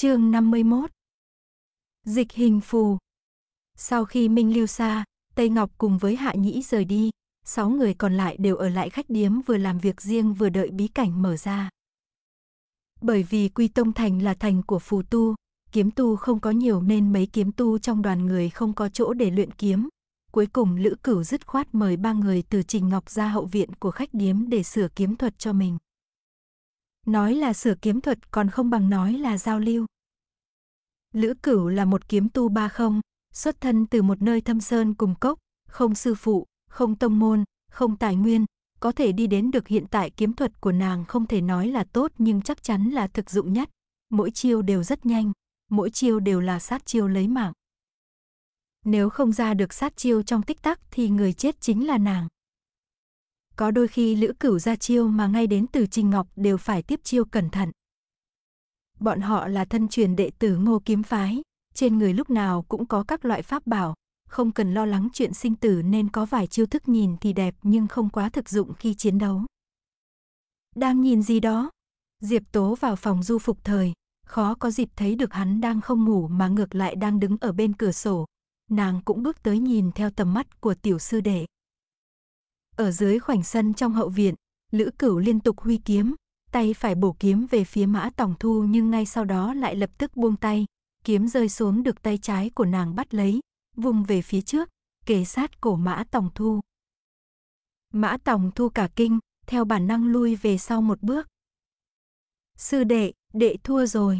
Chương 51 Dịch hình phù Sau khi Minh Lưu xa, Tây Ngọc cùng với Hạ Nhĩ rời đi, sáu người còn lại đều ở lại khách điếm vừa làm việc riêng vừa đợi bí cảnh mở ra. Bởi vì Quy Tông Thành là thành của phù tu, kiếm tu không có nhiều nên mấy kiếm tu trong đoàn người không có chỗ để luyện kiếm. Cuối cùng Lữ Cửu dứt khoát mời ba người từ Trình Ngọc ra hậu viện của khách điếm để sửa kiếm thuật cho mình. Nói là sửa kiếm thuật còn không bằng nói là giao lưu. Lữ Cửu là một kiếm tu ba không, xuất thân từ một nơi thâm sơn cùng cốc, không sư phụ, không tông môn, không tài nguyên, có thể đi đến được hiện tại kiếm thuật của nàng không thể nói là tốt nhưng chắc chắn là thực dụng nhất. Mỗi chiêu đều rất nhanh, mỗi chiêu đều là sát chiêu lấy mạng. Nếu không ra được sát chiêu trong tích tắc thì người chết chính là nàng. Có đôi khi Lữ Cửu ra chiêu mà ngay đến từ Trình Ngọc đều phải tiếp chiêu cẩn thận. Bọn họ là thân truyền đệ tử Ngô Kiếm Phái, trên người lúc nào cũng có các loại pháp bảo, không cần lo lắng chuyện sinh tử nên có vài chiêu thức nhìn thì đẹp nhưng không quá thực dụng khi chiến đấu. Đang nhìn gì đó? Diệp Tố vào phòng du phục thời, khó có dịp thấy được hắn đang không ngủ mà ngược lại đang đứng ở bên cửa sổ. Nàng cũng bước tới nhìn theo tầm mắt của tiểu sư đệ. Ở dưới khoảnh sân trong hậu viện, Lữ Cửu liên tục huy kiếm, tay phải bổ kiếm về phía Mã Tòng Thu nhưng ngay sau đó lại lập tức buông tay, kiếm rơi xuống được tay trái của nàng bắt lấy, vùng về phía trước, kề sát cổ Mã Tòng Thu. Mã Tòng Thu cả kinh, theo bản năng lui về sau một bước. Sư đệ, đệ thua rồi.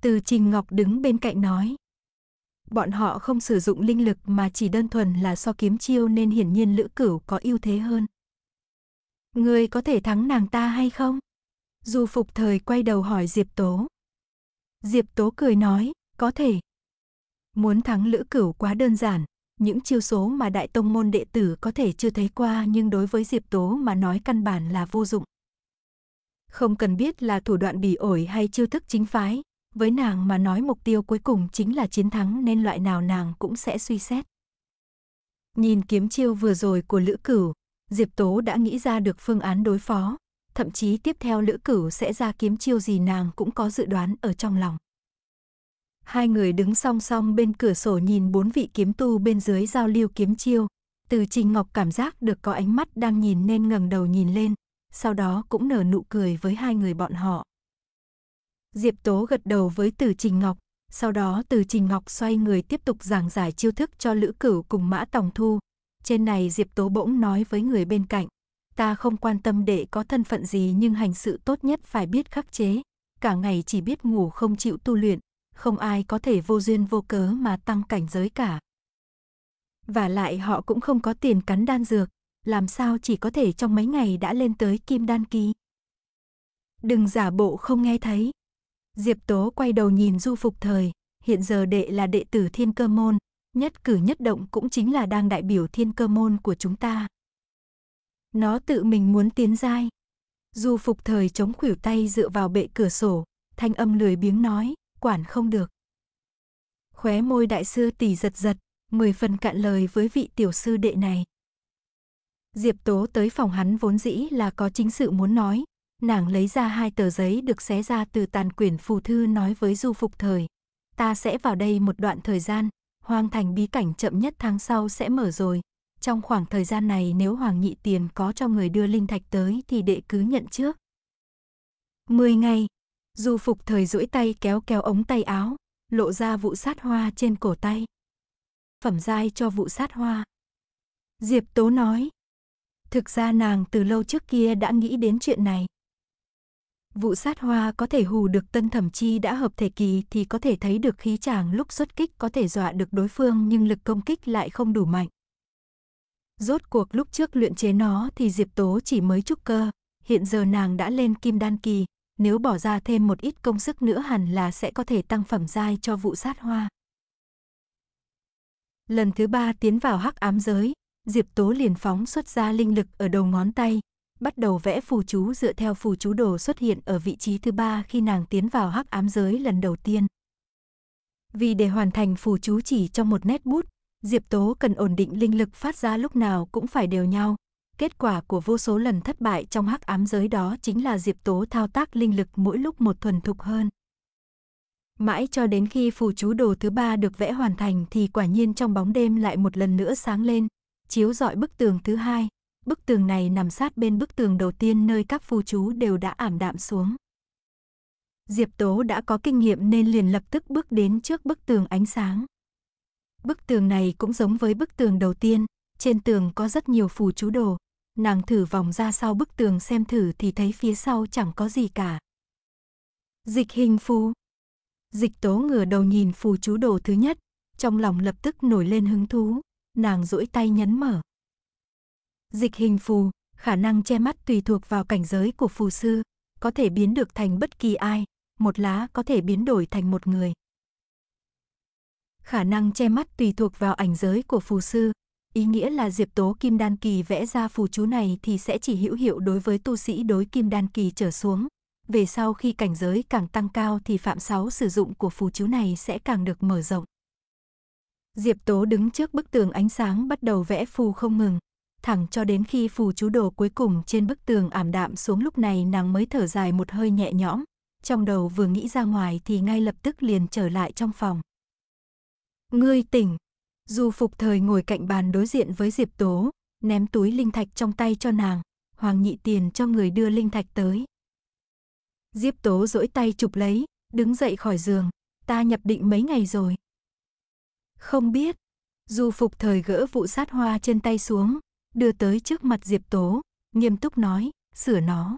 Từ Trình Ngọc đứng bên cạnh nói. Bọn họ không sử dụng linh lực mà chỉ đơn thuần là so kiếm chiêu nên hiển nhiên Lữ Cửu có ưu thế hơn. người có thể thắng nàng ta hay không? Du Phục Thời quay đầu hỏi Diệp Tố. Diệp Tố cười nói, có thể. Muốn thắng Lữ Cửu quá đơn giản, những chiêu số mà đại tông môn đệ tử có thể chưa thấy qua nhưng đối với Diệp Tố mà nói căn bản là vô dụng. Không cần biết là thủ đoạn bỉ ổi hay chiêu thức chính phái, với nàng mà nói mục tiêu cuối cùng chính là chiến thắng nên loại nào nàng cũng sẽ suy xét. Nhìn kiếm chiêu vừa rồi của Lữ Cửu, Diệp Tố đã nghĩ ra được phương án đối phó, thậm chí tiếp theo Lữ Cửu sẽ ra kiếm chiêu gì nàng cũng có dự đoán ở trong lòng. Hai người đứng song song bên cửa sổ nhìn bốn vị kiếm tu bên dưới giao lưu kiếm chiêu, từ Trình Ngọc cảm giác được có ánh mắt đang nhìn nên ngẩng đầu nhìn lên, sau đó cũng nở nụ cười với hai người bọn họ. Diệp Tố gật đầu với Từ Trình Ngọc, sau đó Từ Trình Ngọc xoay người tiếp tục giảng giải chiêu thức cho Lữ Cửu cùng Mã Tòng Thu. Trên này Diệp Tố bỗng nói với người bên cạnh, ta không quan tâm để có thân phận gì nhưng hành sự tốt nhất phải biết khắc chế, cả ngày chỉ biết ngủ không chịu tu luyện, không ai có thể vô duyên vô cớ mà tăng cảnh giới cả. Và lại họ cũng không có tiền cắn đan dược, làm sao chỉ có thể trong mấy ngày đã lên tới kim đan kỳ. Đừng giả bộ không nghe thấy, Diệp Tố quay đầu nhìn Du Phục Thời, hiện giờ đệ là đệ tử Thiên Cơ Môn, nhất cử nhất động cũng chính là đang đại biểu Thiên Cơ Môn của chúng ta. Nó tự mình muốn tiến giai. Du Phục Thời chống khuỷu tay dựa vào bệ cửa sổ, thanh âm lười biếng nói, quản không được. Khóe môi đại sư tỷ giật giật, mười phần cạn lời với vị tiểu sư đệ này. Diệp Tố tới phòng hắn vốn dĩ là có chính sự muốn nói, Nàng lấy ra hai tờ giấy được xé ra từ tàn quyển phù thư nói với Du Phục Thời. Ta sẽ vào đây một đoạn thời gian, Hoàng Thành bí cảnh chậm nhất tháng sau sẽ mở rồi. Trong khoảng thời gian này nếu Hoàng Nhị Tiền có cho người đưa linh thạch tới thì đệ cứ nhận trước. Mười ngày, Du Phục Thời duỗi tay kéo kéo ống tay áo, lộ ra vụ sát hoa trên cổ tay. Phẩm giai cho vụ sát hoa. Diệp Tố nói. Thực ra nàng từ lâu trước kia đã nghĩ đến chuyện này. Vụ sát hoa có thể hù được tân thẩm chi đã hợp thể kỳ thì có thể thấy được khí chàng lúc xuất kích có thể dọa được đối phương nhưng lực công kích lại không đủ mạnh. Rốt cuộc lúc trước luyện chế nó thì Diệp Tố chỉ mới trúc cơ, hiện giờ nàng đã lên kim đan kỳ, nếu bỏ ra thêm một ít công sức nữa hẳn là sẽ có thể tăng phẩm giai cho vụ sát hoa. Lần thứ ba tiến vào hắc ám giới, Diệp Tố liền phóng xuất ra linh lực ở đầu ngón tay, bắt đầu vẽ phù chú dựa theo phù chú đồ xuất hiện ở vị trí thứ ba khi nàng tiến vào hắc ám giới lần đầu tiên. Vì để hoàn thành phù chú chỉ trong một nét bút, Diệp Tố cần ổn định linh lực phát ra lúc nào cũng phải đều nhau. Kết quả của vô số lần thất bại trong hắc ám giới đó chính là Diệp Tố thao tác linh lực mỗi lúc một thuần thục hơn. Mãi cho đến khi phù chú đồ thứ ba được vẽ hoàn thành thì quả nhiên trong bóng đêm lại một lần nữa sáng lên, chiếu rọi bức tường thứ hai bức tường này nằm sát bên bức tường đầu tiên nơi các phù chú đều đã ảm đạm xuống. Diệp Tố đã có kinh nghiệm nên liền lập tức bước đến trước bức tường ánh sáng. Bức tường này cũng giống với bức tường đầu tiên, trên tường có rất nhiều phù chú đồ. Nàng thử vòng ra sau bức tường xem thử thì thấy phía sau chẳng có gì cả. Dịch hình phù. Dịch tố ngửa đầu nhìn phù chú đồ thứ nhất, trong lòng lập tức nổi lên hứng thú, nàng duỗi tay nhấn mở. Dịch hình phù, khả năng che mắt tùy thuộc vào cảnh giới của phù sư, có thể biến được thành bất kỳ ai, một lá có thể biến đổi thành một người. Khả năng che mắt tùy thuộc vào ảnh giới của phù sư, ý nghĩa là Diệp Tố Kim Đan Kỳ vẽ ra phù chú này thì sẽ chỉ hữu hiệu đối với tu sĩ đối Kim Đan Kỳ trở xuống. Về sau khi cảnh giới càng tăng cao thì phạm sáu sử dụng của phù chú này sẽ càng được mở rộng. Diệp Tố đứng trước bức tường ánh sáng bắt đầu vẽ phù không ngừng thẳng cho đến khi phù chú đồ cuối cùng trên bức tường ảm đạm xuống lúc này nàng mới thở dài một hơi nhẹ nhõm, trong đầu vừa nghĩ ra ngoài thì ngay lập tức liền trở lại trong phòng. Ngươi tỉnh, dù phục thời ngồi cạnh bàn đối diện với Diệp Tố, ném túi linh thạch trong tay cho nàng, Hoàng nhị tiền cho người đưa linh thạch tới. Diệp Tố duỗi tay chụp lấy, đứng dậy khỏi giường, ta nhập định mấy ngày rồi. Không biết, dù Phục thời gỡ vụ sát hoa trên tay xuống, đưa tới trước mặt Diệp Tố, nghiêm túc nói, sửa nó.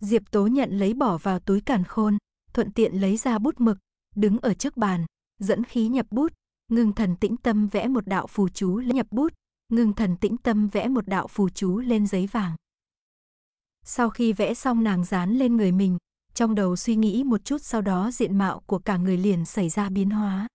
Diệp Tố nhận lấy bỏ vào túi càn khôn, thuận tiện lấy ra bút mực, đứng ở trước bàn, dẫn khí nhập bút, ngưng thần tĩnh tâm vẽ một đạo phù chú nhập bút, ngưng thần tĩnh tâm vẽ một đạo phù chú lên giấy vàng. Sau khi vẽ xong nàng dán lên người mình, trong đầu suy nghĩ một chút sau đó diện mạo của cả người liền xảy ra biến hóa.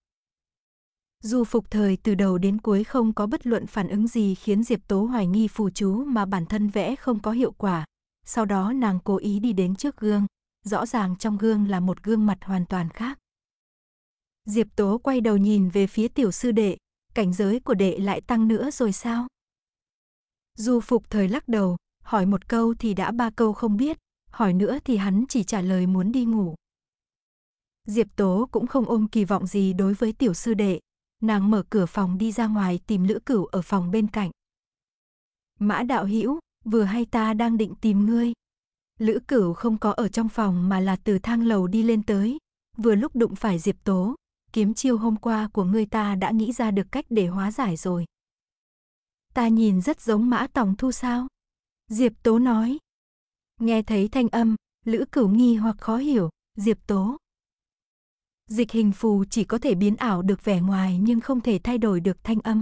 Dù phục thời từ đầu đến cuối không có bất luận phản ứng gì khiến Diệp Tố hoài nghi phù chú mà bản thân vẽ không có hiệu quả. Sau đó nàng cố ý đi đến trước gương, rõ ràng trong gương là một gương mặt hoàn toàn khác. Diệp Tố quay đầu nhìn về phía tiểu sư đệ, cảnh giới của đệ lại tăng nữa rồi sao? Du phục thời lắc đầu, hỏi một câu thì đã ba câu không biết, hỏi nữa thì hắn chỉ trả lời muốn đi ngủ. Diệp Tố cũng không ôm kỳ vọng gì đối với tiểu sư đệ, nàng mở cửa phòng đi ra ngoài tìm lữ cửu ở phòng bên cạnh. Mã đạo hữu vừa hay ta đang định tìm ngươi. Lữ cửu không có ở trong phòng mà là từ thang lầu đi lên tới, vừa lúc đụng phải Diệp Tố, kiếm chiêu hôm qua của ngươi ta đã nghĩ ra được cách để hóa giải rồi. Ta nhìn rất giống mã tòng thu sao? Diệp Tố nói. Nghe thấy thanh âm, Lữ Cửu nghi hoặc khó hiểu, Diệp Tố. Dịch hình phù chỉ có thể biến ảo được vẻ ngoài nhưng không thể thay đổi được thanh âm.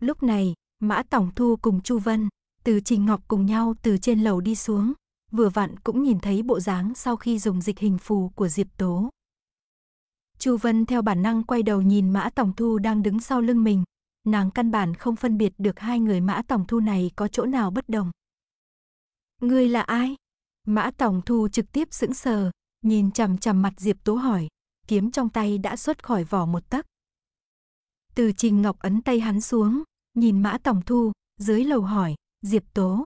Lúc này, Mã Tổng Thu cùng Chu Vân, từ Trình Ngọc cùng nhau từ trên lầu đi xuống, vừa vặn cũng nhìn thấy bộ dáng sau khi dùng dịch hình phù của Diệp Tố. Chu Vân theo bản năng quay đầu nhìn Mã Tổng Thu đang đứng sau lưng mình, nàng căn bản không phân biệt được hai người Mã Tổng Thu này có chỗ nào bất đồng. Ngươi là ai? Mã Tổng Thu trực tiếp sững sờ, Nhìn chằm chằm mặt Diệp Tố hỏi, kiếm trong tay đã xuất khỏi vỏ một tấc. Từ Trình Ngọc ấn tay hắn xuống, nhìn Mã Tòng Thu, dưới lầu hỏi, Diệp Tố.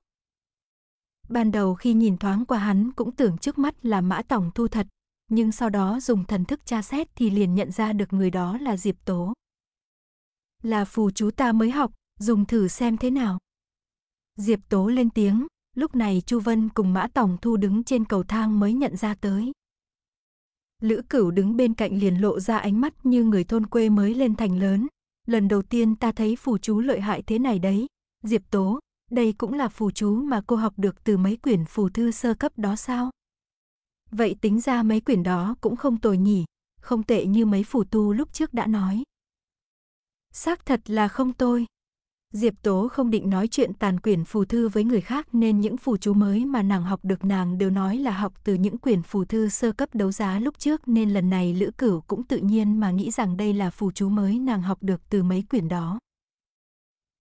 Ban đầu khi nhìn thoáng qua hắn cũng tưởng trước mắt là Mã Tòng Thu thật, nhưng sau đó dùng thần thức tra xét thì liền nhận ra được người đó là Diệp Tố. Là phù chú ta mới học, dùng thử xem thế nào. Diệp Tố lên tiếng, lúc này Chu Vân cùng Mã Tòng Thu đứng trên cầu thang mới nhận ra tới. Lữ Cửu đứng bên cạnh liền lộ ra ánh mắt như người thôn quê mới lên thành lớn. Lần đầu tiên ta thấy phù chú lợi hại thế này đấy. Diệp Tố, đây cũng là phù chú mà cô học được từ mấy quyển phù thư sơ cấp đó sao? Vậy tính ra mấy quyển đó cũng không tồi nhỉ, không tệ như mấy phù tu lúc trước đã nói. Xác thật là không tôi. Diệp Tố không định nói chuyện tàn quyển phù thư với người khác nên những phù chú mới mà nàng học được nàng đều nói là học từ những quyển phù thư sơ cấp đấu giá lúc trước nên lần này Lữ Cửu cũng tự nhiên mà nghĩ rằng đây là phù chú mới nàng học được từ mấy quyển đó.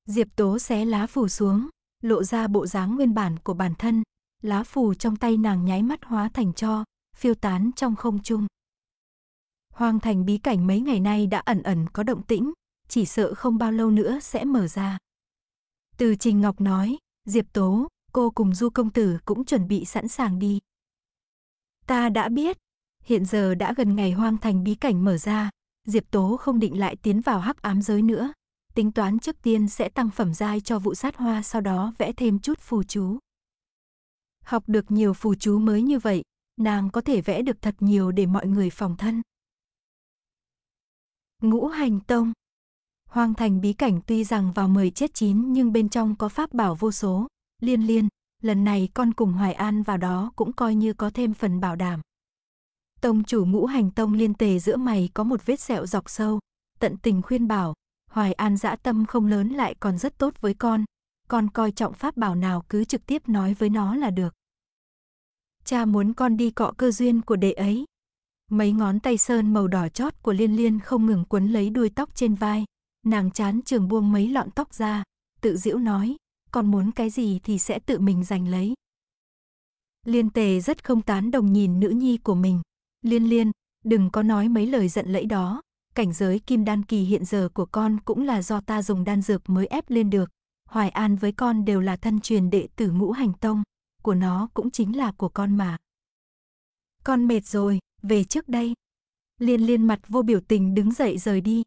Diệp Tố xé lá phù xuống, lộ ra bộ dáng nguyên bản của bản thân, lá phù trong tay nàng nháy mắt hóa thành cho, phiêu tán trong không trung. Hoàng thành bí cảnh mấy ngày nay đã ẩn ẩn có động tĩnh, chỉ sợ không bao lâu nữa sẽ mở ra. Từ Trình Ngọc nói, Diệp Tố, cô cùng Du Công Tử cũng chuẩn bị sẵn sàng đi. Ta đã biết, hiện giờ đã gần ngày hoang thành bí cảnh mở ra, Diệp Tố không định lại tiến vào hắc ám giới nữa. Tính toán trước tiên sẽ tăng phẩm giai cho vụ sát hoa sau đó vẽ thêm chút phù chú. Học được nhiều phù chú mới như vậy, nàng có thể vẽ được thật nhiều để mọi người phòng thân. Ngũ hành tông Hoang thành bí cảnh tuy rằng vào mười chết chín nhưng bên trong có pháp bảo vô số. Liên liên, lần này con cùng Hoài An vào đó cũng coi như có thêm phần bảo đảm. Tông chủ ngũ hành tông liên tề giữa mày có một vết sẹo dọc sâu, tận tình khuyên bảo, Hoài An dã tâm không lớn lại còn rất tốt với con, con coi trọng pháp bảo nào cứ trực tiếp nói với nó là được. Cha muốn con đi cọ cơ duyên của đệ ấy. Mấy ngón tay sơn màu đỏ chót của Liên Liên không ngừng quấn lấy đuôi tóc trên vai, Nàng chán trường buông mấy lọn tóc ra, tự diễu nói, còn muốn cái gì thì sẽ tự mình giành lấy. Liên tề rất không tán đồng nhìn nữ nhi của mình. Liên liên, đừng có nói mấy lời giận lẫy đó. Cảnh giới kim đan kỳ hiện giờ của con cũng là do ta dùng đan dược mới ép lên được. Hoài An với con đều là thân truyền đệ tử ngũ hành tông. Của nó cũng chính là của con mà. Con mệt rồi, về trước đây. Liên liên mặt vô biểu tình đứng dậy rời đi.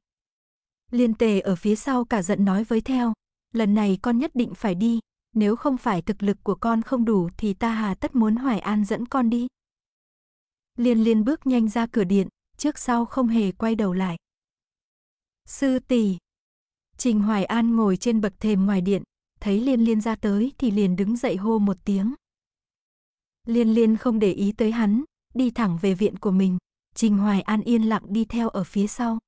Liên tề ở phía sau cả giận nói với theo, lần này con nhất định phải đi, nếu không phải thực lực của con không đủ thì ta hà tất muốn Hoài An dẫn con đi. Liên liên bước nhanh ra cửa điện, trước sau không hề quay đầu lại. Sư tỷ Trình Hoài An ngồi trên bậc thềm ngoài điện, thấy Liên Liên ra tới thì liền đứng dậy hô một tiếng. Liên Liên không để ý tới hắn, đi thẳng về viện của mình, Trình Hoài An yên lặng đi theo ở phía sau.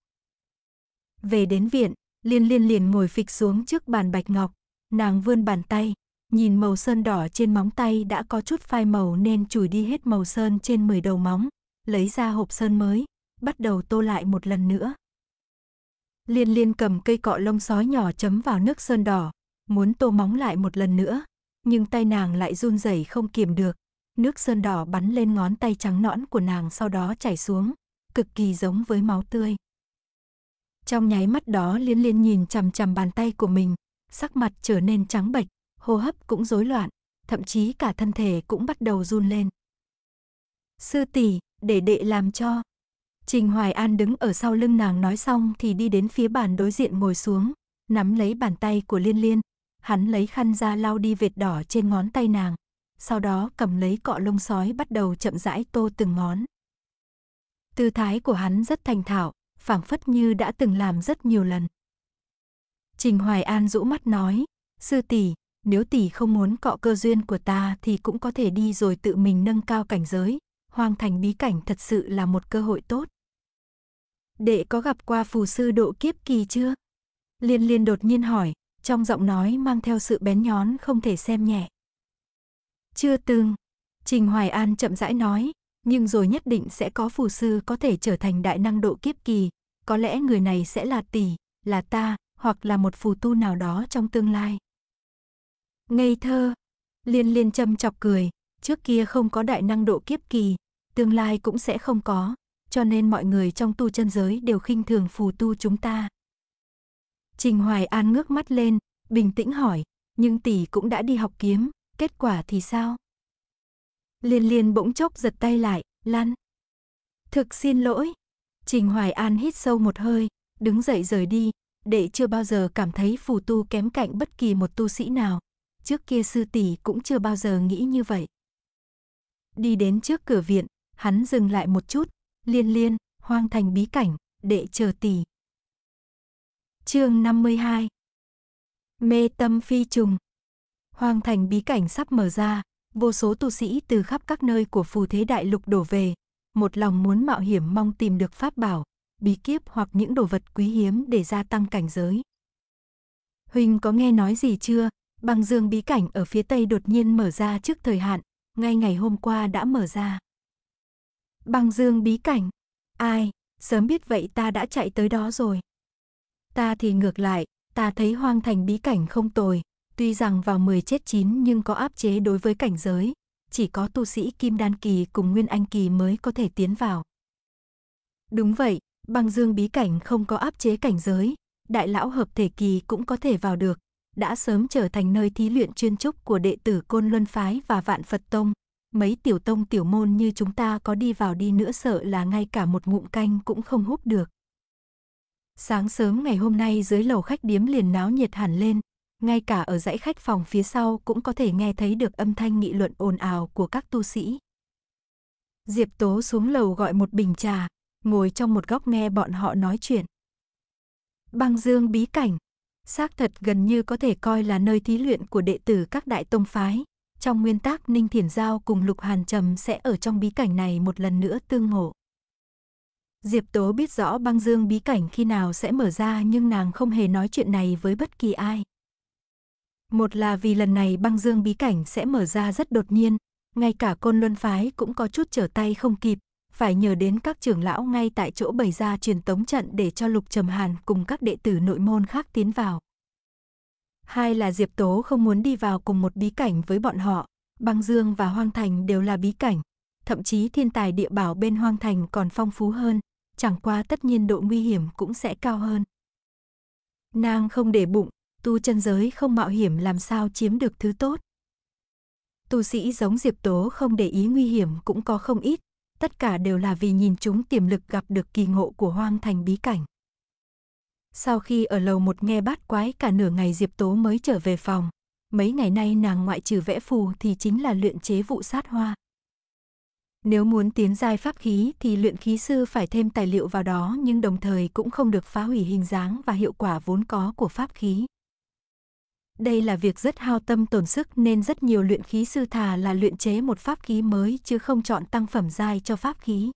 Về đến viện, Liên Liên liền ngồi phịch xuống trước bàn bạch ngọc, nàng vươn bàn tay, nhìn màu sơn đỏ trên móng tay đã có chút phai màu nên chùi đi hết màu sơn trên 10 đầu móng, lấy ra hộp sơn mới, bắt đầu tô lại một lần nữa. Liên Liên cầm cây cọ lông sói nhỏ chấm vào nước sơn đỏ, muốn tô móng lại một lần nữa, nhưng tay nàng lại run rẩy không kiềm được, nước sơn đỏ bắn lên ngón tay trắng nõn của nàng sau đó chảy xuống, cực kỳ giống với máu tươi. Trong nháy mắt đó liên liên nhìn chằm chằm bàn tay của mình, sắc mặt trở nên trắng bệch, hô hấp cũng rối loạn, thậm chí cả thân thể cũng bắt đầu run lên. Sư tỷ, để đệ làm cho. Trình Hoài An đứng ở sau lưng nàng nói xong thì đi đến phía bàn đối diện ngồi xuống, nắm lấy bàn tay của Liên Liên, hắn lấy khăn ra lau đi vệt đỏ trên ngón tay nàng, sau đó cầm lấy cọ lông sói bắt đầu chậm rãi tô từng ngón. Tư thái của hắn rất thành thạo, phảng phất như đã từng làm rất nhiều lần. Trình Hoài An rũ mắt nói, sư tỷ, nếu tỷ không muốn cọ cơ duyên của ta thì cũng có thể đi rồi tự mình nâng cao cảnh giới, hoang thành bí cảnh thật sự là một cơ hội tốt. Đệ có gặp qua phù sư độ kiếp kỳ chưa? Liên liên đột nhiên hỏi, trong giọng nói mang theo sự bén nhón không thể xem nhẹ. Chưa từng, Trình Hoài An chậm rãi nói, nhưng rồi nhất định sẽ có phù sư có thể trở thành đại năng độ kiếp kỳ, có lẽ người này sẽ là tỷ, là ta, hoặc là một phù tu nào đó trong tương lai. Ngây thơ, liên liên châm chọc cười, trước kia không có đại năng độ kiếp kỳ, tương lai cũng sẽ không có, cho nên mọi người trong tu chân giới đều khinh thường phù tu chúng ta. Trình Hoài An ngước mắt lên, bình tĩnh hỏi, nhưng tỷ cũng đã đi học kiếm, kết quả thì sao? Liên liên bỗng chốc giật tay lại, lăn. Thực xin lỗi. Trình Hoài An hít sâu một hơi, đứng dậy rời đi, đệ chưa bao giờ cảm thấy phù tu kém cạnh bất kỳ một tu sĩ nào. Trước kia sư tỷ cũng chưa bao giờ nghĩ như vậy. Đi đến trước cửa viện, hắn dừng lại một chút, liên liên, hoang thành bí cảnh, đệ chờ tỷ. Chương 52 Mê tâm phi trùng Hoang thành bí cảnh sắp mở ra, vô số tu sĩ từ khắp các nơi của phù thế đại lục đổ về, một lòng muốn mạo hiểm mong tìm được pháp bảo, bí kíp hoặc những đồ vật quý hiếm để gia tăng cảnh giới. Huynh có nghe nói gì chưa? Băng dương bí cảnh ở phía tây đột nhiên mở ra trước thời hạn, ngay ngày hôm qua đã mở ra. Băng dương bí cảnh? Ai, sớm biết vậy ta đã chạy tới đó rồi. Ta thì ngược lại, ta thấy hoang thành bí cảnh không tồi, Tuy rằng vào 10 chết 9 nhưng có áp chế đối với cảnh giới, chỉ có tu sĩ kim đan kỳ cùng nguyên anh kỳ mới có thể tiến vào. Đúng vậy, băng dương bí cảnh không có áp chế cảnh giới, đại lão hợp thể kỳ cũng có thể vào được, đã sớm trở thành nơi thí luyện chuyên trúc của đệ tử Côn Luân Phái và Vạn Phật Tông. Mấy tiểu tông tiểu môn như chúng ta có đi vào đi nữa sợ là ngay cả một ngụm canh cũng không hút được. Sáng sớm ngày hôm nay dưới lầu khách điếm liền náo nhiệt hẳn lên, ngay cả ở dãy khách phòng phía sau cũng có thể nghe thấy được âm thanh nghị luận ồn ào của các tu sĩ. Diệp Tố xuống lầu gọi một bình trà, ngồi trong một góc nghe bọn họ nói chuyện. Băng dương bí cảnh, xác thật gần như có thể coi là nơi thí luyện của đệ tử các đại tông phái. Trong nguyên tác Ninh Thiển Giao cùng Lục Hàn Trầm sẽ ở trong bí cảnh này một lần nữa tương ngộ. Diệp Tố biết rõ băng dương bí cảnh khi nào sẽ mở ra nhưng nàng không hề nói chuyện này với bất kỳ ai. Một là vì lần này băng dương bí cảnh sẽ mở ra rất đột nhiên, ngay cả côn luân phái cũng có chút trở tay không kịp, phải nhờ đến các trưởng lão ngay tại chỗ bày ra truyền tống trận để cho Lục Trầm Hàn cùng các đệ tử nội môn khác tiến vào. Hai là Diệp Tố không muốn đi vào cùng một bí cảnh với bọn họ, băng dương và hoang thành đều là bí cảnh, thậm chí thiên tài địa bảo bên hoang thành còn phong phú hơn, chẳng qua tất nhiên độ nguy hiểm cũng sẽ cao hơn. Nàng không để bụng, tu chân giới không mạo hiểm làm sao chiếm được thứ tốt. Tu sĩ giống Diệp Tố không để ý nguy hiểm cũng có không ít, tất cả đều là vì nhìn chúng tiềm lực gặp được kỳ ngộ của hoang thành bí cảnh. Sau khi ở lầu một nghe bát quái cả nửa ngày Diệp Tố mới trở về phòng, mấy ngày nay nàng ngoại trừ vẽ phù thì chính là luyện chế vụ sát hoa. Nếu muốn tiến giai pháp khí thì luyện khí sư phải thêm tài liệu vào đó nhưng đồng thời cũng không được phá hủy hình dáng và hiệu quả vốn có của pháp khí. Đây là việc rất hao tâm tổn sức nên rất nhiều luyện khí sư thà là luyện chế một pháp khí mới chứ không chọn tăng phẩm giai cho pháp khí.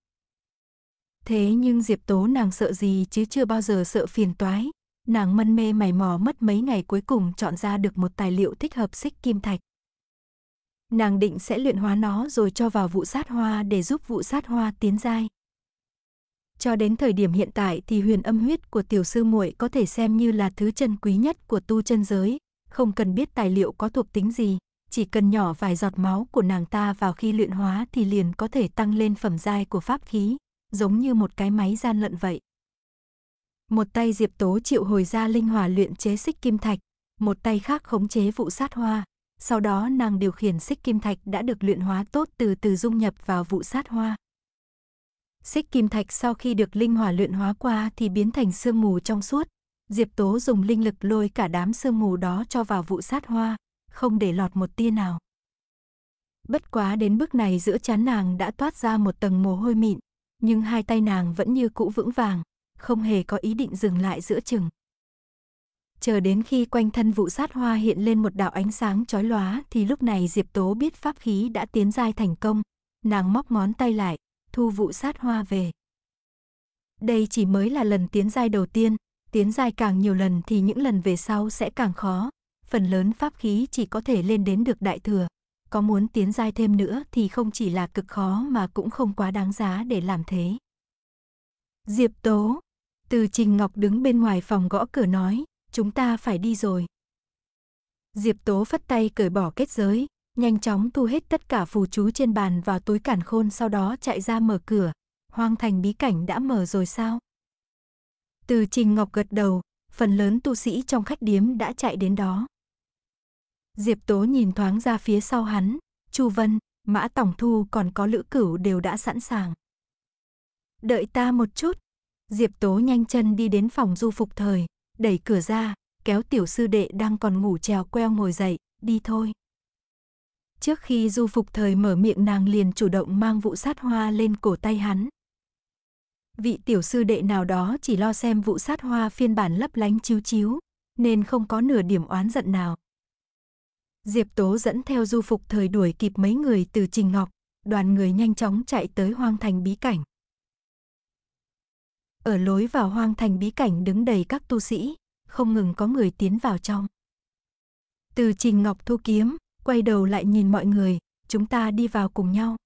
Thế nhưng Diệp Tố nàng sợ gì chứ chưa bao giờ sợ phiền toái. Nàng mân mê mày mò mất mấy ngày cuối cùng chọn ra được một tài liệu thích hợp xích kim thạch. Nàng định sẽ luyện hóa nó rồi cho vào vụ sát hoa để giúp vụ sát hoa tiến giai. Cho đến thời điểm hiện tại thì huyền âm huyết của tiểu sư muội có thể xem như là thứ chân quý nhất của tu chân giới, không cần biết tài liệu có thuộc tính gì, chỉ cần nhỏ vài giọt máu của nàng ta vào khi luyện hóa thì liền có thể tăng lên phẩm giai của pháp khí, giống như một cái máy gian lận vậy. Một tay Diệp Tố triệu hồi ra linh hỏa luyện chế xích kim thạch, một tay khác khống chế vụ sát hoa, sau đó nàng điều khiển xích kim thạch đã được luyện hóa tốt từ từ dung nhập vào vụ sát hoa. Xích kim thạch sau khi được linh hỏa luyện hóa qua thì biến thành sương mù trong suốt, Diệp Tố dùng linh lực lôi cả đám sương mù đó cho vào vụ sát hoa, không để lọt một tia nào. Bất quá đến bước này giữa chán nàng đã toát ra một tầng mồ hôi mịn, nhưng hai tay nàng vẫn như cũ vững vàng, không hề có ý định dừng lại giữa chừng. Chờ đến khi quanh thân vụ sát hoa hiện lên một đạo ánh sáng chói lóa thì lúc này Diệp Tố biết pháp khí đã tiến giai thành công, nàng móc ngón tay lại, thu vụ sát hoa về. Đây chỉ mới là lần tiến giai đầu tiên, tiến dài càng nhiều lần thì những lần về sau sẽ càng khó, phần lớn pháp khí chỉ có thể lên đến được đại thừa. Có muốn tiến dài thêm nữa thì không chỉ là cực khó mà cũng không quá đáng giá để làm thế. Diệp Tố, từ Trình Ngọc đứng bên ngoài phòng gõ cửa nói, chúng ta phải đi rồi. Diệp Tố phất tay cởi bỏ kết giới, nhanh chóng thu hết tất cả phù chú trên bàn vào túi cản khôn sau đó chạy ra mở cửa. Hoang thành bí cảnh đã mở rồi sao? Từ Trình Ngọc gật đầu, phần lớn tu sĩ trong khách điếm đã chạy đến đó. Diệp Tố nhìn thoáng ra phía sau hắn, Chu Vân, Mã Tổng Thu còn có Lữ Cửu đều đã sẵn sàng. Đợi ta một chút. Diệp Tố nhanh chân đi đến phòng du phục thời, đẩy cửa ra, kéo tiểu sư đệ đang còn ngủ trèo queo ngồi dậy, đi thôi. Trước khi du phục thời mở miệng nàng liền chủ động mang vụ sát hoa lên cổ tay hắn vị tiểu sư đệ nào đó chỉ lo xem vụ sát hoa phiên bản lấp lánh chiếu chiếu, nên không có nửa điểm oán giận nào. Diệp Tố dẫn theo du phục thời đuổi kịp mấy người từ Trình Ngọc, đoàn người nhanh chóng chạy tới hoang thành bí cảnh. Ở lối vào hoang thành bí cảnh đứng đầy các tu sĩ, không ngừng có người tiến vào trong. Từ Trình Ngọc thu kiếm, quay đầu lại nhìn mọi người, chúng ta đi vào cùng nhau.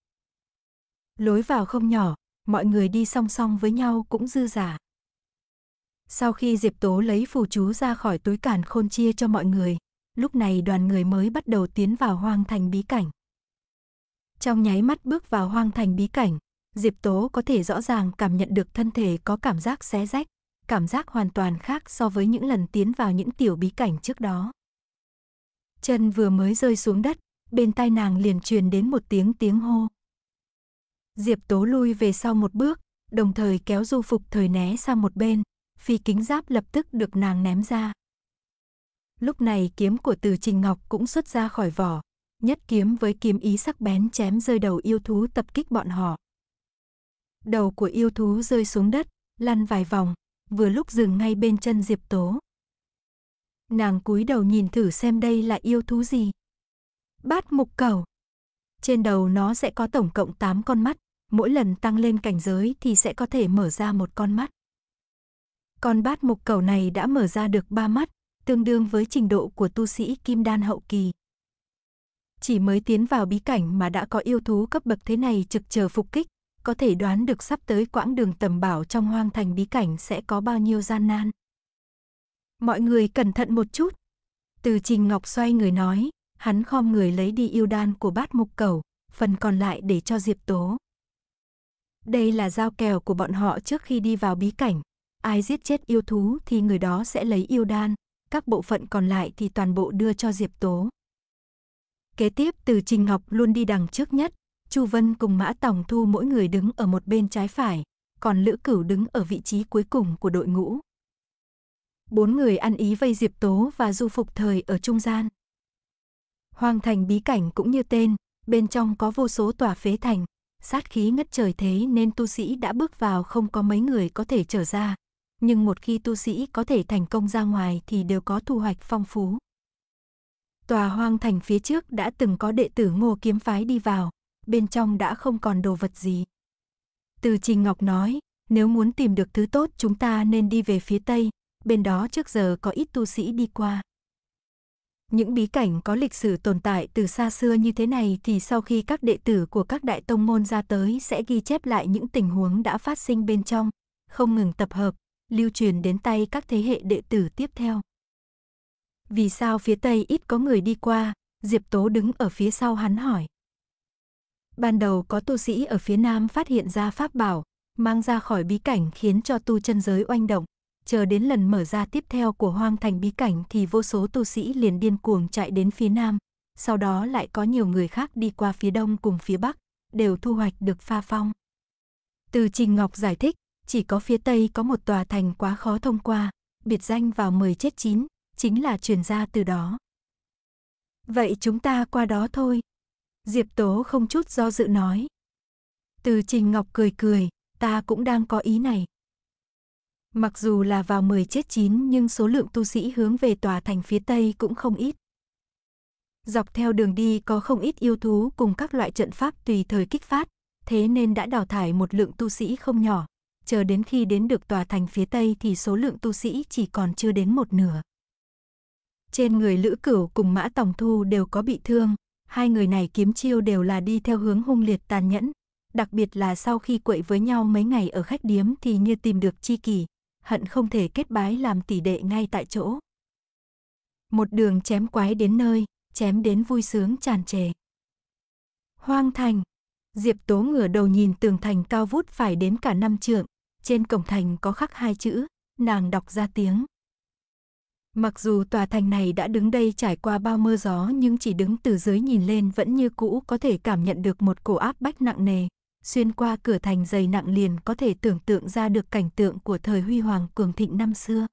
Lối vào không nhỏ, mọi người đi song song với nhau cũng dư giả. Sau khi Diệp Tố lấy phù chú ra khỏi túi càn khôn chia cho mọi người, lúc này đoàn người mới bắt đầu tiến vào hoang thành bí cảnh. Trong nháy mắt bước vào hoang thành bí cảnh, Diệp Tố có thể rõ ràng cảm nhận được thân thể có cảm giác xé rách, cảm giác hoàn toàn khác so với những lần tiến vào những tiểu bí cảnh trước đó. Chân vừa mới rơi xuống đất, bên tai nàng liền truyền đến một tiếng tiếng hô. Diệp Tố lui về sau một bước, đồng thời kéo du phục thời né sang một bên, phi kính giáp lập tức được nàng ném ra. Lúc này kiếm của Từ Trình Ngọc cũng xuất ra khỏi vỏ, nhất kiếm với kiếm ý sắc bén chém rơi đầu yêu thú tập kích bọn họ. Đầu của yêu thú rơi xuống đất, lăn vài vòng, vừa lúc dừng ngay bên chân Diệp Tố. Nàng cúi đầu nhìn thử xem đây là yêu thú gì. Bát mục cầu. Trên đầu nó sẽ có tổng cộng 8 con mắt, mỗi lần tăng lên cảnh giới thì sẽ có thể mở ra một con mắt. Con bát mục cầu này đã mở ra được 3 mắt, tương đương với trình độ của tu sĩ kim đan hậu kỳ. Chỉ mới tiến vào bí cảnh mà đã có yêu thú cấp bậc thế này trực chờ phục kích, có thể đoán được sắp tới quãng đường tầm bảo trong hoang thành bí cảnh sẽ có bao nhiêu gian nan. Mọi người cẩn thận một chút. Từ Trình Ngọc xoay người nói, hắn khom người lấy đi yêu đan của bát mục cầu, phần còn lại để cho Diệp Tố. Đây là giao kèo của bọn họ trước khi đi vào bí cảnh. Ai giết chết yêu thú thì người đó sẽ lấy yêu đan, các bộ phận còn lại thì toàn bộ đưa cho Diệp Tố. Kế tiếp từ Trình Ngọc luôn đi đằng trước nhất, Chu Vân cùng Mã Tòng Thu mỗi người đứng ở một bên trái phải, còn Lữ Cửu đứng ở vị trí cuối cùng của đội ngũ. Bốn người ăn ý vây Diệp Tố và Du Phục Thời ở trung gian. Hoàng thành bí cảnh cũng như tên, bên trong có vô số tòa phế thành, sát khí ngất trời thế nên tu sĩ đã bước vào không có mấy người có thể trở ra. Nhưng một khi tu sĩ có thể thành công ra ngoài thì đều có thu hoạch phong phú. Tòa hoang thành phía trước đã từng có đệ tử ngô kiếm phái đi vào, bên trong đã không còn đồ vật gì. Từ Trình Ngọc nói, nếu muốn tìm được thứ tốt chúng ta nên đi về phía Tây, bên đó trước giờ có ít tu sĩ đi qua. Những bí cảnh có lịch sử tồn tại từ xa xưa như thế này thì sau khi các đệ tử của các đại tông môn ra tới sẽ ghi chép lại những tình huống đã phát sinh bên trong, không ngừng tập hợp, lưu truyền đến tay các thế hệ đệ tử tiếp theo. Vì sao phía Tây ít có người đi qua? Diệp Tố đứng ở phía sau hắn hỏi. Ban đầu có tu sĩ ở phía Nam phát hiện ra pháp bảo, mang ra khỏi bí cảnh khiến cho tu chân giới oanh động chờ đến lần mở ra tiếp theo của hoang thành bí cảnh thì vô số tu sĩ liền điên cuồng chạy đến phía nam, sau đó lại có nhiều người khác đi qua phía đông cùng phía bắc, đều thu hoạch được pha phong. Từ Trình Ngọc giải thích, chỉ có phía tây có một tòa thành quá khó thông qua, biệt danh vào 10 chết 9, chính là truyền ra từ đó. Vậy chúng ta qua đó thôi. Diệp Tố không chút do dự nói. Từ Trình Ngọc cười cười, ta cũng đang có ý này. Mặc dù là vào 10 chết 9 nhưng số lượng tu sĩ hướng về tòa thành phía Tây cũng không ít. Dọc theo đường đi có không ít yêu thú cùng các loại trận pháp tùy thời kích phát, thế nên đã đào thải một lượng tu sĩ không nhỏ. Chờ đến khi đến được tòa thành phía Tây thì số lượng tu sĩ chỉ còn chưa đến một nửa. Trên người Lữ Cửu cùng Mã Tòng Thu đều có bị thương, hai người này kiếm chiêu đều là đi theo hướng hung liệt tàn nhẫn. Đặc biệt là sau khi quậy với nhau mấy ngày ở khách điếm thì như tìm được chi kỷ, hận không thể kết bái làm tỷ đệ ngay tại chỗ. Một đường chém quái đến nơi, chém đến vui sướng tràn trề. Hoang thành, Diệp Tố ngửa đầu nhìn tường thành cao vút phải đến cả năm trượng, trên cổng thành có khắc hai chữ, nàng đọc ra tiếng. Mặc dù tòa thành này đã đứng đây trải qua bao mưa gió nhưng chỉ đứng từ dưới nhìn lên vẫn như cũ có thể cảm nhận được một cổ áp bách nặng nề, xuyên qua cửa thành dày nặng liền có thể tưởng tượng ra được cảnh tượng của thời huy hoàng cường thịnh năm xưa.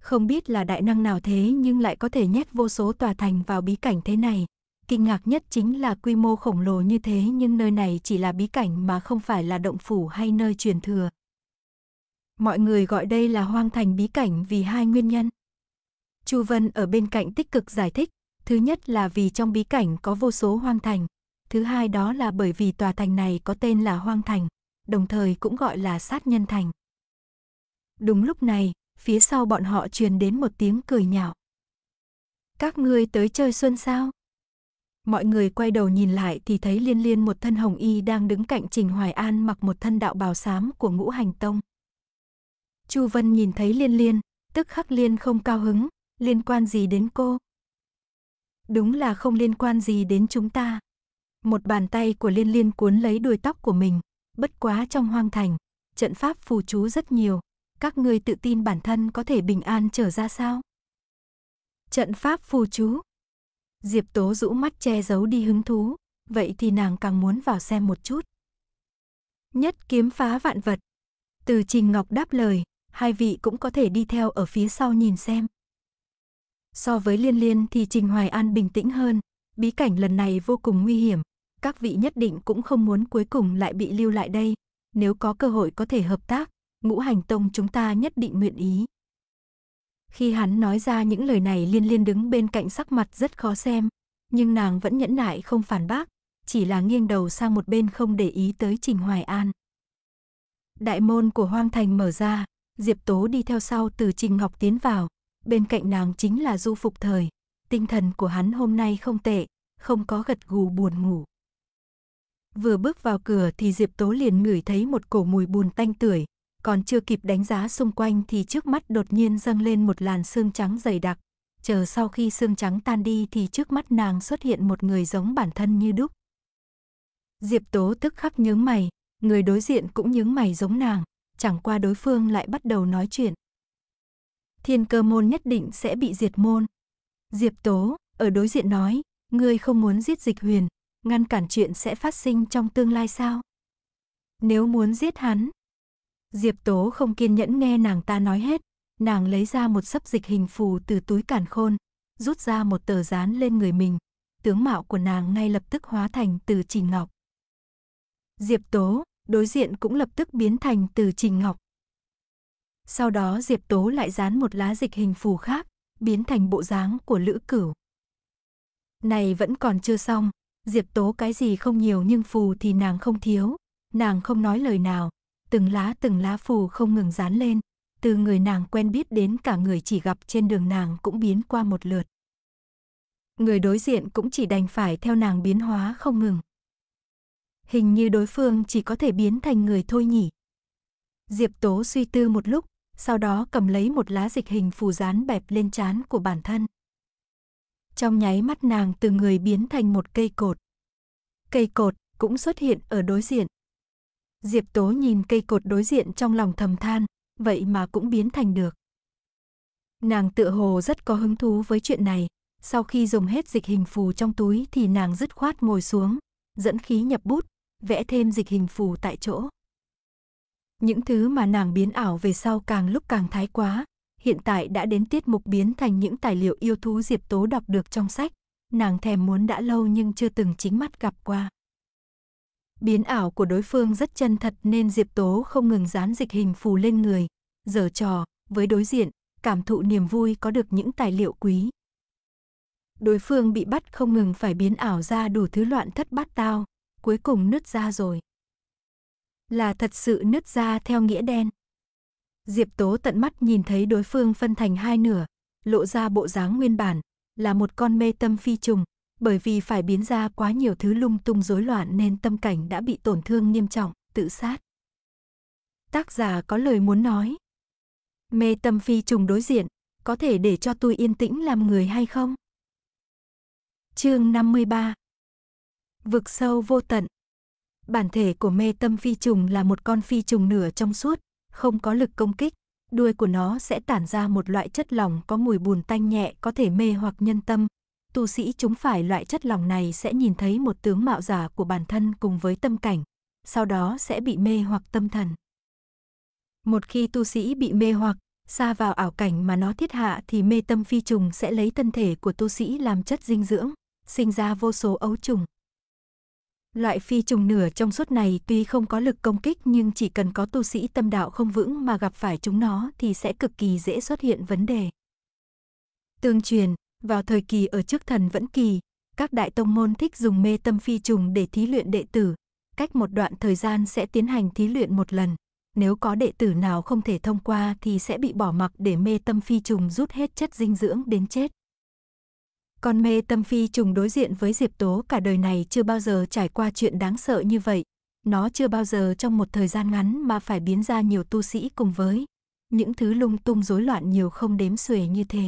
Không biết là đại năng nào thế nhưng lại có thể nhét vô số tòa thành vào bí cảnh thế này. Kinh ngạc nhất chính là quy mô khổng lồ như thế nhưng nơi này chỉ là bí cảnh mà không phải là động phủ hay nơi truyền thừa. Mọi người gọi đây là hoang thành bí cảnh vì hai nguyên nhân. Chu Vân ở bên cạnh tích cực giải thích, thứ nhất là vì trong bí cảnh có vô số hoang thành, Thứ hai đó là bởi vì tòa thành này có tên là Hoang Thành, đồng thời cũng gọi là Sát Nhân Thành. Đúng lúc này, phía sau bọn họ truyền đến một tiếng cười nhạo. Các ngươi tới chơi xuân sao? Mọi người quay đầu nhìn lại thì thấy liên liên một thân hồng y đang đứng cạnh Trình Hoài An mặc một thân đạo bào xám của ngũ hành tông. Chu Vân nhìn thấy liên liên, tức khắc liên không cao hứng, liên quan gì đến cô? Đúng là không liên quan gì đến chúng ta. Một bàn tay của liên liên cuốn lấy đuôi tóc của mình. Bất quá trong hoang thành, trận pháp phù chú rất nhiều. Các ngươi tự tin bản thân có thể bình an trở ra sao? Trận pháp phù chú. Diệp Tố rũ mắt che giấu đi hứng thú, vậy thì nàng càng muốn vào xem một chút. Nhất kiếm phá vạn vật. Từ Trình Ngọc đáp lời, hai vị cũng có thể đi theo ở phía sau nhìn xem. So với Liên Liên thì Trình Hoài An bình tĩnh hơn, bí cảnh lần này vô cùng nguy hiểm, các vị nhất định cũng không muốn cuối cùng lại bị lưu lại đây. Nếu có cơ hội có thể hợp tác, ngũ hành tông chúng ta nhất định nguyện ý. Khi hắn nói ra những lời này liên liên đứng bên cạnh sắc mặt rất khó xem, nhưng nàng vẫn nhẫn nại không phản bác, chỉ là nghiêng đầu sang một bên không để ý tới Trình Hoài An. Đại môn của Hoang Thành mở ra, Diệp Tố đi theo sau từ Trình Ngọc tiến vào, bên cạnh nàng chính là Du Phục Thời, tinh thần của hắn hôm nay không tệ, không có gật gù buồn ngủ. Vừa bước vào cửa thì Diệp Tố liền ngửi thấy một cổ mùi bùn tanh tưởi, còn chưa kịp đánh giá xung quanh thì trước mắt đột nhiên dâng lên một làn xương trắng dày đặc. Chờ sau khi xương trắng tan đi thì trước mắt nàng xuất hiện một người giống bản thân như đúc. Diệp Tố tức khắc nhướng mày, người đối diện cũng nhướng mày giống nàng, chẳng qua đối phương lại bắt đầu nói chuyện. Thiên cơ môn nhất định sẽ bị diệt môn. Diệp Tố, ở đối diện nói, ngươi không muốn giết dịch huyền, ngăn cản chuyện sẽ phát sinh trong tương lai sao? Nếu muốn giết hắn. Diệp Tố không kiên nhẫn nghe nàng ta nói hết, nàng lấy ra một sấp dịch hình phù từ túi cản khôn, rút ra một tờ dán lên người mình, tướng mạo của nàng ngay lập tức hóa thành từ Trình Ngọc. Diệp Tố, đối diện cũng lập tức biến thành từ Trình Ngọc. Sau đó Diệp Tố lại dán một lá dịch hình phù khác, biến thành bộ dáng của Lữ Cửu. Này vẫn còn chưa xong, Diệp Tố cái gì không nhiều nhưng phù thì nàng không thiếu, nàng không nói lời nào, từng lá từng lá phù không ngừng dán lên, từ người nàng quen biết đến cả người chỉ gặp trên đường nàng cũng biến qua một lượt. Người đối diện cũng chỉ đành phải theo nàng biến hóa không ngừng. Hình như đối phương chỉ có thể biến thành người thôi nhỉ. Diệp Tố suy tư một lúc, sau đó cầm lấy một lá dịch hình phù dán bẹp lên trán của bản thân. Trong nháy mắt nàng từ người biến thành một cây cột. Cây cột cũng xuất hiện ở đối diện. Diệp Tố nhìn cây cột đối diện trong lòng thầm than, vậy mà cũng biến thành được. Nàng tựa hồ rất có hứng thú với chuyện này, sau khi dùng hết dịch hình phù trong túi thì nàng dứt khoát ngồi xuống, dẫn khí nhập bút, vẽ thêm dịch hình phù tại chỗ. Những thứ mà nàng biến ảo về sau càng lúc càng thái quá, hiện tại đã đến tiết mục biến thành những tài liệu yêu thú Diệp Tố đọc được trong sách, nàng thèm muốn đã lâu nhưng chưa từng chính mắt gặp qua. Biến ảo của đối phương rất chân thật nên Diệp Tố không ngừng dán dịch hình phù lên người, giở trò, với đối diện, cảm thụ niềm vui có được những tài liệu quý. Đối phương bị bắt không ngừng phải biến ảo ra đủ thứ loạn thất bát tao, cuối cùng nứt ra rồi. Là thật sự nứt ra theo nghĩa đen. Diệp Tố tận mắt nhìn thấy đối phương phân thành hai nửa, lộ ra bộ dáng nguyên bản, là một con mê tâm phi trùng, bởi vì phải biến ra quá nhiều thứ lung tung rối loạn nên tâm cảnh đã bị tổn thương nghiêm trọng, tự sát. Tác giả có lời muốn nói. Mê tâm phi trùng đối diện, có thể để cho tôi yên tĩnh làm người hay không? Chương 53 Vực sâu vô tận Bản thể của mê tâm phi trùng là một con phi trùng nửa trong suốt, không có lực công kích, đuôi của nó sẽ tản ra một loại chất lỏng có mùi bùn tanh nhẹ có thể mê hoặc nhân tâm. Tu sĩ chúng phải loại chất lỏng này sẽ nhìn thấy một tướng mạo giả của bản thân cùng với tâm cảnh, sau đó sẽ bị mê hoặc tâm thần. Một khi tu sĩ bị mê hoặc, xa vào ảo cảnh mà nó thiết hạ thì mê tâm phi trùng sẽ lấy thân thể của tu sĩ làm chất dinh dưỡng, sinh ra vô số ấu trùng. Loại phi trùng nửa trong suốt này tuy không có lực công kích nhưng chỉ cần có tu sĩ tâm đạo không vững mà gặp phải chúng nó thì sẽ cực kỳ dễ xuất hiện vấn đề. Tương truyền, vào thời kỳ ở trước thần vẫn kỳ, các đại tông môn thích dùng mê tâm phi trùng để thí luyện đệ tử, cách một đoạn thời gian sẽ tiến hành thí luyện một lần. Nếu có đệ tử nào không thể thông qua thì sẽ bị bỏ mặc để mê tâm phi trùng rút hết chất dinh dưỡng đến chết. Con mê tâm phi trùng đối diện với Diệp Tố cả đời này chưa bao giờ trải qua chuyện đáng sợ như vậy. Nó chưa bao giờ trong một thời gian ngắn mà phải biến ra nhiều tu sĩ cùng với. Những thứ lung tung rối loạn nhiều không đếm xuể như thế.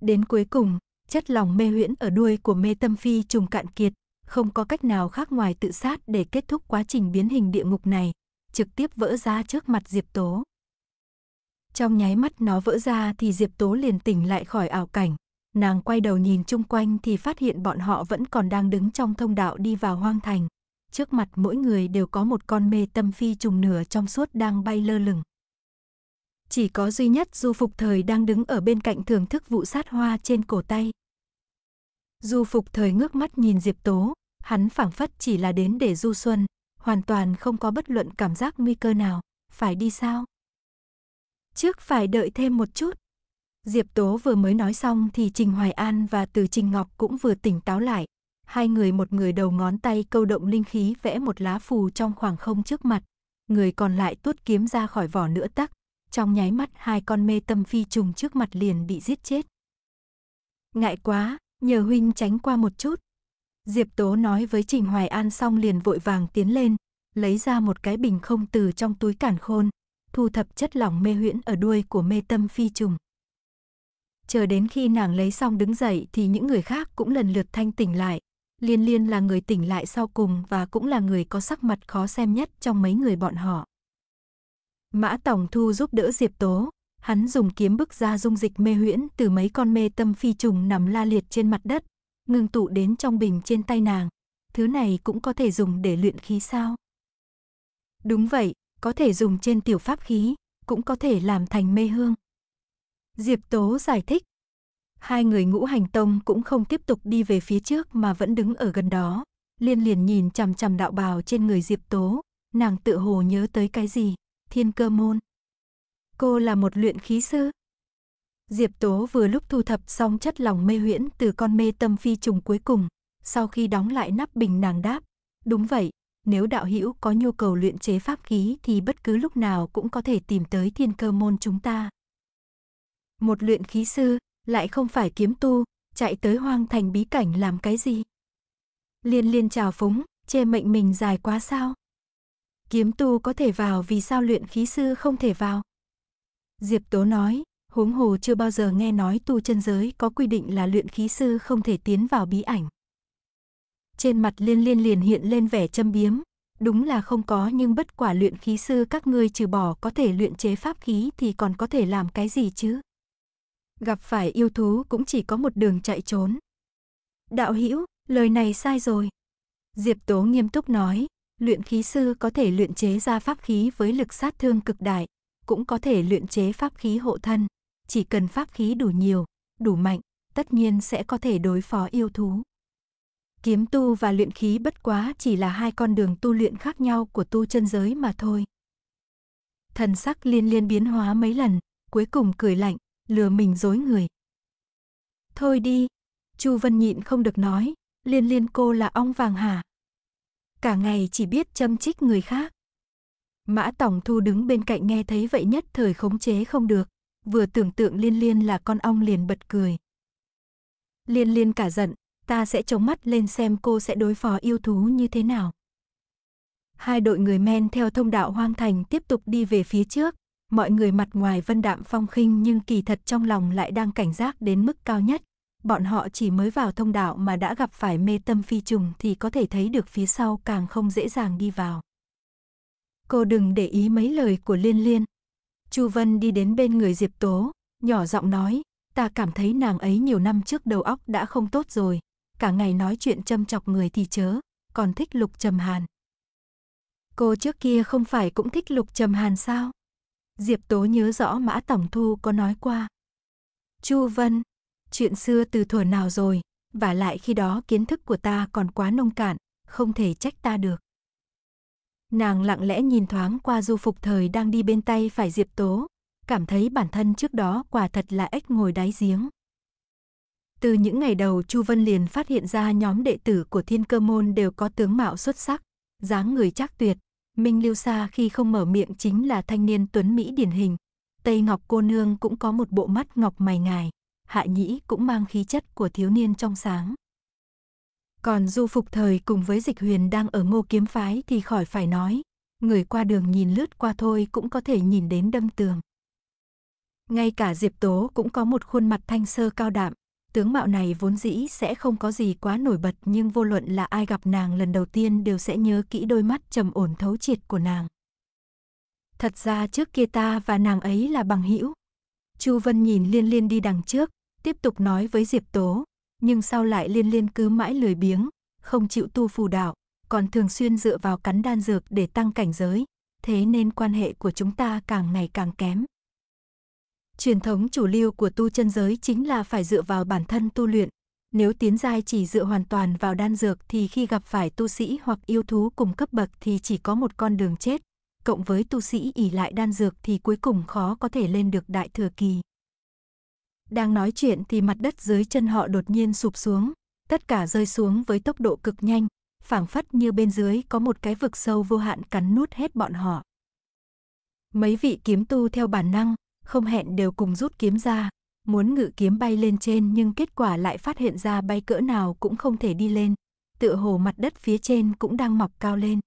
Đến cuối cùng, chất lòng mê huyễn ở đuôi của mê tâm phi trùng cạn kiệt, không có cách nào khác ngoài tự sát để kết thúc quá trình biến hình địa ngục này, trực tiếp vỡ ra trước mặt Diệp Tố. Trong nháy mắt nó vỡ ra thì Diệp Tố liền tỉnh lại khỏi ảo cảnh, nàng quay đầu nhìn chung quanh thì phát hiện bọn họ vẫn còn đang đứng trong thông đạo đi vào hoang thành. Trước mặt mỗi người đều có một con mê tâm phi trùng nửa trong suốt đang bay lơ lửng. Chỉ có duy nhất du phục thời đang đứng ở bên cạnh thưởng thức vụ sát hoa trên cổ tay. Du phục thời ngước mắt nhìn Diệp Tố, hắn phảng phất chỉ là đến để du xuân, hoàn toàn không có bất luận cảm giác nguy cơ nào, phải đi sao? Trước phải đợi thêm một chút, Diệp Tố vừa mới nói xong thì Trình Hoài An và Từ Trình Ngọc cũng vừa tỉnh táo lại. Hai người một người đầu ngón tay câu động linh khí vẽ một lá phù trong khoảng không trước mặt. Người còn lại tuốt kiếm ra khỏi vỏ nữa tắc. Trong nháy mắt hai con mê tâm phi trùng trước mặt liền bị giết chết. Ngại quá, nhờ huynh tránh qua một chút. Diệp Tố nói với Trình Hoài An xong liền vội vàng tiến lên, lấy ra một cái bình không từ trong túi cản khôn, thu thập chất lỏng mê huyễn ở đuôi của mê tâm phi trùng chờ đến khi nàng lấy xong đứng dậy thì những người khác cũng lần lượt thanh tỉnh lại. Liên liên là người tỉnh lại sau cùng và cũng là người có sắc mặt khó xem nhất trong mấy người bọn họ. Mã Tổng Thu giúp đỡ Diệp Tố, hắn dùng kiếm bức ra dung dịch mê huyễn từ mấy con mê tâm phi trùng nằm la liệt trên mặt đất, ngưng tụ đến trong bình trên tay nàng. Thứ này cũng có thể dùng để luyện khí sao? Đúng vậy, có thể dùng trên tiểu pháp khí, cũng có thể làm thành mê hương. Diệp Tố giải thích. Hai người ngũ hành tông cũng không tiếp tục đi về phía trước mà vẫn đứng ở gần đó. Liên liền nhìn chằm chằm đạo bào trên người Diệp Tố, nàng tự hồ nhớ tới cái gì, thiên cơ môn. Cô là một luyện khí sư. Diệp Tố vừa lúc thu thập xong chất lòng mê huyễn từ con mê tâm phi trùng cuối cùng, sau khi đóng lại nắp bình nàng đáp, đúng vậy, nếu đạo hữu có nhu cầu luyện chế pháp khí thì bất cứ lúc nào cũng có thể tìm tới thiên cơ môn chúng ta một luyện khí sư, lại không phải kiếm tu, chạy tới hoang thành bí cảnh làm cái gì? Liên liên chào phúng, chê mệnh mình dài quá sao? Kiếm tu có thể vào vì sao luyện khí sư không thể vào? Diệp Tố nói, huống hồ chưa bao giờ nghe nói tu chân giới có quy định là luyện khí sư không thể tiến vào bí ảnh. Trên mặt liên liên liền hiện lên vẻ châm biếm, đúng là không có nhưng bất quả luyện khí sư các ngươi trừ bỏ có thể luyện chế pháp khí thì còn có thể làm cái gì chứ? gặp phải yêu thú cũng chỉ có một đường chạy trốn. Đạo hữu lời này sai rồi. Diệp Tố nghiêm túc nói, luyện khí sư có thể luyện chế ra pháp khí với lực sát thương cực đại, cũng có thể luyện chế pháp khí hộ thân. Chỉ cần pháp khí đủ nhiều, đủ mạnh, tất nhiên sẽ có thể đối phó yêu thú. Kiếm tu và luyện khí bất quá chỉ là hai con đường tu luyện khác nhau của tu chân giới mà thôi. Thần sắc liên liên biến hóa mấy lần, cuối cùng cười lạnh, lừa mình dối người. Thôi đi, Chu Vân nhịn không được nói, liên liên cô là ong vàng hả? Cả ngày chỉ biết châm chích người khác. Mã Tổng Thu đứng bên cạnh nghe thấy vậy nhất thời khống chế không được, vừa tưởng tượng liên liên là con ong liền bật cười. Liên liên cả giận, ta sẽ chống mắt lên xem cô sẽ đối phó yêu thú như thế nào. Hai đội người men theo thông đạo hoang thành tiếp tục đi về phía trước, mọi người mặt ngoài vân đạm phong khinh nhưng kỳ thật trong lòng lại đang cảnh giác đến mức cao nhất. Bọn họ chỉ mới vào thông đạo mà đã gặp phải mê tâm phi trùng thì có thể thấy được phía sau càng không dễ dàng đi vào. Cô đừng để ý mấy lời của Liên Liên. Chu Vân đi đến bên người Diệp Tố, nhỏ giọng nói, ta cảm thấy nàng ấy nhiều năm trước đầu óc đã không tốt rồi, cả ngày nói chuyện châm chọc người thì chớ, còn thích Lục Trầm Hàn. Cô trước kia không phải cũng thích Lục Trầm Hàn sao? Diệp Tố nhớ rõ Mã Tổng Thu có nói qua. Chu Vân, chuyện xưa từ thuở nào rồi, và lại khi đó kiến thức của ta còn quá nông cạn, không thể trách ta được. Nàng lặng lẽ nhìn thoáng qua du phục thời đang đi bên tay phải Diệp Tố, cảm thấy bản thân trước đó quả thật là ếch ngồi đáy giếng. Từ những ngày đầu Chu Vân liền phát hiện ra nhóm đệ tử của thiên cơ môn đều có tướng mạo xuất sắc, dáng người chắc tuyệt, Minh Lưu Sa khi không mở miệng chính là thanh niên tuấn Mỹ điển hình. Tây Ngọc cô nương cũng có một bộ mắt ngọc mày ngài, hạ nhĩ cũng mang khí chất của thiếu niên trong sáng. Còn du phục thời cùng với dịch huyền đang ở ngô kiếm phái thì khỏi phải nói, người qua đường nhìn lướt qua thôi cũng có thể nhìn đến đâm tường. Ngay cả Diệp Tố cũng có một khuôn mặt thanh sơ cao đạm, Tướng mạo này vốn dĩ sẽ không có gì quá nổi bật nhưng vô luận là ai gặp nàng lần đầu tiên đều sẽ nhớ kỹ đôi mắt trầm ổn thấu triệt của nàng. Thật ra trước kia ta và nàng ấy là bằng hữu. Chu Vân nhìn Liên Liên đi đằng trước, tiếp tục nói với Diệp Tố, nhưng sau lại Liên Liên cứ mãi lười biếng, không chịu tu phù đạo, còn thường xuyên dựa vào cắn đan dược để tăng cảnh giới, thế nên quan hệ của chúng ta càng ngày càng kém. Truyền thống chủ lưu của tu chân giới chính là phải dựa vào bản thân tu luyện. Nếu tiến giai chỉ dựa hoàn toàn vào đan dược thì khi gặp phải tu sĩ hoặc yêu thú cùng cấp bậc thì chỉ có một con đường chết. Cộng với tu sĩ ỉ lại đan dược thì cuối cùng khó có thể lên được đại thừa kỳ. Đang nói chuyện thì mặt đất dưới chân họ đột nhiên sụp xuống, tất cả rơi xuống với tốc độ cực nhanh, phảng phất như bên dưới có một cái vực sâu vô hạn cắn nút hết bọn họ. Mấy vị kiếm tu theo bản năng, không hẹn đều cùng rút kiếm ra, muốn ngự kiếm bay lên trên nhưng kết quả lại phát hiện ra bay cỡ nào cũng không thể đi lên, tựa hồ mặt đất phía trên cũng đang mọc cao lên.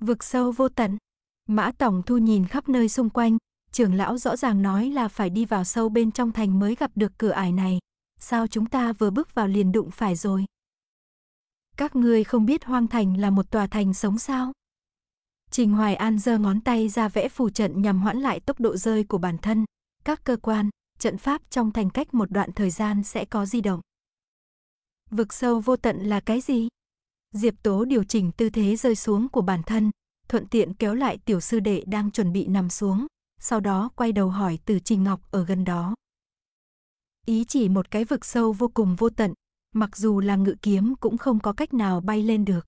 Vực sâu vô tận, Mã Tổng Thu nhìn khắp nơi xung quanh, trưởng lão rõ ràng nói là phải đi vào sâu bên trong thành mới gặp được cửa ải này, sao chúng ta vừa bước vào liền đụng phải rồi? Các ngươi không biết Hoang Thành là một tòa thành sống sao? Trình Hoài An giơ ngón tay ra vẽ phù trận nhằm hoãn lại tốc độ rơi của bản thân. Các cơ quan, trận pháp trong thành cách một đoạn thời gian sẽ có di động. Vực sâu vô tận là cái gì? Diệp Tố điều chỉnh tư thế rơi xuống của bản thân, thuận tiện kéo lại tiểu sư đệ đang chuẩn bị nằm xuống, sau đó quay đầu hỏi từ Trình Ngọc ở gần đó. Ý chỉ một cái vực sâu vô cùng vô tận, mặc dù là ngự kiếm cũng không có cách nào bay lên được.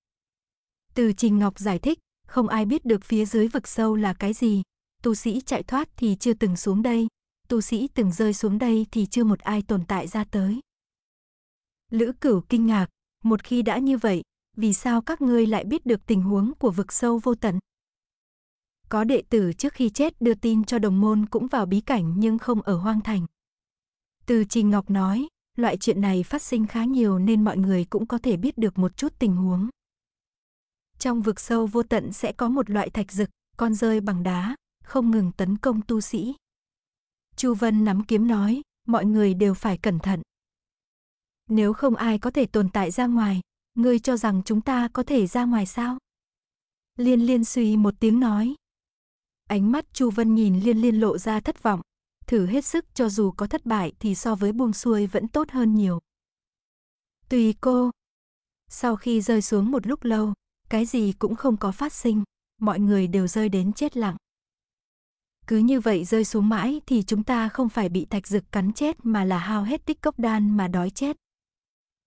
Từ Trình Ngọc giải thích, không ai biết được phía dưới vực sâu là cái gì. Tu sĩ chạy thoát thì chưa từng xuống đây, tu sĩ từng rơi xuống đây thì chưa một ai tồn tại ra tới. Lữ Cửu kinh ngạc, một khi đã như vậy, vì sao các ngươi lại biết được tình huống của vực sâu vô tận? Có đệ tử trước khi chết đưa tin cho đồng môn cũng vào bí cảnh nhưng không ở hoang thành. Từ Trình Ngọc nói, loại chuyện này phát sinh khá nhiều nên mọi người cũng có thể biết được một chút tình huống. Trong vực sâu vô tận sẽ có một loại thạch rực, con rơi bằng đá, không ngừng tấn công tu sĩ. Chu Vân nắm kiếm nói, mọi người đều phải cẩn thận. Nếu không ai có thể tồn tại ra ngoài, ngươi cho rằng chúng ta có thể ra ngoài sao? Liên liên suy một tiếng nói. Ánh mắt Chu Vân nhìn liên liên lộ ra thất vọng, thử hết sức cho dù có thất bại thì so với buông xuôi vẫn tốt hơn nhiều. Tùy cô. Sau khi rơi xuống một lúc lâu, cái gì cũng không có phát sinh, mọi người đều rơi đến chết lặng. Cứ như vậy rơi xuống mãi thì chúng ta không phải bị thạch dực cắn chết mà là hao hết tích cốc đan mà đói chết.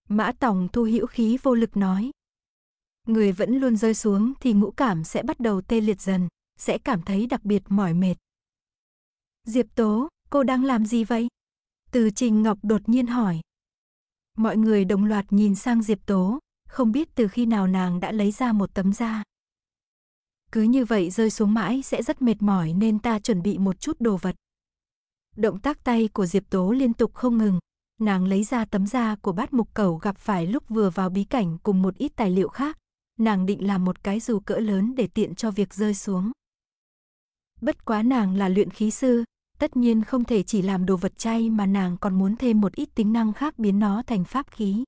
Mã Tòng thu hữu khí vô lực nói. Người vẫn luôn rơi xuống thì ngũ cảm sẽ bắt đầu tê liệt dần, sẽ cảm thấy đặc biệt mỏi mệt. Diệp Tố, cô đang làm gì vậy? Từ Trình Ngọc đột nhiên hỏi. Mọi người đồng loạt nhìn sang Diệp Tố, không biết từ khi nào nàng đã lấy ra một tấm da. Cứ như vậy rơi xuống mãi sẽ rất mệt mỏi nên ta chuẩn bị một chút đồ vật. Động tác tay của Diệp Tố liên tục không ngừng, nàng lấy ra tấm da của bát mục Cầu gặp phải lúc vừa vào bí cảnh cùng một ít tài liệu khác, nàng định làm một cái dù cỡ lớn để tiện cho việc rơi xuống. Bất quá nàng là luyện khí sư, tất nhiên không thể chỉ làm đồ vật chay mà nàng còn muốn thêm một ít tính năng khác biến nó thành pháp khí.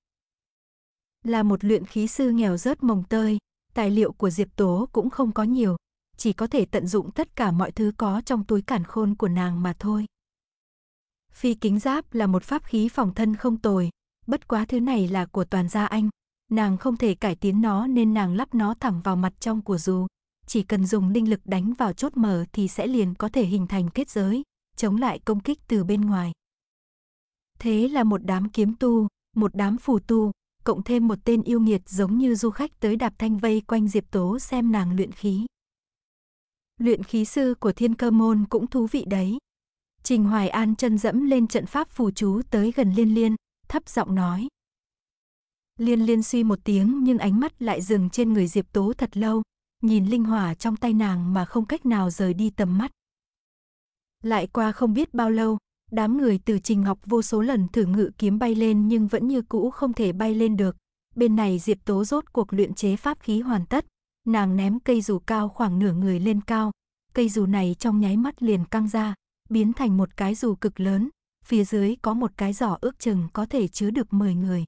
Là một luyện khí sư nghèo rớt mồng tơi, tài liệu của Diệp Tố cũng không có nhiều, chỉ có thể tận dụng tất cả mọi thứ có trong túi cản khôn của nàng mà thôi. Phi kính giáp là một pháp khí phòng thân không tồi, bất quá thứ này là của toàn gia anh, nàng không thể cải tiến nó nên nàng lắp nó thẳng vào mặt trong của dù. Chỉ cần dùng linh lực đánh vào chốt mở thì sẽ liền có thể hình thành kết giới, chống lại công kích từ bên ngoài. Thế là một đám kiếm tu, một đám phù tu, cộng thêm một tên yêu nghiệt giống như du khách tới đạp thanh vây quanh Diệp Tố xem nàng luyện khí. Luyện khí sư của thiên cơ môn cũng thú vị đấy. Trình Hoài An chân dẫm lên trận pháp phù chú tới gần liên liên, thấp giọng nói. Liên liên suy một tiếng nhưng ánh mắt lại dừng trên người Diệp Tố thật lâu, nhìn linh hỏa trong tay nàng mà không cách nào rời đi tầm mắt. Lại qua không biết bao lâu, Đám người từ Trình Ngọc vô số lần thử ngự kiếm bay lên nhưng vẫn như cũ không thể bay lên được. Bên này Diệp Tố rốt cuộc luyện chế pháp khí hoàn tất. Nàng ném cây dù cao khoảng nửa người lên cao. Cây dù này trong nháy mắt liền căng ra, biến thành một cái dù cực lớn. Phía dưới có một cái giỏ ước chừng có thể chứa được 10 người.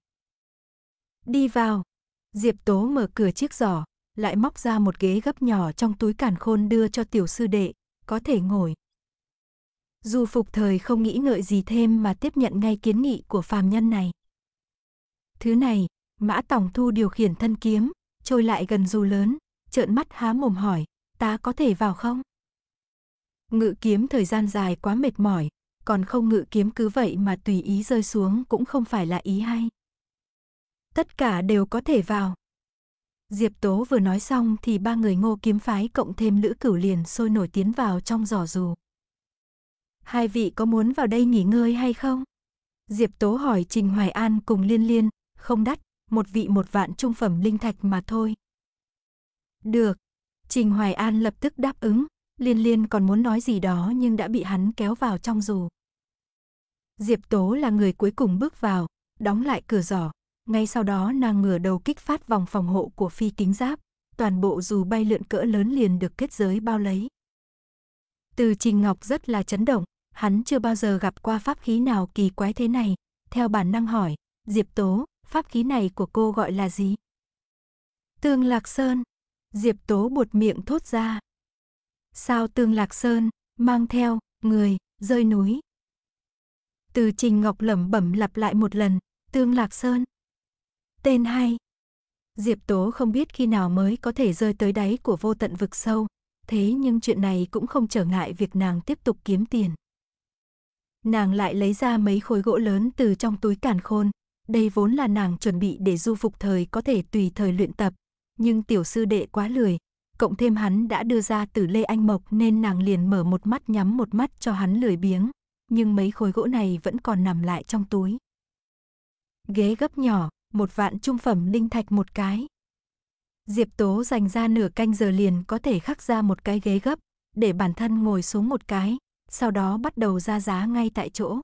Đi vào. Diệp Tố mở cửa chiếc giỏ, lại móc ra một ghế gấp nhỏ trong túi càn khôn đưa cho tiểu sư đệ, có thể ngồi. Du phục thời không nghĩ ngợi gì thêm mà tiếp nhận ngay kiến nghị của phàm nhân này. Thứ này, mã tòng thu điều khiển thân kiếm, trôi lại gần dù lớn, trợn mắt há mồm hỏi, ta có thể vào không? Ngự kiếm thời gian dài quá mệt mỏi, còn không ngự kiếm cứ vậy mà tùy ý rơi xuống cũng không phải là ý hay. Tất cả đều có thể vào. Diệp Tố vừa nói xong thì ba người ngô kiếm phái cộng thêm lữ cửu liền sôi nổi tiến vào trong giỏ dù hai vị có muốn vào đây nghỉ ngơi hay không? Diệp Tố hỏi Trình Hoài An cùng Liên Liên, không đắt, một vị một vạn trung phẩm linh thạch mà thôi. Được, Trình Hoài An lập tức đáp ứng, Liên Liên còn muốn nói gì đó nhưng đã bị hắn kéo vào trong dù. Diệp Tố là người cuối cùng bước vào, đóng lại cửa giỏ, ngay sau đó nàng ngửa đầu kích phát vòng phòng hộ của phi kính giáp, toàn bộ dù bay lượn cỡ lớn liền được kết giới bao lấy. Từ Trình Ngọc rất là chấn động, hắn chưa bao giờ gặp qua pháp khí nào kỳ quái thế này, theo bản năng hỏi, Diệp Tố, pháp khí này của cô gọi là gì? Tương Lạc Sơn. Diệp Tố buột miệng thốt ra. Sao Tương Lạc Sơn, mang theo, người, rơi núi. Từ Trình Ngọc lẩm bẩm lặp lại một lần, Tương Lạc Sơn. Tên hay. Diệp Tố không biết khi nào mới có thể rơi tới đáy của vô tận vực sâu, thế nhưng chuyện này cũng không trở ngại việc nàng tiếp tục kiếm tiền nàng lại lấy ra mấy khối gỗ lớn từ trong túi cản khôn. Đây vốn là nàng chuẩn bị để du phục thời có thể tùy thời luyện tập, nhưng tiểu sư đệ quá lười, cộng thêm hắn đã đưa ra từ Lê Anh Mộc nên nàng liền mở một mắt nhắm một mắt cho hắn lười biếng, nhưng mấy khối gỗ này vẫn còn nằm lại trong túi. Ghế gấp nhỏ, một vạn trung phẩm linh thạch một cái. Diệp Tố dành ra nửa canh giờ liền có thể khắc ra một cái ghế gấp, để bản thân ngồi xuống một cái, sau đó bắt đầu ra giá ngay tại chỗ.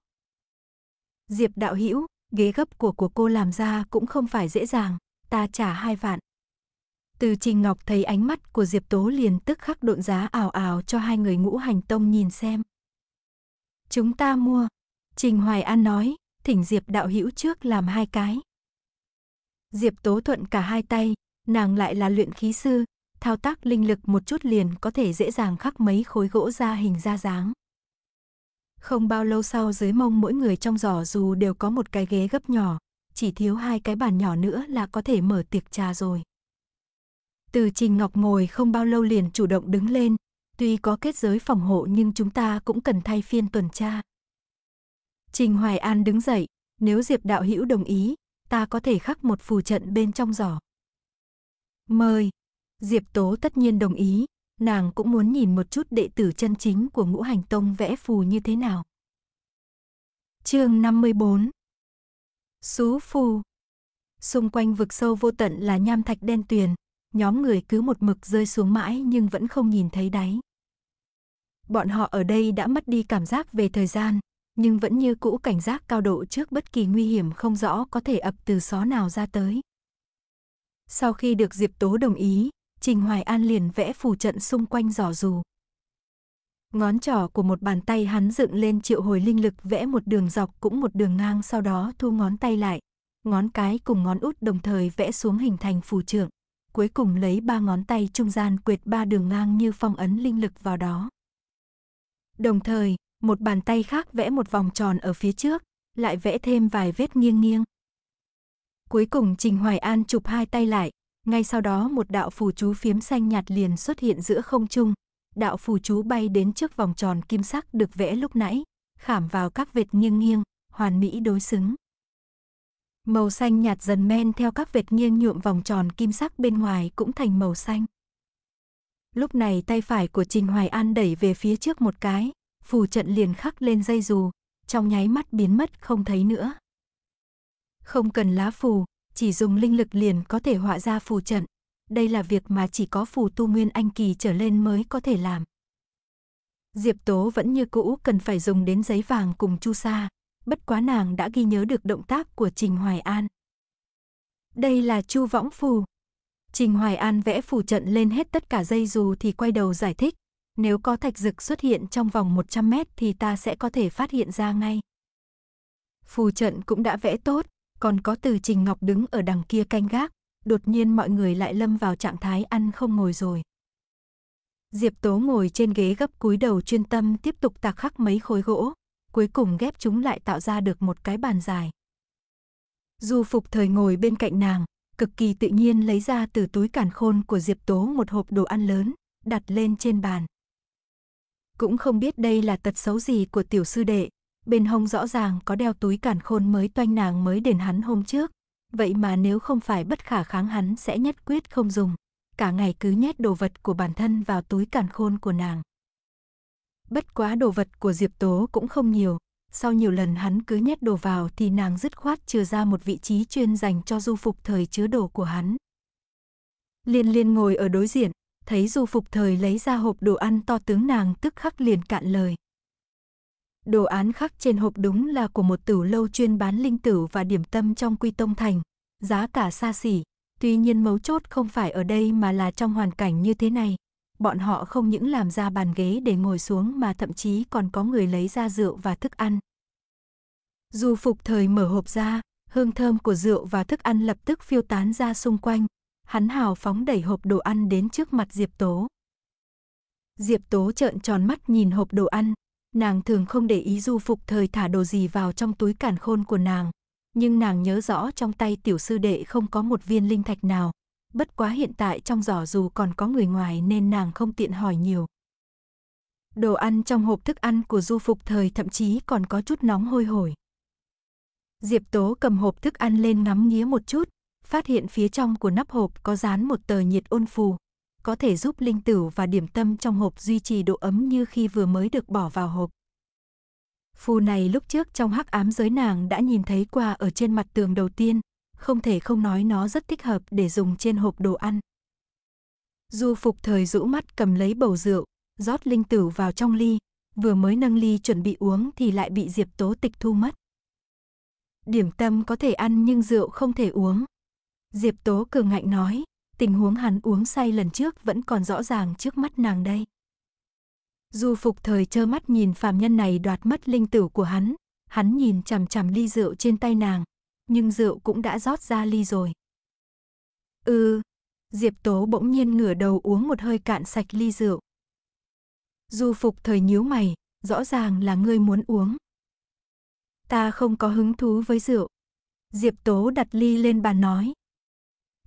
Diệp đạo hữu ghế gấp của của cô làm ra cũng không phải dễ dàng, ta trả hai vạn. Từ Trình Ngọc thấy ánh mắt của Diệp Tố liền tức khắc độn giá ảo ảo cho hai người ngũ hành tông nhìn xem. Chúng ta mua. Trình Hoài An nói, thỉnh Diệp đạo hữu trước làm hai cái. Diệp Tố thuận cả hai tay, nàng lại là luyện khí sư, thao tác linh lực một chút liền có thể dễ dàng khắc mấy khối gỗ ra hình ra dáng. Không bao lâu sau dưới mông mỗi người trong giỏ dù đều có một cái ghế gấp nhỏ, chỉ thiếu hai cái bàn nhỏ nữa là có thể mở tiệc trà rồi. Từ Trình Ngọc ngồi không bao lâu liền chủ động đứng lên, tuy có kết giới phòng hộ nhưng chúng ta cũng cần thay phiên tuần tra. Trình Hoài An đứng dậy, nếu Diệp Đạo Hữu đồng ý, ta có thể khắc một phù trận bên trong giỏ. Mời. Diệp Tố tất nhiên đồng ý, nàng cũng muốn nhìn một chút đệ tử chân chính của ngũ hành tông vẽ phù như thế nào. chương 54 xú phù Xung quanh vực sâu vô tận là nham thạch đen tuyền, nhóm người cứ một mực rơi xuống mãi nhưng vẫn không nhìn thấy đáy. Bọn họ ở đây đã mất đi cảm giác về thời gian, nhưng vẫn như cũ cảnh giác cao độ trước bất kỳ nguy hiểm không rõ có thể ập từ xó nào ra tới. Sau khi được Diệp Tố đồng ý, Trình Hoài An liền vẽ phù trận xung quanh giỏ dù. Ngón trỏ của một bàn tay hắn dựng lên triệu hồi linh lực vẽ một đường dọc cũng một đường ngang sau đó thu ngón tay lại. Ngón cái cùng ngón út đồng thời vẽ xuống hình thành phù trượng. Cuối cùng lấy ba ngón tay trung gian quyệt ba đường ngang như phong ấn linh lực vào đó. Đồng thời, một bàn tay khác vẽ một vòng tròn ở phía trước, lại vẽ thêm vài vết nghiêng nghiêng. Cuối cùng Trình Hoài An chụp hai tay lại, ngay sau đó một đạo phù chú phiếm xanh nhạt liền xuất hiện giữa không trung. Đạo phù chú bay đến trước vòng tròn kim sắc được vẽ lúc nãy, khảm vào các vệt nghiêng nghiêng, hoàn mỹ đối xứng. Màu xanh nhạt dần men theo các vệt nghiêng nhuộm vòng tròn kim sắc bên ngoài cũng thành màu xanh. Lúc này tay phải của Trình Hoài An đẩy về phía trước một cái, phù trận liền khắc lên dây dù, trong nháy mắt biến mất không thấy nữa. Không cần lá phù, chỉ dùng linh lực liền có thể họa ra phù trận. Đây là việc mà chỉ có phù tu nguyên anh kỳ trở lên mới có thể làm. Diệp Tố vẫn như cũ cần phải dùng đến giấy vàng cùng chu sa, bất quá nàng đã ghi nhớ được động tác của Trình Hoài An. Đây là chu võng phù. Trình Hoài An vẽ phù trận lên hết tất cả dây dù thì quay đầu giải thích, nếu có thạch dực xuất hiện trong vòng 100 mét thì ta sẽ có thể phát hiện ra ngay. Phù trận cũng đã vẽ tốt, còn có từ Trình Ngọc đứng ở đằng kia canh gác, đột nhiên mọi người lại lâm vào trạng thái ăn không ngồi rồi. Diệp Tố ngồi trên ghế gấp cúi đầu chuyên tâm tiếp tục tạc khắc mấy khối gỗ, cuối cùng ghép chúng lại tạo ra được một cái bàn dài. Du Phục Thời ngồi bên cạnh nàng, cực kỳ tự nhiên lấy ra từ túi cản khôn của Diệp Tố một hộp đồ ăn lớn, đặt lên trên bàn. Cũng không biết đây là tật xấu gì của tiểu sư đệ, bên hông rõ ràng có đeo túi cản khôn mới toanh nàng mới đền hắn hôm trước. Vậy mà nếu không phải bất khả kháng hắn sẽ nhất quyết không dùng, cả ngày cứ nhét đồ vật của bản thân vào túi cản khôn của nàng. Bất quá đồ vật của Diệp Tố cũng không nhiều, sau nhiều lần hắn cứ nhét đồ vào thì nàng dứt khoát chừa ra một vị trí chuyên dành cho du phục thời chứa đồ của hắn. Liên liên ngồi ở đối diện, thấy du phục thời lấy ra hộp đồ ăn to tướng nàng tức khắc liền cạn lời. Đồ án khắc trên hộp đúng là của một tử lâu chuyên bán linh tử và điểm tâm trong Quy Tông Thành. Giá cả xa xỉ, tuy nhiên mấu chốt không phải ở đây mà là trong hoàn cảnh như thế này. Bọn họ không những làm ra bàn ghế để ngồi xuống mà thậm chí còn có người lấy ra rượu và thức ăn. Dù phục thời mở hộp ra, hương thơm của rượu và thức ăn lập tức phiêu tán ra xung quanh. Hắn hào phóng đẩy hộp đồ ăn đến trước mặt Diệp Tố. Diệp Tố trợn tròn mắt nhìn hộp đồ ăn, Nàng thường không để ý du phục thời thả đồ gì vào trong túi cản khôn của nàng, nhưng nàng nhớ rõ trong tay tiểu sư đệ không có một viên linh thạch nào. Bất quá hiện tại trong giỏ dù còn có người ngoài nên nàng không tiện hỏi nhiều. Đồ ăn trong hộp thức ăn của du phục thời thậm chí còn có chút nóng hôi hổi. Diệp Tố cầm hộp thức ăn lên ngắm nghía một chút, phát hiện phía trong của nắp hộp có dán một tờ nhiệt ôn phù, có thể giúp linh tử và điểm tâm trong hộp duy trì độ ấm như khi vừa mới được bỏ vào hộp. Phù này lúc trước trong hắc ám giới nàng đã nhìn thấy qua ở trên mặt tường đầu tiên, không thể không nói nó rất thích hợp để dùng trên hộp đồ ăn. Du phục thời rũ mắt cầm lấy bầu rượu, rót linh tử vào trong ly, vừa mới nâng ly chuẩn bị uống thì lại bị Diệp Tố tịch thu mất. Điểm tâm có thể ăn nhưng rượu không thể uống. Diệp Tố cường ngạnh nói tình huống hắn uống say lần trước vẫn còn rõ ràng trước mắt nàng đây. Du phục thời trơ mắt nhìn phàm nhân này đoạt mất linh tử của hắn, hắn nhìn chằm chằm ly rượu trên tay nàng, nhưng rượu cũng đã rót ra ly rồi. Ừ, Diệp Tố bỗng nhiên ngửa đầu uống một hơi cạn sạch ly rượu. Du phục thời nhíu mày, rõ ràng là ngươi muốn uống. Ta không có hứng thú với rượu. Diệp Tố đặt ly lên bàn nói.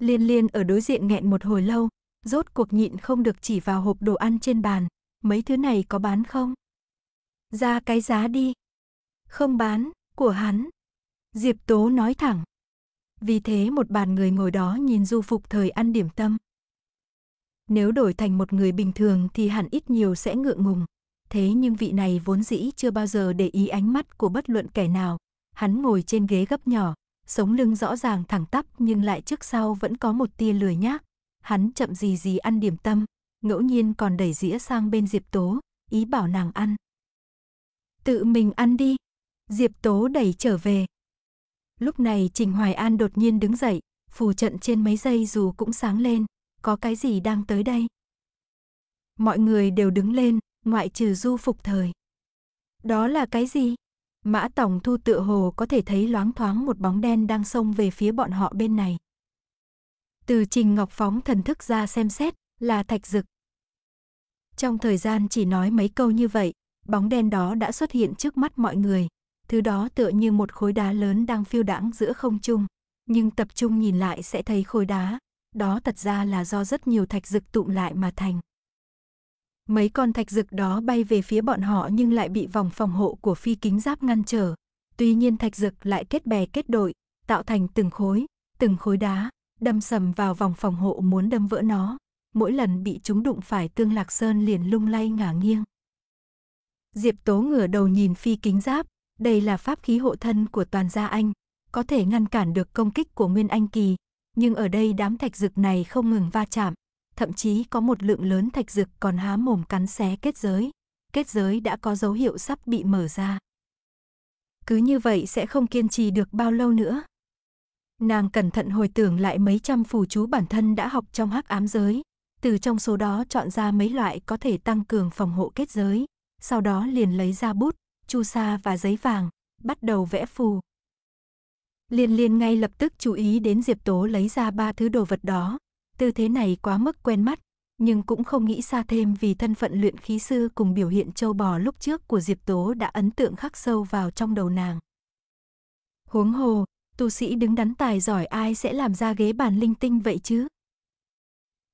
Liên liên ở đối diện nghẹn một hồi lâu, rốt cuộc nhịn không được chỉ vào hộp đồ ăn trên bàn. Mấy thứ này có bán không? Ra cái giá đi. Không bán, của hắn. Diệp Tố nói thẳng. Vì thế một bàn người ngồi đó nhìn du phục thời ăn điểm tâm. Nếu đổi thành một người bình thường thì hẳn ít nhiều sẽ ngượng ngùng. Thế nhưng vị này vốn dĩ chưa bao giờ để ý ánh mắt của bất luận kẻ nào. Hắn ngồi trên ghế gấp nhỏ, sống lưng rõ ràng thẳng tắp nhưng lại trước sau vẫn có một tia lười nhác. Hắn chậm gì gì ăn điểm tâm, ngẫu nhiên còn đẩy dĩa sang bên Diệp Tố, ý bảo nàng ăn. Tự mình ăn đi. Diệp Tố đẩy trở về. Lúc này Trình Hoài An đột nhiên đứng dậy, phù trận trên mấy giây dù cũng sáng lên, có cái gì đang tới đây? Mọi người đều đứng lên, ngoại trừ du phục thời. Đó là cái gì? Mã Tòng Thu tựa hồ có thể thấy loáng thoáng một bóng đen đang xông về phía bọn họ bên này. Từ Trình Ngọc phóng thần thức ra xem xét, là Thạch Dực. Trong thời gian chỉ nói mấy câu như vậy, bóng đen đó đã xuất hiện trước mắt mọi người. Thứ đó tựa như một khối đá lớn đang phiêu đãng giữa không trung, nhưng tập trung nhìn lại sẽ thấy khối đá, đó thật ra là do rất nhiều thạch dực tụm lại mà thành. Mấy con thạch dực đó bay về phía bọn họ nhưng lại bị vòng phòng hộ của phi kính giáp ngăn trở. Tuy nhiên thạch dực lại kết bè kết đội, tạo thành từng khối, từng khối đá, đâm sầm vào vòng phòng hộ muốn đâm vỡ nó. Mỗi lần bị chúng đụng phải tương lạc sơn liền lung lay ngả nghiêng. Diệp Tố ngửa đầu nhìn phi kính giáp, đây là pháp khí hộ thân của toàn gia anh, có thể ngăn cản được công kích của Nguyên Anh Kỳ, nhưng ở đây đám thạch dực này không ngừng va chạm, thậm chí có một lượng lớn thạch dược còn há mồm cắn xé kết giới. Kết giới đã có dấu hiệu sắp bị mở ra. Cứ như vậy sẽ không kiên trì được bao lâu nữa. Nàng cẩn thận hồi tưởng lại mấy trăm phù chú bản thân đã học trong hắc ám giới, từ trong số đó chọn ra mấy loại có thể tăng cường phòng hộ kết giới, sau đó liền lấy ra bút, chu sa và giấy vàng, bắt đầu vẽ phù. Liên liên ngay lập tức chú ý đến Diệp Tố lấy ra ba thứ đồ vật đó, Tư thế này quá mức quen mắt, nhưng cũng không nghĩ xa thêm vì thân phận luyện khí sư cùng biểu hiện châu bò lúc trước của Diệp Tố đã ấn tượng khắc sâu vào trong đầu nàng. Huống hồ, tu sĩ đứng đắn tài giỏi ai sẽ làm ra ghế bàn linh tinh vậy chứ?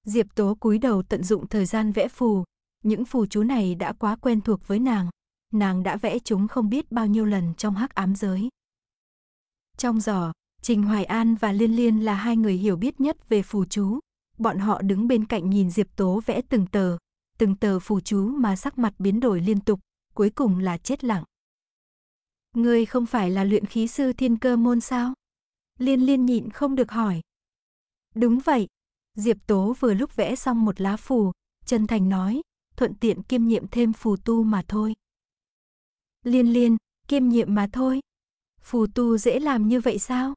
Diệp Tố cúi đầu tận dụng thời gian vẽ phù, những phù chú này đã quá quen thuộc với nàng, nàng đã vẽ chúng không biết bao nhiêu lần trong hắc ám giới. Trong giỏ, Trình Hoài An và Liên Liên là hai người hiểu biết nhất về phù chú, bọn họ đứng bên cạnh nhìn Diệp Tố vẽ từng tờ, từng tờ phù chú mà sắc mặt biến đổi liên tục, cuối cùng là chết lặng. Ngươi không phải là luyện khí sư thiên cơ môn sao? Liên liên nhịn không được hỏi. Đúng vậy, Diệp Tố vừa lúc vẽ xong một lá phù, chân thành nói, thuận tiện kiêm nhiệm thêm phù tu mà thôi. Liên liên, kiêm nhiệm mà thôi. Phù tu dễ làm như vậy sao?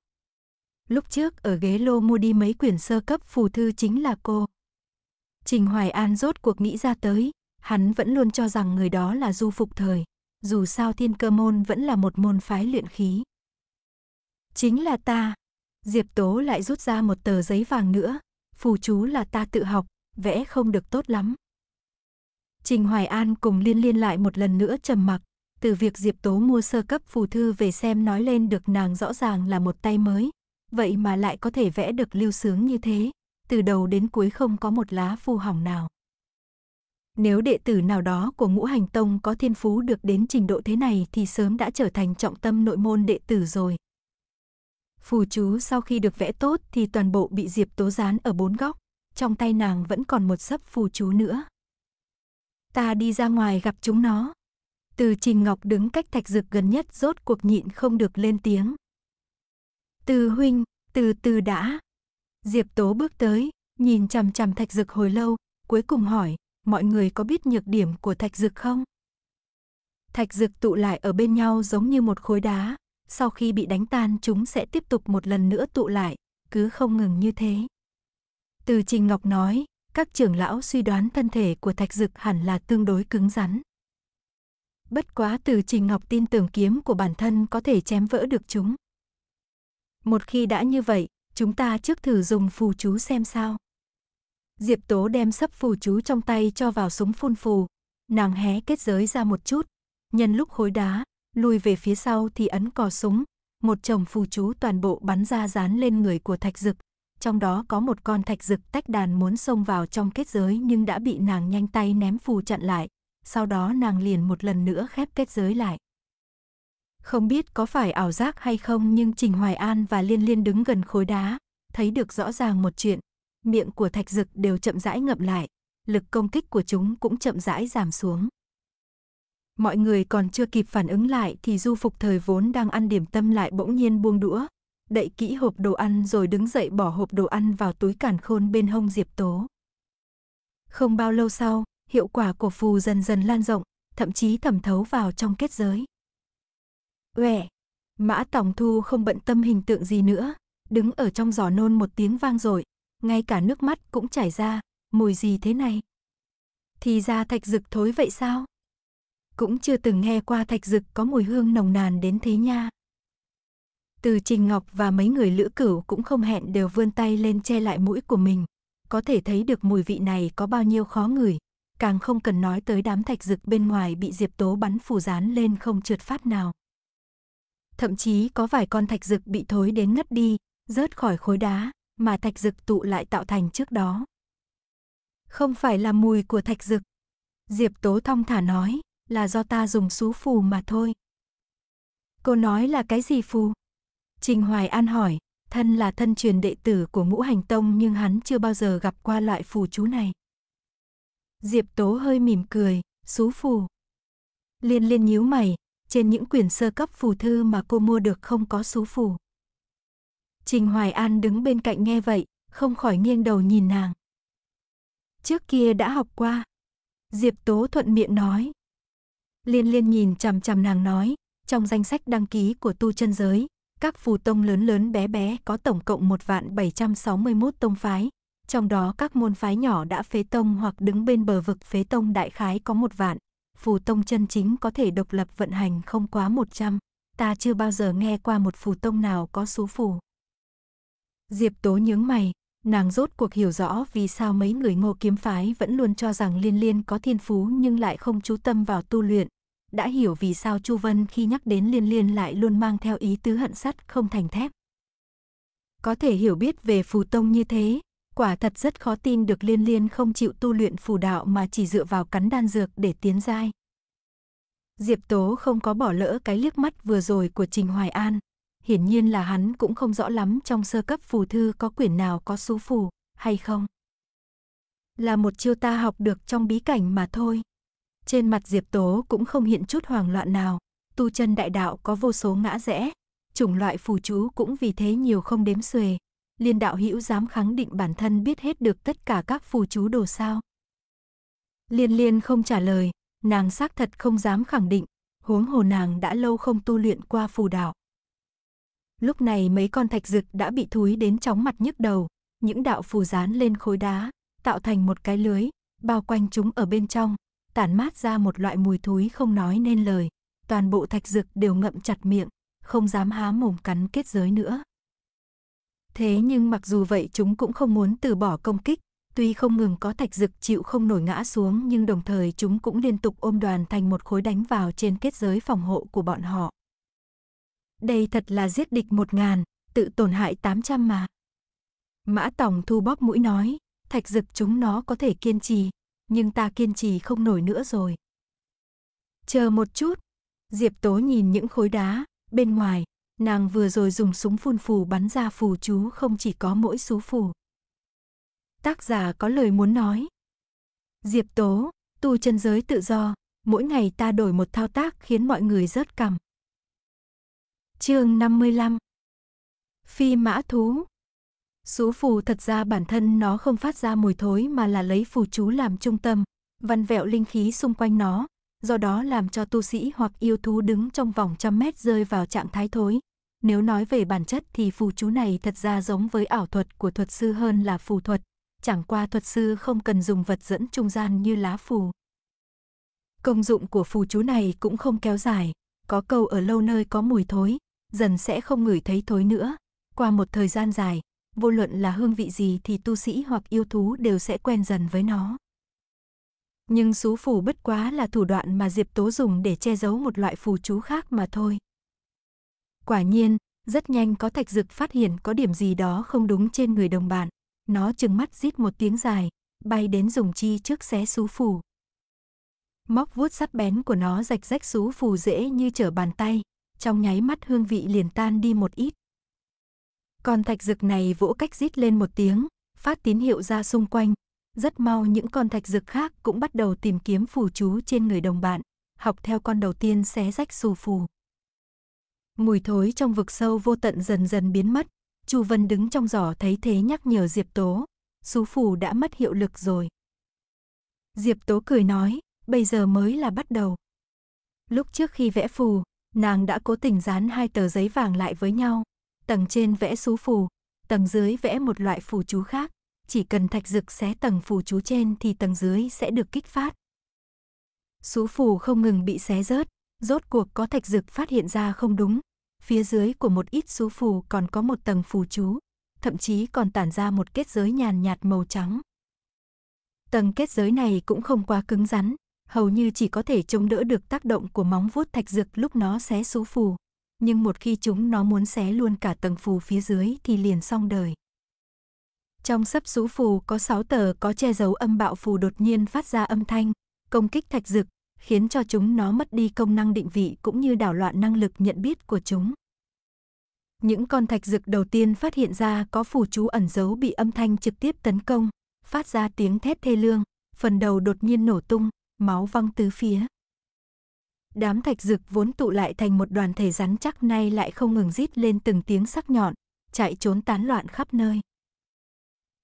lúc trước ở ghế lô mua đi mấy quyển sơ cấp phù thư chính là cô. Trình Hoài An rốt cuộc nghĩ ra tới, hắn vẫn luôn cho rằng người đó là du phục thời, dù sao thiên cơ môn vẫn là một môn phái luyện khí. Chính là ta. Diệp Tố lại rút ra một tờ giấy vàng nữa, phù chú là ta tự học, vẽ không được tốt lắm. Trình Hoài An cùng liên liên lại một lần nữa trầm mặc, từ việc Diệp Tố mua sơ cấp phù thư về xem nói lên được nàng rõ ràng là một tay mới, vậy mà lại có thể vẽ được lưu sướng như thế, từ đầu đến cuối không có một lá phu hỏng nào. Nếu đệ tử nào đó của ngũ hành tông có thiên phú được đến trình độ thế này thì sớm đã trở thành trọng tâm nội môn đệ tử rồi. Phù chú sau khi được vẽ tốt thì toàn bộ bị Diệp Tố dán ở bốn góc, trong tay nàng vẫn còn một sấp phù chú nữa. Ta đi ra ngoài gặp chúng nó. Từ Trình Ngọc đứng cách thạch dực gần nhất rốt cuộc nhịn không được lên tiếng. Từ huynh, từ từ đã. Diệp Tố bước tới, nhìn chằm chằm Thạch Dực hồi lâu, cuối cùng hỏi, mọi người có biết nhược điểm của Thạch Dực không? Thạch Dực tụ lại ở bên nhau giống như một khối đá, sau khi bị đánh tan chúng sẽ tiếp tục một lần nữa tụ lại, cứ không ngừng như thế. Từ Trình Ngọc nói, các trưởng lão suy đoán thân thể của Thạch Dực hẳn là tương đối cứng rắn. Bất quá Từ Trình Ngọc tin tưởng kiếm của bản thân có thể chém vỡ được chúng. Một khi đã như vậy, chúng ta trước thử dùng phù chú xem sao. Diệp Tố đem sấp phù chú trong tay cho vào súng phun phù. Nàng hé kết giới ra một chút. Nhân lúc khối đá, lùi về phía sau thì ấn cò súng. Một chồng phù chú toàn bộ bắn ra dán lên người của thạch dực. Trong đó có một con thạch dực tách đàn muốn xông vào trong kết giới nhưng đã bị nàng nhanh tay ném phù chặn lại. Sau đó nàng liền một lần nữa khép kết giới lại. Không biết có phải ảo giác hay không nhưng Trình Hoài An và Liên Liên đứng gần khối đá, thấy được rõ ràng một chuyện. Miệng của thạch dực đều chậm rãi ngậm lại, lực công kích của chúng cũng chậm rãi giảm xuống. Mọi người còn chưa kịp phản ứng lại thì du phục thời vốn đang ăn điểm tâm lại bỗng nhiên buông đũa, đậy kỹ hộp đồ ăn rồi đứng dậy bỏ hộp đồ ăn vào túi cản khôn bên hông Diệp Tố. Không bao lâu sau, hiệu quả của phù dần dần lan rộng, thậm chí thẩm thấu vào trong kết giới. Uè! Mã Tòng Thu không bận tâm hình tượng gì nữa, đứng ở trong giỏ nôn một tiếng vang rồi, ngay cả nước mắt cũng chảy ra, mùi gì thế này? Thì ra thạch dực thối vậy sao? Cũng chưa từng nghe qua thạch dực có mùi hương nồng nàn đến thế nha. Từ Trình Ngọc và mấy người lữ cửu cũng không hẹn đều vươn tay lên che lại mũi của mình. Có thể thấy được mùi vị này có bao nhiêu khó ngửi. Càng không cần nói tới đám thạch dực bên ngoài bị Diệp Tố bắn phủ rán lên không trượt phát nào thậm chí có vài con thạch dực bị thối đến ngất đi, rớt khỏi khối đá mà thạch dực tụ lại tạo thành trước đó. Không phải là mùi của thạch dực. Diệp Tố thong thả nói, là do ta dùng xú phù mà thôi. Cô nói là cái gì phù? Trình Hoài An hỏi, thân là thân truyền đệ tử của ngũ hành tông nhưng hắn chưa bao giờ gặp qua loại phù chú này. Diệp Tố hơi mỉm cười, xú phù. Liên liên nhíu mày, trên những quyển sơ cấp phù thư mà cô mua được không có số phù. Trình Hoài An đứng bên cạnh nghe vậy, không khỏi nghiêng đầu nhìn nàng. Trước kia đã học qua. Diệp Tố thuận miệng nói. Liên liên nhìn chằm chằm nàng nói, trong danh sách đăng ký của tu chân giới, các phù tông lớn lớn bé bé có tổng cộng 1 vạn 761 tông phái, trong đó các môn phái nhỏ đã phế tông hoặc đứng bên bờ vực phế tông đại khái có một vạn, phù tông chân chính có thể độc lập vận hành không quá 100, ta chưa bao giờ nghe qua một phù tông nào có số phù. Diệp Tố nhướng mày, nàng rốt cuộc hiểu rõ vì sao mấy người ngô kiếm phái vẫn luôn cho rằng liên liên có thiên phú nhưng lại không chú tâm vào tu luyện. Đã hiểu vì sao Chu Vân khi nhắc đến liên liên lại luôn mang theo ý tứ hận sắt không thành thép. Có thể hiểu biết về phù tông như thế, Quả thật rất khó tin được liên liên không chịu tu luyện phù đạo mà chỉ dựa vào cắn đan dược để tiến giai. Diệp Tố không có bỏ lỡ cái liếc mắt vừa rồi của Trình Hoài An. Hiển nhiên là hắn cũng không rõ lắm trong sơ cấp phù thư có quyển nào có số phù, hay không. Là một chiêu ta học được trong bí cảnh mà thôi. Trên mặt Diệp Tố cũng không hiện chút hoảng loạn nào. Tu chân đại đạo có vô số ngã rẽ. Chủng loại phù chú cũng vì thế nhiều không đếm xuề liên đạo hữu dám khẳng định bản thân biết hết được tất cả các phù chú đồ sao. Liên liên không trả lời, nàng xác thật không dám khẳng định, huống hồ nàng đã lâu không tu luyện qua phù đạo. Lúc này mấy con thạch dực đã bị thúi đến chóng mặt nhức đầu, những đạo phù dán lên khối đá, tạo thành một cái lưới, bao quanh chúng ở bên trong, tản mát ra một loại mùi thúi không nói nên lời. Toàn bộ thạch dực đều ngậm chặt miệng, không dám há mồm cắn kết giới nữa. Thế nhưng mặc dù vậy chúng cũng không muốn từ bỏ công kích, tuy không ngừng có thạch dực chịu không nổi ngã xuống nhưng đồng thời chúng cũng liên tục ôm đoàn thành một khối đánh vào trên kết giới phòng hộ của bọn họ. Đây thật là giết địch một ngàn, tự tổn hại tám trăm mà. Mã Tòng thu bóp mũi nói, thạch dực chúng nó có thể kiên trì, nhưng ta kiên trì không nổi nữa rồi. Chờ một chút, Diệp Tố nhìn những khối đá bên ngoài, Nàng vừa rồi dùng súng phun phù bắn ra phù chú không chỉ có mỗi số phù. Tác giả có lời muốn nói. Diệp Tố, tu chân giới tự do, mỗi ngày ta đổi một thao tác khiến mọi người rớt cằm. Chương 55 Phi mã thú Sú phù thật ra bản thân nó không phát ra mùi thối mà là lấy phù chú làm trung tâm, văn vẹo linh khí xung quanh nó, do đó làm cho tu sĩ hoặc yêu thú đứng trong vòng trăm mét rơi vào trạng thái thối, nếu nói về bản chất thì phù chú này thật ra giống với ảo thuật của thuật sư hơn là phù thuật, chẳng qua thuật sư không cần dùng vật dẫn trung gian như lá phù. Công dụng của phù chú này cũng không kéo dài, có câu ở lâu nơi có mùi thối, dần sẽ không ngửi thấy thối nữa. Qua một thời gian dài, vô luận là hương vị gì thì tu sĩ hoặc yêu thú đều sẽ quen dần với nó. Nhưng xú phù bất quá là thủ đoạn mà Diệp Tố dùng để che giấu một loại phù chú khác mà thôi. Quả nhiên, rất nhanh có thạch dực phát hiện có điểm gì đó không đúng trên người đồng bạn. Nó chừng mắt rít một tiếng dài, bay đến dùng chi trước xé xú phù. Móc vuốt sắt bén của nó rạch rách xú phù dễ như trở bàn tay, trong nháy mắt hương vị liền tan đi một ít. Con thạch dực này vỗ cách rít lên một tiếng, phát tín hiệu ra xung quanh. Rất mau những con thạch dực khác cũng bắt đầu tìm kiếm phù chú trên người đồng bạn, học theo con đầu tiên xé rách xù phù. Mùi thối trong vực sâu vô tận dần dần biến mất. Chu Vân đứng trong giỏ thấy thế nhắc nhở Diệp Tố. xú phù đã mất hiệu lực rồi. Diệp Tố cười nói, bây giờ mới là bắt đầu. Lúc trước khi vẽ phù, nàng đã cố tình dán hai tờ giấy vàng lại với nhau. Tầng trên vẽ xú phù, tầng dưới vẽ một loại phù chú khác. Chỉ cần thạch dực xé tầng phù chú trên thì tầng dưới sẽ được kích phát. Xú phù không ngừng bị xé rớt, Rốt cuộc có thạch dực phát hiện ra không đúng. Phía dưới của một ít xú phù còn có một tầng phù chú, thậm chí còn tản ra một kết giới nhàn nhạt màu trắng. Tầng kết giới này cũng không quá cứng rắn, hầu như chỉ có thể chống đỡ được tác động của móng vuốt thạch dực lúc nó xé xú phù. Nhưng một khi chúng nó muốn xé luôn cả tầng phù phía dưới thì liền xong đời. Trong sấp xú phù có 6 tờ có che giấu âm bạo phù đột nhiên phát ra âm thanh, công kích thạch dực khiến cho chúng nó mất đi công năng định vị cũng như đảo loạn năng lực nhận biết của chúng. Những con thạch dực đầu tiên phát hiện ra có phù chú ẩn giấu bị âm thanh trực tiếp tấn công, phát ra tiếng thét thê lương, phần đầu đột nhiên nổ tung, máu văng tứ phía. Đám thạch dực vốn tụ lại thành một đoàn thể rắn chắc nay lại không ngừng rít lên từng tiếng sắc nhọn, chạy trốn tán loạn khắp nơi.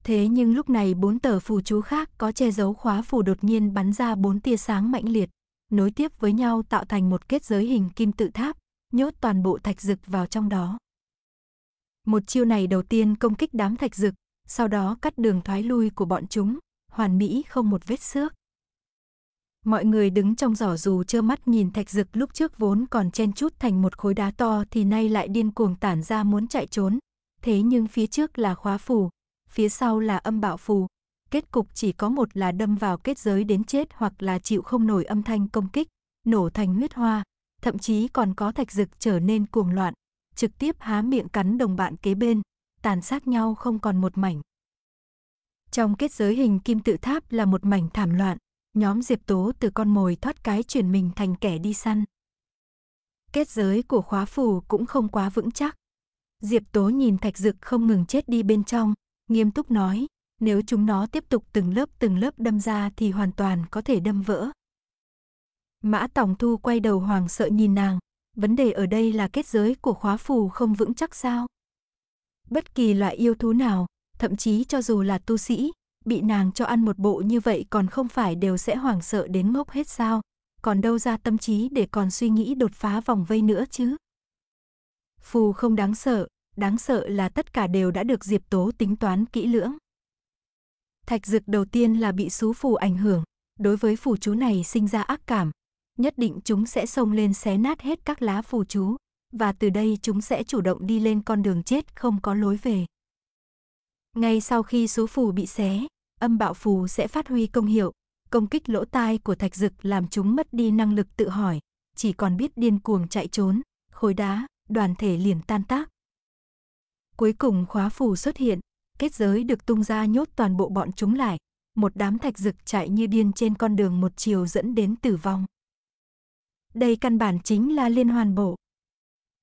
Thế nhưng lúc này bốn tờ phù chú khác có che giấu khóa phù đột nhiên bắn ra bốn tia sáng mãnh liệt nối tiếp với nhau tạo thành một kết giới hình kim tự tháp, nhốt toàn bộ thạch dực vào trong đó. Một chiêu này đầu tiên công kích đám thạch dực, sau đó cắt đường thoái lui của bọn chúng, hoàn mỹ không một vết xước. Mọi người đứng trong giỏ dù trơ mắt nhìn thạch dực lúc trước vốn còn chen chút thành một khối đá to thì nay lại điên cuồng tản ra muốn chạy trốn. Thế nhưng phía trước là khóa phù, phía sau là âm bạo phù, kết cục chỉ có một là đâm vào kết giới đến chết hoặc là chịu không nổi âm thanh công kích, nổ thành huyết hoa, thậm chí còn có thạch dực trở nên cuồng loạn, trực tiếp há miệng cắn đồng bạn kế bên, tàn sát nhau không còn một mảnh. Trong kết giới hình kim tự tháp là một mảnh thảm loạn, nhóm Diệp Tố từ con mồi thoát cái chuyển mình thành kẻ đi săn. Kết giới của khóa phù cũng không quá vững chắc. Diệp Tố nhìn thạch dực không ngừng chết đi bên trong, nghiêm túc nói, nếu chúng nó tiếp tục từng lớp từng lớp đâm ra thì hoàn toàn có thể đâm vỡ. Mã Tòng Thu quay đầu hoàng sợ nhìn nàng, vấn đề ở đây là kết giới của khóa phù không vững chắc sao? Bất kỳ loại yêu thú nào, thậm chí cho dù là tu sĩ, bị nàng cho ăn một bộ như vậy còn không phải đều sẽ hoảng sợ đến ngốc hết sao, còn đâu ra tâm trí để còn suy nghĩ đột phá vòng vây nữa chứ. Phù không đáng sợ, đáng sợ là tất cả đều đã được Diệp Tố tính toán kỹ lưỡng. Thạch dực đầu tiên là bị xú phù ảnh hưởng, đối với phù chú này sinh ra ác cảm. Nhất định chúng sẽ xông lên xé nát hết các lá phù chú, và từ đây chúng sẽ chủ động đi lên con đường chết không có lối về. Ngay sau khi xú phù bị xé, âm bạo phù sẽ phát huy công hiệu, công kích lỗ tai của thạch dực làm chúng mất đi năng lực tự hỏi, chỉ còn biết điên cuồng chạy trốn, khối đá, đoàn thể liền tan tác. Cuối cùng khóa phù xuất hiện, kết giới được tung ra nhốt toàn bộ bọn chúng lại. Một đám thạch rực chạy như điên trên con đường một chiều dẫn đến tử vong. Đây căn bản chính là liên hoàn bộ.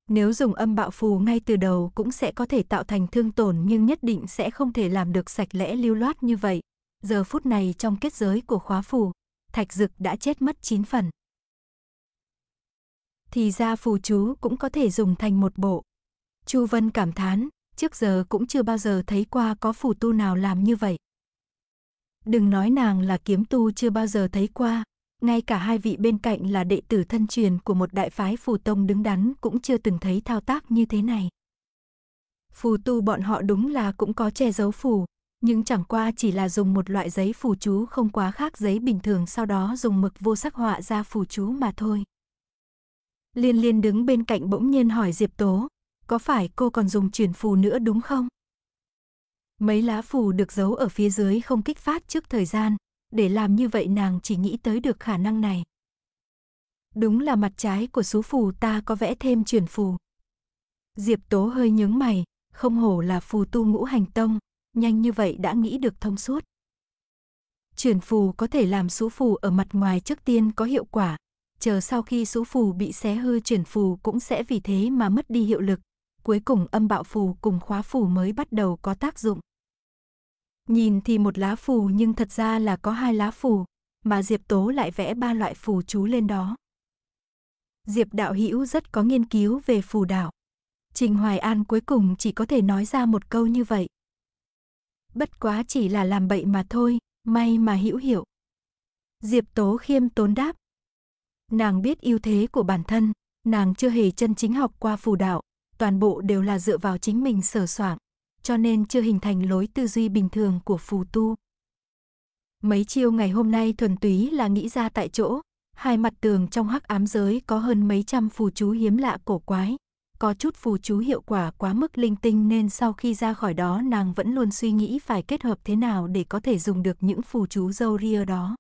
Nếu dùng âm bạo phù ngay từ đầu cũng sẽ có thể tạo thành thương tổn nhưng nhất định sẽ không thể làm được sạch lẽ lưu loát như vậy. Giờ phút này trong kết giới của khóa phù, thạch dực đã chết mất 9 phần. Thì ra phù chú cũng có thể dùng thành một bộ. Chu Vân cảm thán, trước giờ cũng chưa bao giờ thấy qua có phù tu nào làm như vậy. Đừng nói nàng là kiếm tu chưa bao giờ thấy qua, ngay cả hai vị bên cạnh là đệ tử thân truyền của một đại phái phù tông đứng đắn cũng chưa từng thấy thao tác như thế này. Phù tu bọn họ đúng là cũng có che giấu phù, nhưng chẳng qua chỉ là dùng một loại giấy phù chú không quá khác giấy bình thường sau đó dùng mực vô sắc họa ra phù chú mà thôi. Liên liên đứng bên cạnh bỗng nhiên hỏi Diệp Tố, có phải cô còn dùng chuyển phù nữa đúng không? Mấy lá phù được giấu ở phía dưới không kích phát trước thời gian, để làm như vậy nàng chỉ nghĩ tới được khả năng này. Đúng là mặt trái của số phù ta có vẽ thêm chuyển phù. Diệp Tố hơi nhướng mày, không hổ là phù tu ngũ hành tông, nhanh như vậy đã nghĩ được thông suốt. Chuyển phù có thể làm số phù ở mặt ngoài trước tiên có hiệu quả, chờ sau khi số phù bị xé hư chuyển phù cũng sẽ vì thế mà mất đi hiệu lực, cuối cùng âm bạo phù cùng khóa phù mới bắt đầu có tác dụng. Nhìn thì một lá phù nhưng thật ra là có hai lá phù, mà Diệp Tố lại vẽ ba loại phù chú lên đó. Diệp Đạo Hữu rất có nghiên cứu về phù đạo. Trình Hoài An cuối cùng chỉ có thể nói ra một câu như vậy. Bất quá chỉ là làm bậy mà thôi, may mà hữu hiểu. Diệp Tố khiêm tốn đáp. Nàng biết ưu thế của bản thân, nàng chưa hề chân chính học qua phù đạo, toàn bộ đều là dựa vào chính mình sở soạn, cho nên chưa hình thành lối tư duy bình thường của phù tu. Mấy chiêu ngày hôm nay thuần túy là nghĩ ra tại chỗ, hai mặt tường trong hắc ám giới có hơn mấy trăm phù chú hiếm lạ cổ quái. Có chút phù chú hiệu quả quá mức linh tinh nên sau khi ra khỏi đó nàng vẫn luôn suy nghĩ phải kết hợp thế nào để có thể dùng được những phù chú dâu ria đó.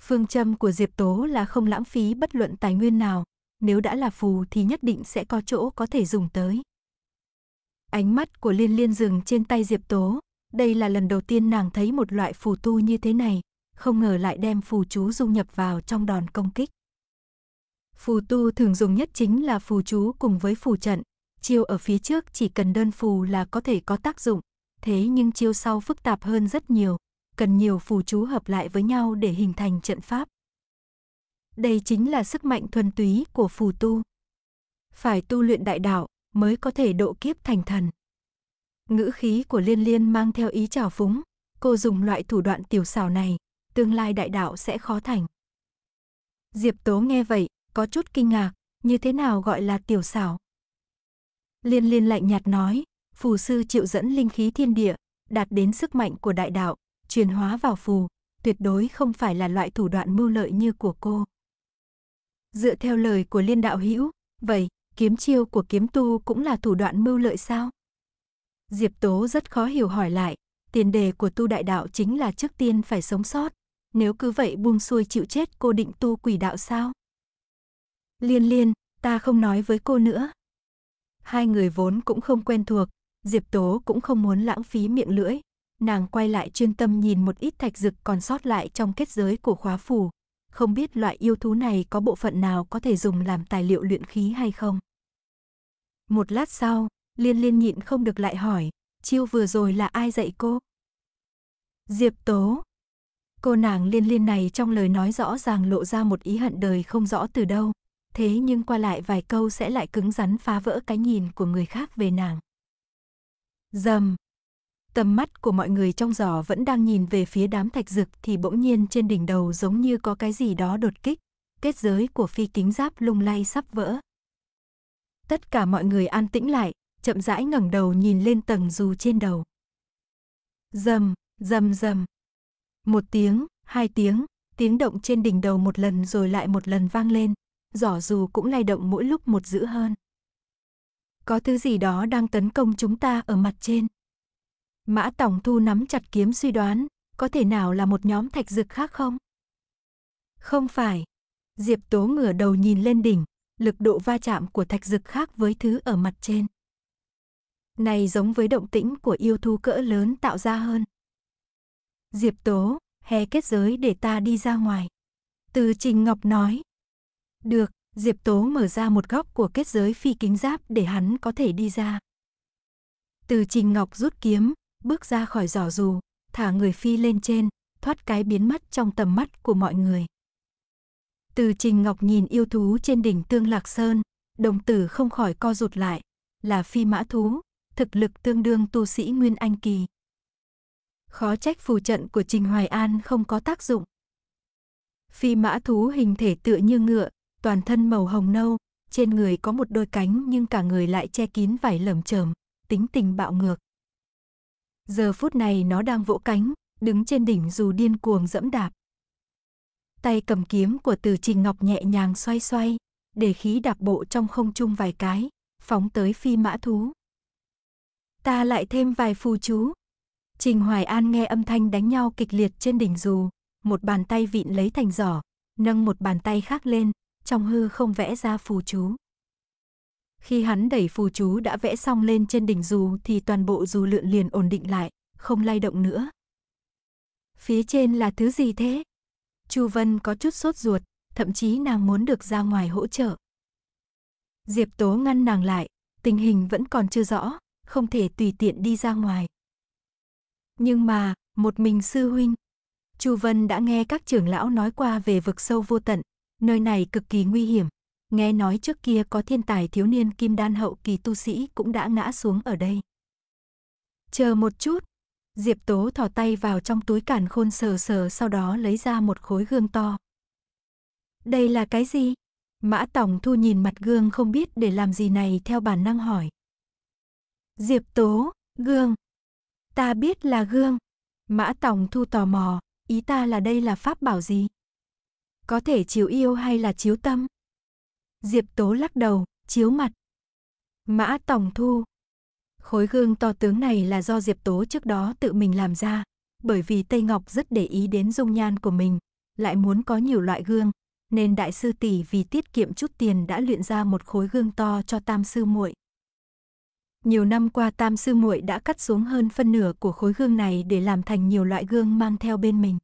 Phương châm của Diệp Tố là không lãng phí bất luận tài nguyên nào, nếu đã là phù thì nhất định sẽ có chỗ có thể dùng tới. Ánh mắt của Liên Liên dừng trên tay Diệp Tố, đây là lần đầu tiên nàng thấy một loại phù tu như thế này, không ngờ lại đem phù chú dung nhập vào trong đòn công kích. Phù tu thường dùng nhất chính là phù chú cùng với phù trận, chiêu ở phía trước chỉ cần đơn phù là có thể có tác dụng, thế nhưng chiêu sau phức tạp hơn rất nhiều, cần nhiều phù chú hợp lại với nhau để hình thành trận pháp, đây chính là sức mạnh thuần túy của phù tu. Phải tu luyện đại đạo mới có thể độ kiếp thành thần. Ngữ khí của Liên Liên mang theo ý trào phúng, cô dùng loại thủ đoạn tiểu xảo này, tương lai đại đạo sẽ khó thành. Diệp Tố nghe vậy, có chút kinh ngạc, như thế nào gọi là tiểu xảo? Liên Liên lạnh nhạt nói, phù sư chịu dẫn linh khí thiên địa, đạt đến sức mạnh của đại đạo, truyền hóa vào phù, tuyệt đối không phải là loại thủ đoạn mưu lợi như của cô. Dựa theo lời của liên đạo hữu, vậy, kiếm chiêu của kiếm tu cũng là thủ đoạn mưu lợi sao? Diệp Tố rất khó hiểu hỏi lại, tiền đề của tu đại đạo chính là trước tiên phải sống sót, nếu cứ vậy buông xuôi chịu chết cô định tu quỷ đạo sao? Liên liên, ta không nói với cô nữa. Hai người vốn cũng không quen thuộc, Diệp Tố cũng không muốn lãng phí miệng lưỡi. Nàng quay lại chuyên tâm nhìn một ít thạch dực còn sót lại trong kết giới của khóa phù không biết loại yêu thú này có bộ phận nào có thể dùng làm tài liệu luyện khí hay không. Một lát sau, Liên Liên nhịn không được lại hỏi, chiêu vừa rồi là ai dạy cô? Diệp Tố. Cô nàng Liên Liên này trong lời nói rõ ràng lộ ra một ý hận đời không rõ từ đâu, thế nhưng qua lại vài câu sẽ lại cứng rắn phá vỡ cái nhìn của người khác về nàng. Dầm, Tầm mắt của mọi người trong giỏ vẫn đang nhìn về phía đám thạch dực thì bỗng nhiên trên đỉnh đầu giống như có cái gì đó đột kích, kết giới của phi kính giáp lung lay sắp vỡ. Tất cả mọi người an tĩnh lại, chậm rãi ngẩng đầu nhìn lên tầng dù trên đầu. Dầm, dầm dầm. Một tiếng, hai tiếng, tiếng động trên đỉnh đầu một lần rồi lại một lần vang lên, giỏ dù cũng lay động mỗi lúc một dữ hơn. Có thứ gì đó đang tấn công chúng ta ở mặt trên. Mã Tòng Thu nắm chặt kiếm suy đoán, có thể nào là một nhóm thạch dực khác không? Không phải. Diệp Tố ngửa đầu nhìn lên đỉnh, lực độ va chạm của thạch dực khác với thứ ở mặt trên. Này giống với động tĩnh của yêu thú cỡ lớn tạo ra hơn. Diệp Tố, hé kết giới để ta đi ra ngoài. Từ Trình Ngọc nói. Được, Diệp Tố mở ra một góc của kết giới phi kính giáp để hắn có thể đi ra. Từ Trình Ngọc rút kiếm, bước ra khỏi giỏ dù, thả người phi lên trên, thoát cái biến mất trong tầm mắt của mọi người. Từ Trình Ngọc nhìn yêu thú trên đỉnh Tương Lạc Sơn, đồng tử không khỏi co rụt lại, là phi mã thú, thực lực tương đương tu sĩ Nguyên Anh Kỳ. Khó trách phù trận của Trình Hoài An không có tác dụng. Phi mã thú hình thể tựa như ngựa, toàn thân màu hồng nâu, trên người có một đôi cánh nhưng cả người lại che kín vải lởm chởm, tính tình bạo ngược. Giờ phút này nó đang vỗ cánh, đứng trên đỉnh dù điên cuồng dẫm đạp. Tay cầm kiếm của Từ Trình Ngọc nhẹ nhàng xoay xoay, để khí đạp bộ trong không trung vài cái, phóng tới phi mã thú. Ta lại thêm vài phù chú. Trình Hoài An nghe âm thanh đánh nhau kịch liệt trên đỉnh dù, một bàn tay vịn lấy thành giỏ, nâng một bàn tay khác lên, trong hư không vẽ ra phù chú. Khi hắn đẩy phù chú đã vẽ xong lên trên đỉnh dù thì toàn bộ dù lượn liền ổn định lại, không lay động nữa. Phía trên là thứ gì thế? Chu Vân có chút sốt ruột, thậm chí nàng muốn được ra ngoài hỗ trợ. Diệp Tố ngăn nàng lại, tình hình vẫn còn chưa rõ, không thể tùy tiện đi ra ngoài. Nhưng mà, một mình sư huynh. Chu Vân đã nghe các trưởng lão nói qua về vực sâu vô tận, nơi này cực kỳ nguy hiểm, Nghe nói trước kia có thiên tài thiếu niên kim đan hậu kỳ tu sĩ cũng đã ngã xuống ở đây. Chờ một chút. Diệp Tố thò tay vào trong túi cản khôn sờ sờ sau đó lấy ra một khối gương to. Đây là cái gì? Mã Tổng Thu nhìn mặt gương không biết để làm gì này theo bản năng hỏi. Diệp Tố, gương. Ta biết là gương. Mã Tổng Thu tò mò, ý ta là đây là pháp bảo gì? Có thể chiếu yêu hay là chiếu tâm? Diệp Tố lắc đầu, chiếu mặt. Mã Tòng Thu Khối gương to tướng này là do Diệp Tố trước đó tự mình làm ra, bởi vì Tây Ngọc rất để ý đến dung nhan của mình, lại muốn có nhiều loại gương, nên đại sư tỷ vì tiết kiệm chút tiền đã luyện ra một khối gương to cho Tam sư muội. Nhiều năm qua Tam sư muội đã cắt xuống hơn phân nửa của khối gương này để làm thành nhiều loại gương mang theo bên mình.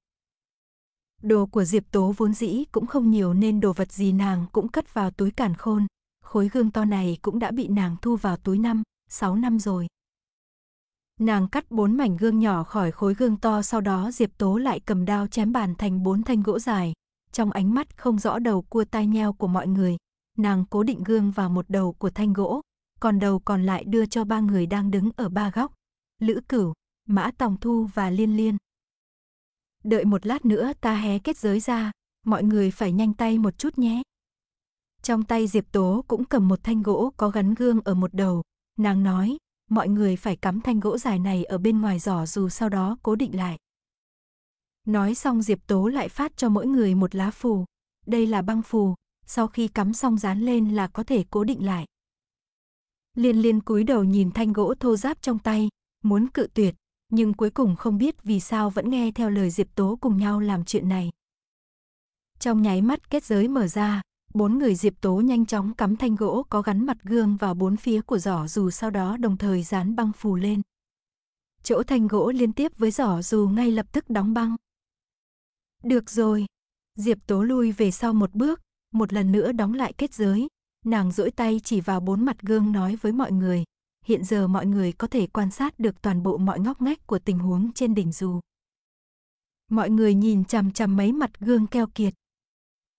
Đồ của Diệp Tố vốn dĩ cũng không nhiều nên đồ vật gì nàng cũng cất vào túi cản khôn. Khối gương to này cũng đã bị nàng thu vào túi năm, sáu năm rồi. Nàng cắt bốn mảnh gương nhỏ khỏi khối gương to sau đó Diệp Tố lại cầm đao chém bàn thành bốn thanh gỗ dài. Trong ánh mắt không rõ đầu cua tai nheo của mọi người, nàng cố định gương vào một đầu của thanh gỗ, còn đầu còn lại đưa cho ba người đang đứng ở ba góc. Lữ Cửu, Mã Tòng Thu và Liên Liên đợi một lát nữa ta hé kết giới ra, mọi người phải nhanh tay một chút nhé. Trong tay Diệp Tố cũng cầm một thanh gỗ có gắn gương ở một đầu, nàng nói, mọi người phải cắm thanh gỗ dài này ở bên ngoài giỏ dù sau đó cố định lại. Nói xong Diệp Tố lại phát cho mỗi người một lá phù, đây là băng phù, sau khi cắm xong dán lên là có thể cố định lại. Liên liên cúi đầu nhìn thanh gỗ thô giáp trong tay, muốn cự tuyệt, nhưng cuối cùng không biết vì sao vẫn nghe theo lời Diệp Tố cùng nhau làm chuyện này. Trong nháy mắt kết giới mở ra, bốn người Diệp Tố nhanh chóng cắm thanh gỗ có gắn mặt gương vào bốn phía của giỏ dù sau đó đồng thời dán băng phù lên. Chỗ thanh gỗ liên tiếp với giỏ dù ngay lập tức đóng băng. Được rồi, Diệp Tố lui về sau một bước, một lần nữa đóng lại kết giới, nàng duỗi tay chỉ vào bốn mặt gương nói với mọi người, hiện giờ mọi người có thể quan sát được toàn bộ mọi ngóc ngách của tình huống trên đỉnh dù. Mọi người nhìn chằm chằm mấy mặt gương keo kiệt.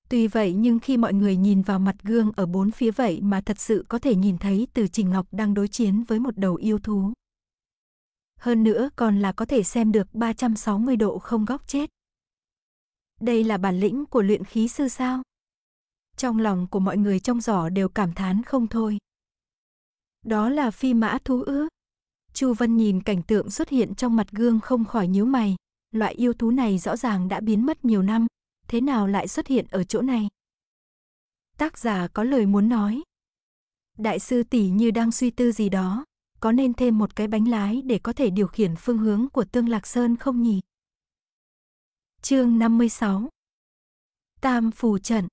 Tuy vậy nhưng khi mọi người nhìn vào mặt gương ở bốn phía vậy mà thật sự có thể nhìn thấy từ Trình Ngọc đang đối chiến với một đầu yêu thú. Hơn nữa còn là có thể xem được 360 độ không góc chết. Đây là bản lĩnh của luyện khí sư sao? Trong lòng của mọi người trong giỏ đều cảm thán không thôi. Đó là phi mã thú ư? Chu Vân nhìn cảnh tượng xuất hiện trong mặt gương không khỏi nhíu mày, loại yêu thú này rõ ràng đã biến mất nhiều năm, thế nào lại xuất hiện ở chỗ này? Tác giả có lời muốn nói. Đại sư tỷ như đang suy tư gì đó, có nên thêm một cái bánh lái để có thể điều khiển phương hướng của Tương Lạc Sơn không nhỉ? Chương 56 Tam phù trận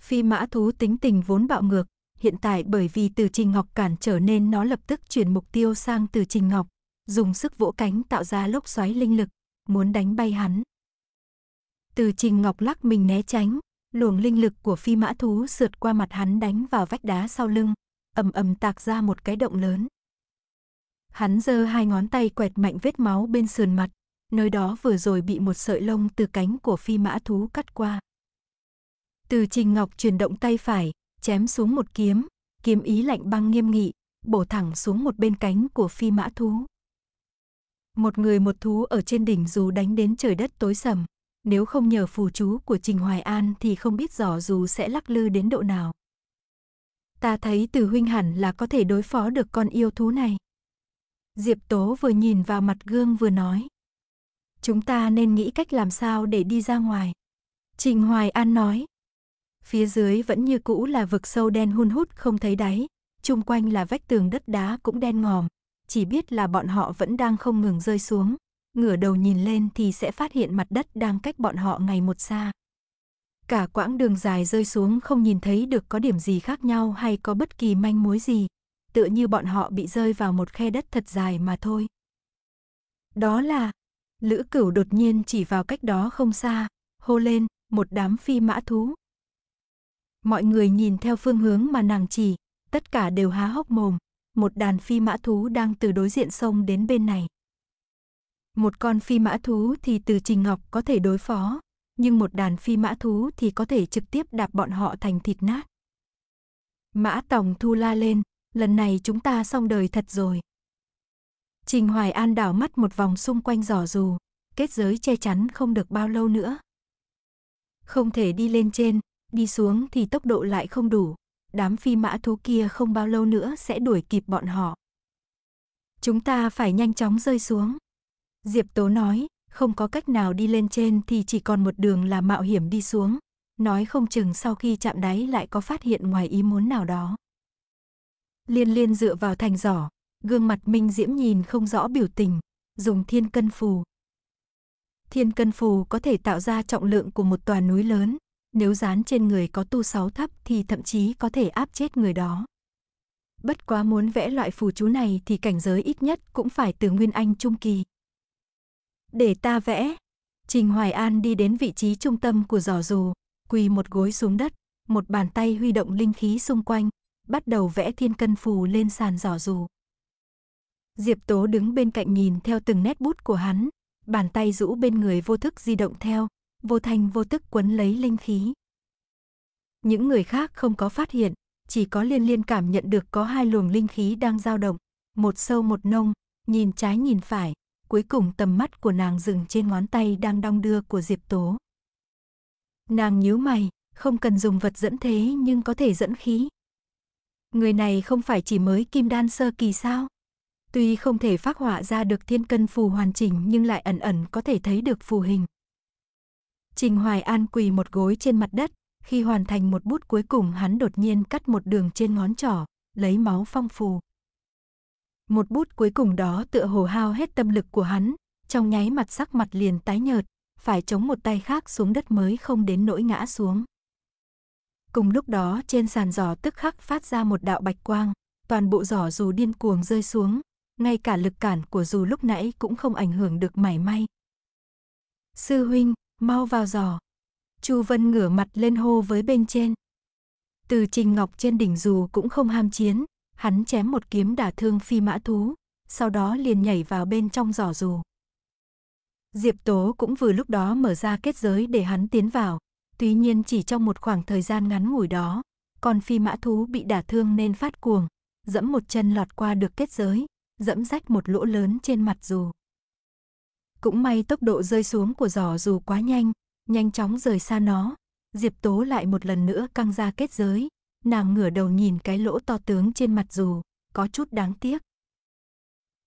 Phi mã thú tính tình vốn bạo ngược, hiện tại bởi vì từ Trình Ngọc cản trở nên nó lập tức chuyển mục tiêu sang từ Trình Ngọc, dùng sức vỗ cánh tạo ra lốc xoáy linh lực, muốn đánh bay hắn. Từ Trình Ngọc lắc mình né tránh, luồng linh lực của phi mã thú sượt qua mặt hắn đánh vào vách đá sau lưng, ầm ầm tạc ra một cái động lớn. Hắn giơ hai ngón tay quẹt mạnh vết máu bên sườn mặt, nơi đó vừa rồi bị một sợi lông từ cánh của phi mã thú cắt qua. Từ Trình Ngọc chuyển động tay phải, chém xuống một kiếm, kiếm ý lạnh băng nghiêm nghị, bổ thẳng xuống một bên cánh của phi mã thú. Một người một thú ở trên đỉnh dù đánh đến trời đất tối sầm, nếu không nhờ phù chú của Trình Hoài An thì không biết giỏ dù sẽ lắc lư đến độ nào. Ta thấy từ huynh hẳn là có thể đối phó được con yêu thú này. Diệp Tố vừa nhìn vào mặt gương vừa nói. Chúng ta nên nghĩ cách làm sao để đi ra ngoài. Trình Hoài An nói, Phía dưới vẫn như cũ là vực sâu đen hun hút không thấy đáy, chung quanh là vách tường đất đá cũng đen ngòm, chỉ biết là bọn họ vẫn đang không ngừng rơi xuống. Ngửa đầu nhìn lên thì sẽ phát hiện mặt đất đang cách bọn họ ngày một xa. Cả quãng đường dài rơi xuống không nhìn thấy được có điểm gì khác nhau hay có bất kỳ manh mối gì, tựa như bọn họ bị rơi vào một khe đất thật dài mà thôi. Đó là, Lữ Cửu đột nhiên chỉ vào cách đó không xa, hô lên, một đám phi mã thú. Mọi người nhìn theo phương hướng mà nàng chỉ, tất cả đều há hốc mồm, một đàn phi mã thú đang từ đối diện sông đến bên này. Một con phi mã thú thì từ Trình Ngọc có thể đối phó, nhưng một đàn phi mã thú thì có thể trực tiếp đạp bọn họ thành thịt nát. Mã Tòng Thu la lên, lần này chúng ta xong đời thật rồi. Trình Hoài An đảo mắt một vòng xung quanh giỏ dù, kết giới che chắn không được bao lâu nữa. Không thể đi lên trên, đi xuống thì tốc độ lại không đủ, đám phi mã thú kia không bao lâu nữa sẽ đuổi kịp bọn họ. Chúng ta phải nhanh chóng rơi xuống. Diệp Tố nói, không có cách nào đi lên trên thì chỉ còn một đường là mạo hiểm đi xuống, nói không chừng sau khi chạm đáy lại có phát hiện ngoài ý muốn nào đó. Liên liên dựa vào thành giỏ, gương mặt Minh Diễm nhìn không rõ biểu tình, dùng thiên cân phù. Thiên cân phù có thể tạo ra trọng lượng của một tòa núi lớn, nếu dán trên người có tu sáu thấp thì thậm chí có thể áp chết người đó. Bất quá muốn vẽ loại phù chú này thì cảnh giới ít nhất cũng phải từ Nguyên Anh Trung Kỳ. Để ta vẽ. Trình Hoài An đi đến vị trí trung tâm của giò dù, quỳ một gối xuống đất, một bàn tay huy động linh khí xung quanh, bắt đầu vẽ thiên cân phù lên sàn giò dù. Diệp Tố đứng bên cạnh nhìn theo từng nét bút của hắn, bàn tay rũ bên người vô thức di động theo, vô thanh vô tức quấn lấy linh khí. Những người khác không có phát hiện, chỉ có liên liên cảm nhận được có hai luồng linh khí đang dao động, một sâu một nông, nhìn trái nhìn phải, cuối cùng tầm mắt của nàng dừng trên ngón tay đang đong đưa của Diệp Tố. Nàng nhíu mày, không cần dùng vật dẫn thế nhưng có thể dẫn khí. Người này không phải chỉ mới kim đan sơ kỳ sao? Tuy không thể phát họa ra được thiên cân phù hoàn chỉnh nhưng lại ẩn ẩn có thể thấy được phù hình. Trình Hoài An quỳ một gối trên mặt đất, khi hoàn thành một bút cuối cùng hắn đột nhiên cắt một đường trên ngón trỏ, lấy máu phong phù. Một bút cuối cùng đó tựa hồ hao hết tâm lực của hắn, trong nháy mặt sắc mặt liền tái nhợt, phải chống một tay khác xuống đất mới không đến nỗi ngã xuống. Cùng lúc đó trên sàn giỏ tức khắc phát ra một đạo bạch quang, toàn bộ giỏ dù điên cuồng rơi xuống, ngay cả lực cản của dù lúc nãy cũng không ảnh hưởng được mảy may. Sư huynh, mau vào giỏ. Chu Vân ngửa mặt lên hô với bên trên. Từ Trình Ngọc trên đỉnh dù cũng không ham chiến, hắn chém một kiếm đả thương phi mã thú, sau đó liền nhảy vào bên trong giỏ dù. Diệp Tố cũng vừa lúc đó mở ra kết giới để hắn tiến vào, tuy nhiên chỉ trong một khoảng thời gian ngắn ngủi đó, con phi mã thú bị đả thương nên phát cuồng, dẫm một chân lọt qua được kết giới, dẫm rách một lỗ lớn trên mặt dù. Cũng may tốc độ rơi xuống của giỏ dù quá nhanh, nhanh chóng rời xa nó. Diệp Tố lại một lần nữa căng ra kết giới. Nàng ngửa đầu nhìn cái lỗ to tướng trên mặt dù, có chút đáng tiếc.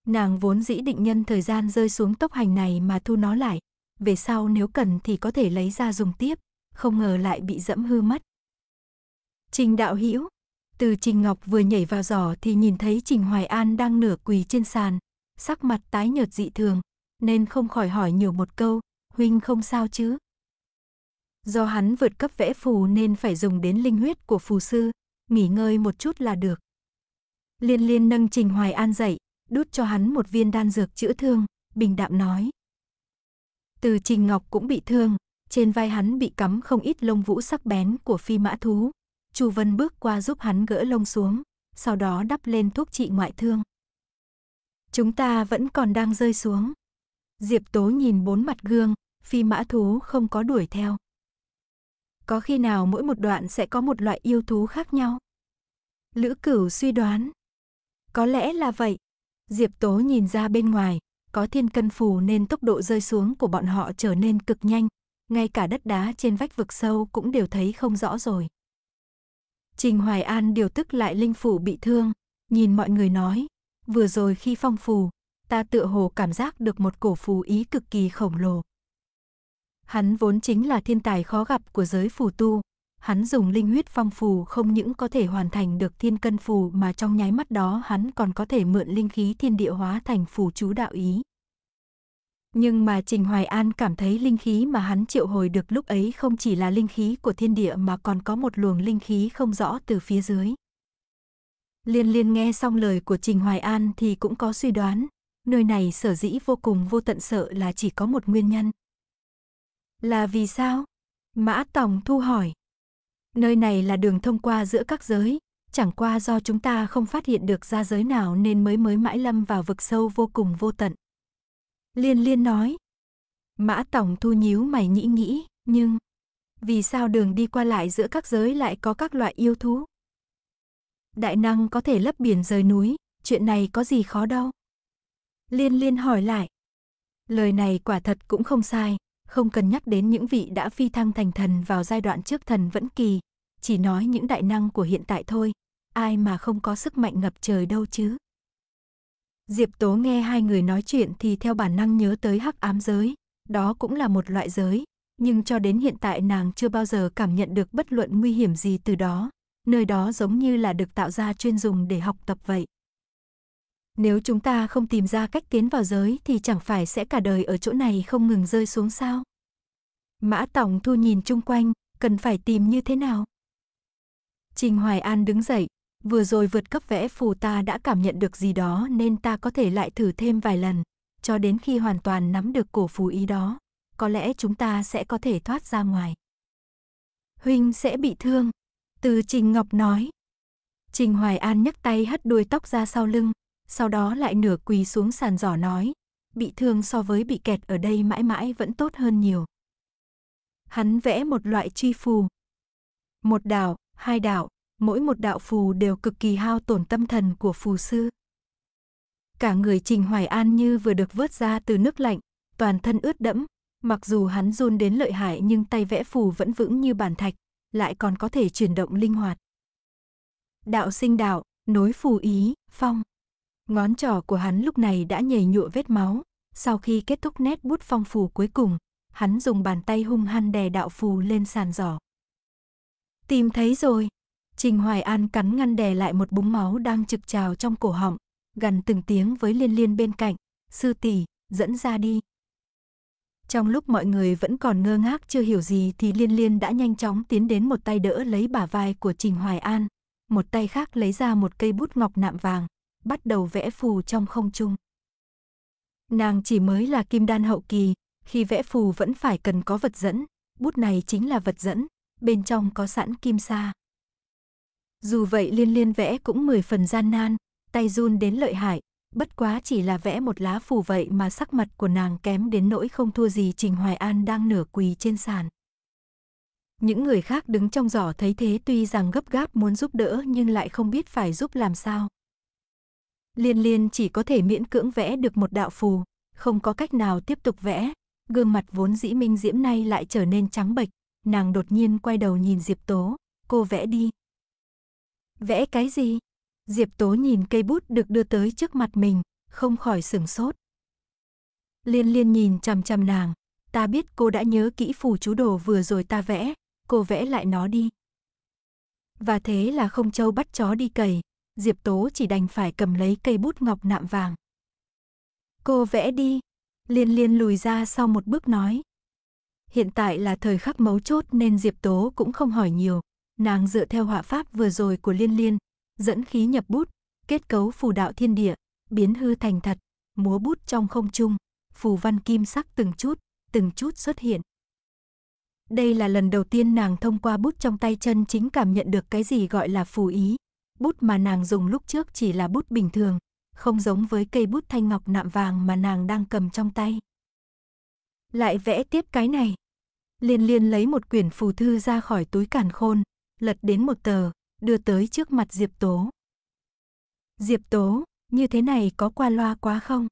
Nàng vốn dĩ định nhân thời gian rơi xuống tốc hành này mà thu nó lại. Về sau nếu cần thì có thể lấy ra dùng tiếp, không ngờ lại bị dẫm hư mất. Trình đạo hữu từ Trình Ngọc vừa nhảy vào giỏ thì nhìn thấy Trình Hoài An đang nửa quỳ trên sàn, sắc mặt tái nhợt dị thường, nên không khỏi hỏi nhiều một câu, huynh không sao chứ? Do hắn vượt cấp vẽ phù nên phải dùng đến linh huyết của phù sư, nghỉ ngơi một chút là được. Liên liên nâng Trình Hoài An dậy, đút cho hắn một viên đan dược chữa thương, bình đạm nói. Từ Trình Ngọc cũng bị thương, trên vai hắn bị cắm không ít lông vũ sắc bén của phi mã thú. Chu Vân bước qua giúp hắn gỡ lông xuống, sau đó đắp lên thuốc trị ngoại thương. Chúng ta vẫn còn đang rơi xuống. Diệp Tố nhìn bốn mặt gương, phi mã thú không có đuổi theo. Có khi nào mỗi một đoạn sẽ có một loại yêu thú khác nhau? Lữ cửu suy đoán. Có lẽ là vậy. Diệp Tố nhìn ra bên ngoài, có thiên cân phù nên tốc độ rơi xuống của bọn họ trở nên cực nhanh, ngay cả đất đá trên vách vực sâu cũng đều thấy không rõ rồi. Trình Hoài An điều tức lại linh phủ bị thương, nhìn mọi người nói, vừa rồi khi phong phù, ta tựa hồ cảm giác được một cổ phù ý cực kỳ khổng lồ. Hắn vốn chính là thiên tài khó gặp của giới phù tu, hắn dùng linh huyết phong phù không những có thể hoàn thành được thiên cân phù mà trong nháy mắt đó hắn còn có thể mượn linh khí thiên địa hóa thành phù chú đạo ý. Nhưng mà Trình Hoài An cảm thấy linh khí mà hắn triệu hồi được lúc ấy không chỉ là linh khí của thiên địa mà còn có một luồng linh khí không rõ từ phía dưới. Liên liên nghe xong lời của Trình Hoài An thì cũng có suy đoán, nơi này sở dĩ vô cùng vô tận sợ là chỉ có một nguyên nhân. Là vì sao? Mã Tòng thu hỏi. Nơi này là đường thông qua giữa các giới, chẳng qua do chúng ta không phát hiện được ra giới nào nên mới mới mãi lâm vào vực sâu vô cùng vô tận. Liên liên nói. Mã Tòng thu nhíu mày nghĩ nghĩ, nhưng... Vì sao đường đi qua lại giữa các giới lại có các loại yêu thú? Đại năng có thể lấp biển rời núi, chuyện này có gì khó đâu. Liên liên hỏi lại. Lời này quả thật cũng không sai, không cần nhắc đến những vị đã phi thăng thành thần vào giai đoạn trước thần vẫn kỳ, chỉ nói những đại năng của hiện tại thôi, ai mà không có sức mạnh ngập trời đâu chứ. Diệp Tố nghe hai người nói chuyện thì theo bản năng nhớ tới hắc ám giới, đó cũng là một loại giới, nhưng cho đến hiện tại nàng chưa bao giờ cảm nhận được bất luận nguy hiểm gì từ đó, nơi đó giống như là được tạo ra chuyên dùng để học tập vậy. Nếu chúng ta không tìm ra cách tiến vào giới thì chẳng phải sẽ cả đời ở chỗ này không ngừng rơi xuống sao? Mã Tổng Thu nhìn chung quanh, cần phải tìm như thế nào? Trình Hoài An đứng dậy, vừa rồi vượt cấp vẽ phù ta đã cảm nhận được gì đó nên ta có thể lại thử thêm vài lần, cho đến khi hoàn toàn nắm được cổ phù ý đó, có lẽ chúng ta sẽ có thể thoát ra ngoài. Huynh sẽ bị thương, từ Trình Ngọc nói. Trình Hoài An nhấc tay hất đuôi tóc ra sau lưng, sau đó lại nửa quỳ xuống sàn giỏ nói, bị thương so với bị kẹt ở đây mãi mãi vẫn tốt hơn nhiều. Hắn vẽ một loại truy phù. Một đạo, hai đạo, mỗi một đạo phù đều cực kỳ hao tổn tâm thần của phù sư. Cả người Trình Hoài An như vừa được vớt ra từ nước lạnh, toàn thân ướt đẫm, mặc dù hắn run đến lợi hại nhưng tay vẽ phù vẫn vững như bản thạch, lại còn có thể chuyển động linh hoạt. Đạo sinh đạo, nối phù ý, phong. Ngón trỏ của hắn lúc này đã nhầy nhụa vết máu, sau khi kết thúc nét bút phong phù cuối cùng, hắn dùng bàn tay hung hăng đè đạo phù lên sàn giỏ. Tìm thấy rồi. Trình Hoài An cắn ngăn đè lại một búng máu đang trực trào trong cổ họng, gần từng tiếng với liên liên bên cạnh, sư tỷ, dẫn ra đi. Trong lúc mọi người vẫn còn ngơ ngác chưa hiểu gì thì liên liên đã nhanh chóng tiến đến một tay đỡ lấy bả vai của Trình Hoài An, một tay khác lấy ra một cây bút ngọc nạm vàng, bắt đầu vẽ phù trong không trung. Nàng chỉ mới là kim đan hậu kỳ, khi vẽ phù vẫn phải cần có vật dẫn, bút này chính là vật dẫn, bên trong có sẵn kim sa. Dù vậy liên liên vẽ cũng mười phần gian nan, tay run đến lợi hại, bất quá chỉ là vẽ một lá phù vậy mà sắc mặt của nàng kém đến nỗi không thua gì Trình Hoài An đang nửa quỳ trên sàn. Những người khác đứng trong giỏ thấy thế tuy rằng gấp gáp muốn giúp đỡ nhưng lại không biết phải giúp làm sao. Liên liên chỉ có thể miễn cưỡng vẽ được một đạo phù, không có cách nào tiếp tục vẽ. Gương mặt vốn dĩ minh diễm nay lại trở nên trắng bệch, nàng đột nhiên quay đầu nhìn Diệp Tố, cô vẽ đi. Vẽ cái gì? Diệp Tố nhìn cây bút được đưa tới trước mặt mình, không khỏi sửng sốt. Liên liên nhìn chằm chằm nàng, ta biết cô đã nhớ kỹ phù chú đồ vừa rồi ta vẽ, cô vẽ lại nó đi. Và thế là không châu bắt chó đi cầy, Diệp Tố chỉ đành phải cầm lấy cây bút ngọc nạm vàng. Cô vẽ đi. Liên liên lùi ra sau một bước nói. Hiện tại là thời khắc mấu chốt nên Diệp Tố cũng không hỏi nhiều. Nàng dựa theo họa pháp vừa rồi của liên liên, dẫn khí nhập bút, kết cấu phù đạo thiên địa, biến hư thành thật, múa bút trong không trung, phù văn kim sắc từng chút, từng chút xuất hiện. Đây là lần đầu tiên nàng thông qua bút trong tay chân chính cảm nhận được cái gì gọi là phù ý, bút mà nàng dùng lúc trước chỉ là bút bình thường, không giống với cây bút thanh ngọc nạm vàng mà nàng đang cầm trong tay. Lại vẽ tiếp cái này. Liên liên lấy một quyển phù thư ra khỏi túi càn khôn, lật đến một tờ, đưa tới trước mặt Diệp Tố. Diệp Tố, như thế này có qua loa quá không?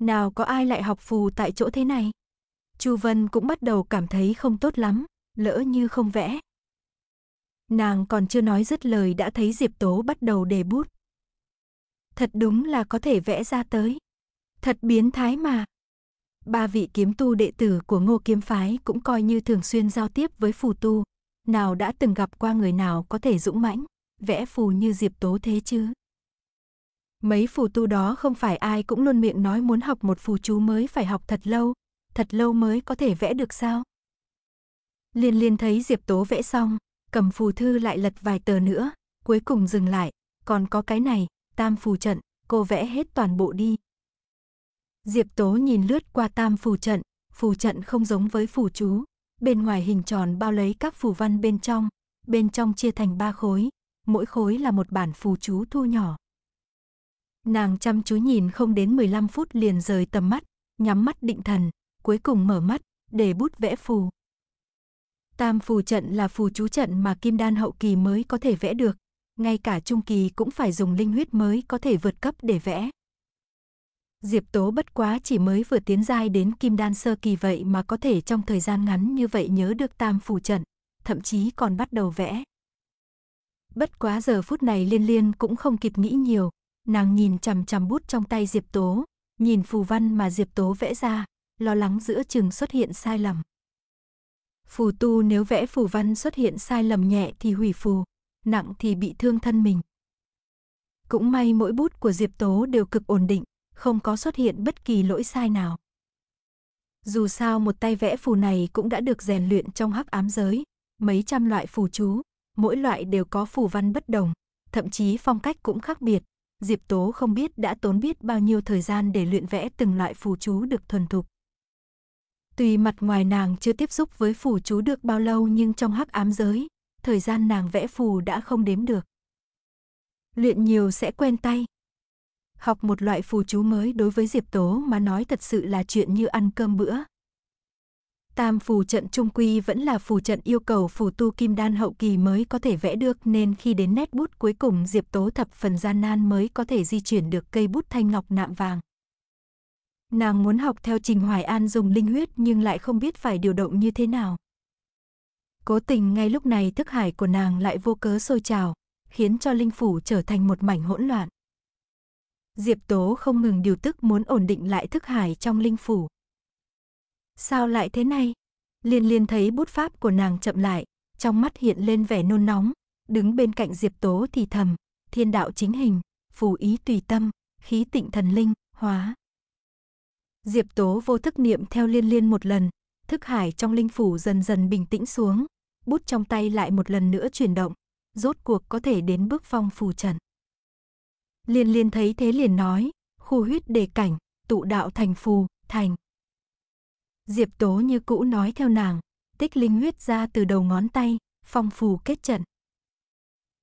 Nào có ai lại học phù tại chỗ thế này? Chu Vân cũng bắt đầu cảm thấy không tốt lắm, lỡ như không vẽ, Nàng còn chưa nói dứt lời đã thấy Diệp Tố bắt đầu đề bút. Thật đúng là có thể vẽ ra tới. Thật biến thái mà. Ba vị kiếm tu đệ tử của Ngô Kiếm Phái cũng coi như thường xuyên giao tiếp với phù tu. Nào đã từng gặp qua người nào có thể dũng mãnh, vẽ phù như Diệp Tố thế chứ? Mấy phù tu đó không phải ai cũng luôn miệng nói muốn học một phù chú mới phải học thật lâu, thật lâu mới có thể vẽ được sao? Liên liên thấy Diệp Tố vẽ xong, cầm phù thư lại lật vài tờ nữa, cuối cùng dừng lại, còn có cái này, tam phù trận, cô vẽ hết toàn bộ đi. Diệp Tố nhìn lướt qua tam phù trận, phù trận không giống với phù chú, bên ngoài hình tròn bao lấy các phù văn bên trong, bên trong chia thành ba khối, mỗi khối là một bản phù chú thu nhỏ. Nàng chăm chú nhìn không đến 15 phút liền rời tầm mắt, nhắm mắt định thần, cuối cùng mở mắt, để bút vẽ phù. Tam phù trận là phù chú trận mà kim đan hậu kỳ mới có thể vẽ được, ngay cả trung kỳ cũng phải dùng linh huyết mới có thể vượt cấp để vẽ. Diệp Tố bất quá chỉ mới vừa tiến giai đến kim đan sơ kỳ vậy mà có thể trong thời gian ngắn như vậy nhớ được tam phù trận, thậm chí còn bắt đầu vẽ. Bất quá giờ phút này liên liên cũng không kịp nghĩ nhiều, nàng nhìn chằm chằm bút trong tay Diệp Tố, nhìn phù văn mà Diệp Tố vẽ ra, lo lắng giữa chừng xuất hiện sai lầm. Phù tu nếu vẽ phù văn xuất hiện sai lầm nhẹ thì hủy phù, nặng thì bị thương thân mình. Cũng may mỗi bút của Diệp Tố đều cực ổn định, không có xuất hiện bất kỳ lỗi sai nào. Dù sao một tay vẽ phù này cũng đã được rèn luyện trong hắc ám giới, mấy trăm loại phù chú, mỗi loại đều có phù văn bất đồng, thậm chí phong cách cũng khác biệt. Diệp Tố không biết đã tốn biết bao nhiêu thời gian để luyện vẽ từng loại phù chú được thuần thục. Tuy mặt ngoài nàng chưa tiếp xúc với phù chú được bao lâu nhưng trong hắc ám giới, thời gian nàng vẽ phù đã không đếm được. Luyện nhiều sẽ quen tay. Học một loại phù chú mới đối với Diệp Tố mà nói thật sự là chuyện như ăn cơm bữa. Tam phù trận trung quy vẫn là phù trận yêu cầu phù tu kim đan hậu kỳ mới có thể vẽ được nên khi đến nét bút cuối cùng Diệp Tố thập phần gian nan mới có thể di chuyển được cây bút thanh ngọc nạm vàng. Nàng muốn học theo Trình Hoài An dùng linh huyết nhưng lại không biết phải điều động như thế nào. Cố tình ngay lúc này thức hải của nàng lại vô cớ sôi trào, khiến cho linh phủ trở thành một mảnh hỗn loạn. Diệp Tố không ngừng điều tức muốn ổn định lại thức hải trong linh phủ. Sao lại thế này? Liên liên thấy bút pháp của nàng chậm lại, trong mắt hiện lên vẻ nôn nóng, đứng bên cạnh Diệp Tố thì thầm, thiên đạo chính hình, phù ý tùy tâm, khí tịnh thần linh, hóa. Diệp Tố vô thức niệm theo liên liên một lần, thức hải trong linh phủ dần dần bình tĩnh xuống, bút trong tay lại một lần nữa chuyển động, rốt cuộc có thể đến bước phong phù trận. Liên liên thấy thế liền nói, khu huyết đề cảnh, tụ đạo thành phù, thành. Diệp Tố như cũ nói theo nàng, tích linh huyết ra từ đầu ngón tay, phong phù kết trận.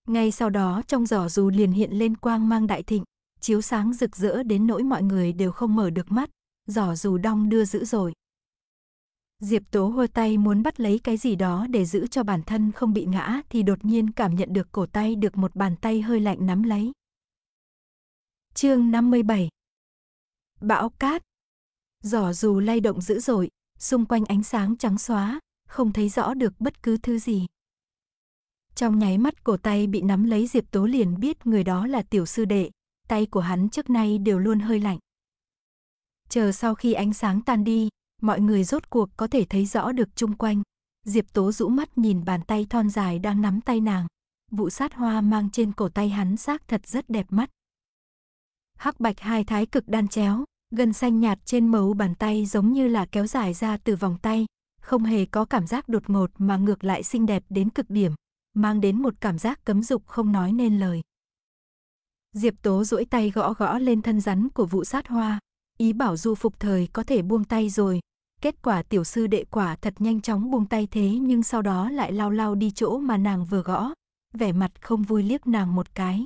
Ngay sau đó trong giỏ dù liền hiện lên quang mang đại thịnh, chiếu sáng rực rỡ đến nỗi mọi người đều không mở được mắt, giỏ dù đong đưa giữ rồi. Diệp Tố hơ tay muốn bắt lấy cái gì đó để giữ cho bản thân không bị ngã thì đột nhiên cảm nhận được cổ tay được một bàn tay hơi lạnh nắm lấy. Chương 57 Bão cát Giỏ dù lay động dữ dội, xung quanh ánh sáng trắng xóa, không thấy rõ được bất cứ thứ gì. Trong nháy mắt cổ tay bị nắm lấy Diệp Tố liền biết người đó là tiểu sư đệ, tay của hắn trước nay đều luôn hơi lạnh. Chờ sau khi ánh sáng tan đi, mọi người rốt cuộc có thể thấy rõ được chung quanh. Diệp Tố rũ mắt nhìn bàn tay thon dài đang nắm tay nàng. Vụ sát hoa mang trên cổ tay hắn xác thật rất đẹp mắt. Hắc bạch hai thái cực đan chéo, gân xanh nhạt trên mấu bàn tay giống như là kéo dài ra từ vòng tay, không hề có cảm giác đột ngột mà ngược lại xinh đẹp đến cực điểm, mang đến một cảm giác cấm dục không nói nên lời. Diệp Tố duỗi tay gõ gõ lên thân rắn của vụ sát hoa, ý bảo du phục thời có thể buông tay rồi. Kết quả tiểu sư đệ quả thật nhanh chóng buông tay thế nhưng sau đó lại lao lao đi chỗ mà nàng vừa gõ, vẻ mặt không vui liếc nàng một cái.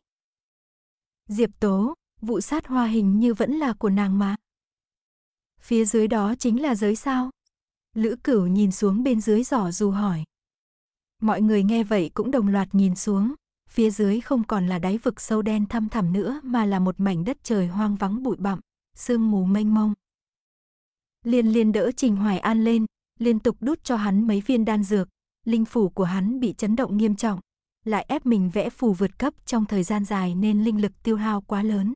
Diệp Tố, vụ sát hoa hình như vẫn là của nàng mà. Phía dưới đó chính là giới sao? Lữ cửu nhìn xuống bên dưới giỏ dù hỏi. Mọi người nghe vậy cũng đồng loạt nhìn xuống, phía dưới không còn là đáy vực sâu đen thăm thẳm nữa mà là một mảnh đất trời hoang vắng bụi bặm sương mù mênh mông. Liên liên đỡ Trình Hoài An lên, liên tục đút cho hắn mấy viên đan dược, linh phủ của hắn bị chấn động nghiêm trọng, lại ép mình vẽ phù vượt cấp trong thời gian dài nên linh lực tiêu hao quá lớn.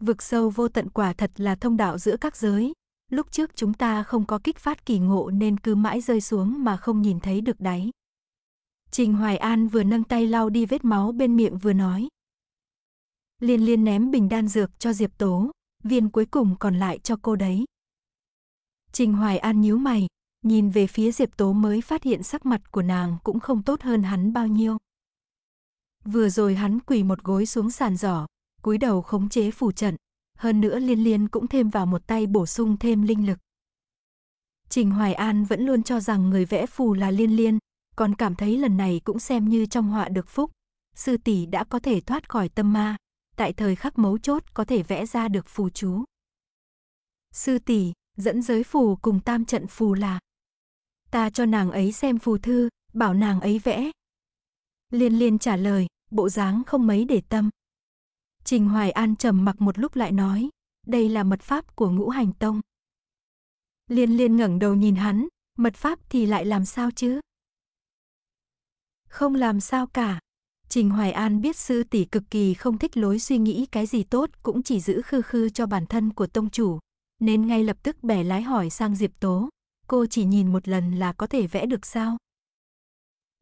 Vực sâu vô tận quả thật là thông đạo giữa các giới, lúc trước chúng ta không có kích phát kỳ ngộ nên cứ mãi rơi xuống mà không nhìn thấy được đáy. Trình Hoài An vừa nâng tay lau đi vết máu bên miệng vừa nói. Liên liên ném bình đan dược cho Diệp Tố, viên cuối cùng còn lại cho cô đấy. Trình Hoài An nhíu mày, nhìn về phía Diệp Tố mới phát hiện sắc mặt của nàng cũng không tốt hơn hắn bao nhiêu. Vừa rồi hắn quỳ một gối xuống sàn giỏ, cúi đầu khống chế phù trận, hơn nữa liên liên cũng thêm vào một tay bổ sung thêm linh lực. Trình Hoài An vẫn luôn cho rằng người vẽ phù là liên liên, còn cảm thấy lần này cũng xem như trong họa được phúc, sư tỷ đã có thể thoát khỏi tâm ma tại thời khắc mấu chốt có thể vẽ ra được phù chú. Sư tỷ, dẫn giới phù cùng tam trận phù là. Ta cho nàng ấy xem phù thư, bảo nàng ấy vẽ. Liên liên trả lời, bộ dáng không mấy để tâm. Trình Hoài An trầm mặc một lúc lại nói, đây là mật pháp của ngũ hành tông. Liên liên ngẩng đầu nhìn hắn, mật pháp thì lại làm sao chứ? Không làm sao cả, Trình Hoài An biết sư tỷ cực kỳ không thích lối suy nghĩ cái gì tốt cũng chỉ giữ khư khư cho bản thân của tông chủ, nên ngay lập tức bẻ lái hỏi sang Diệp Tố, cô chỉ nhìn một lần là có thể vẽ được sao?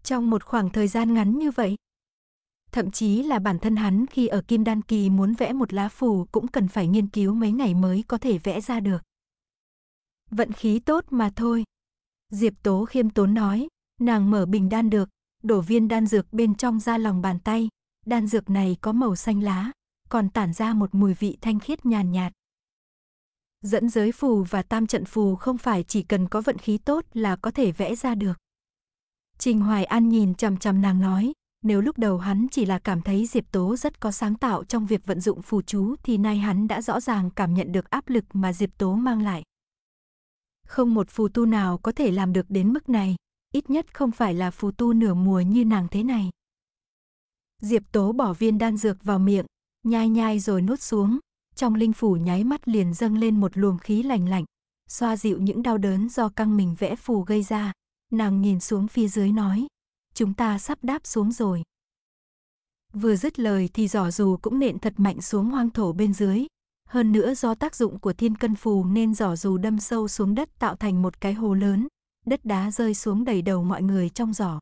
Trong một khoảng thời gian ngắn như vậy, thậm chí là bản thân hắn khi ở Kim Đan Kỳ muốn vẽ một lá phù cũng cần phải nghiên cứu mấy ngày mới có thể vẽ ra được. Vận khí tốt mà thôi. Diệp Tố khiêm tốn nói, nàng mở bình đan được, đổ viên đan dược bên trong ra lòng bàn tay. Đan dược này có màu xanh lá, còn tản ra một mùi vị thanh khiết nhàn nhạt. Dẫn giới phù và tam trận phù không phải chỉ cần có vận khí tốt là có thể vẽ ra được. Trình Hoài An nhìn chằm chằm nàng nói, nếu lúc đầu hắn chỉ là cảm thấy Diệp Tố rất có sáng tạo trong việc vận dụng phù chú thì nay hắn đã rõ ràng cảm nhận được áp lực mà Diệp Tố mang lại. Không một phù tu nào có thể làm được đến mức này, ít nhất không phải là phù tu nửa mùa như nàng thế này. Diệp Tố bỏ viên đan dược vào miệng, nhai nhai rồi nuốt xuống, trong linh phủ nháy mắt liền dâng lên một luồng khí lành lạnh, xoa dịu những đau đớn do căng mình vẽ phù gây ra. Nàng nhìn xuống phía dưới nói, chúng ta sắp đáp xuống rồi. Vừa dứt lời thì giỏ dù cũng nện thật mạnh xuống hoang thổ bên dưới. Hơn nữa do tác dụng của thiên cân phù nên giỏ dù đâm sâu xuống đất tạo thành một cái hồ lớn, đất đá rơi xuống đầy đầu mọi người trong giỏ.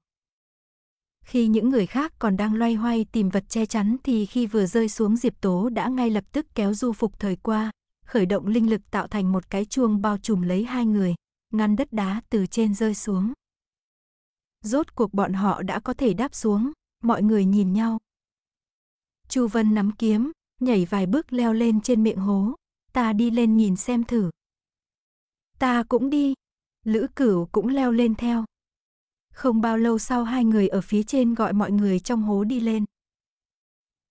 Khi những người khác còn đang loay hoay tìm vật che chắn thì khi vừa rơi xuống Diệp Tố đã ngay lập tức kéo du phục thời qua, khởi động linh lực tạo thành một cái chuông bao trùm lấy hai người, ngăn đất đá từ trên rơi xuống. Rốt cuộc bọn họ đã có thể đáp xuống, mọi người nhìn nhau. Chu Vân nắm kiếm, nhảy vài bước leo lên trên miệng hố, ta đi lên nhìn xem thử. Ta cũng đi, Lữ cửu cũng leo lên theo. Không bao lâu sau hai người ở phía trên gọi mọi người trong hố đi lên.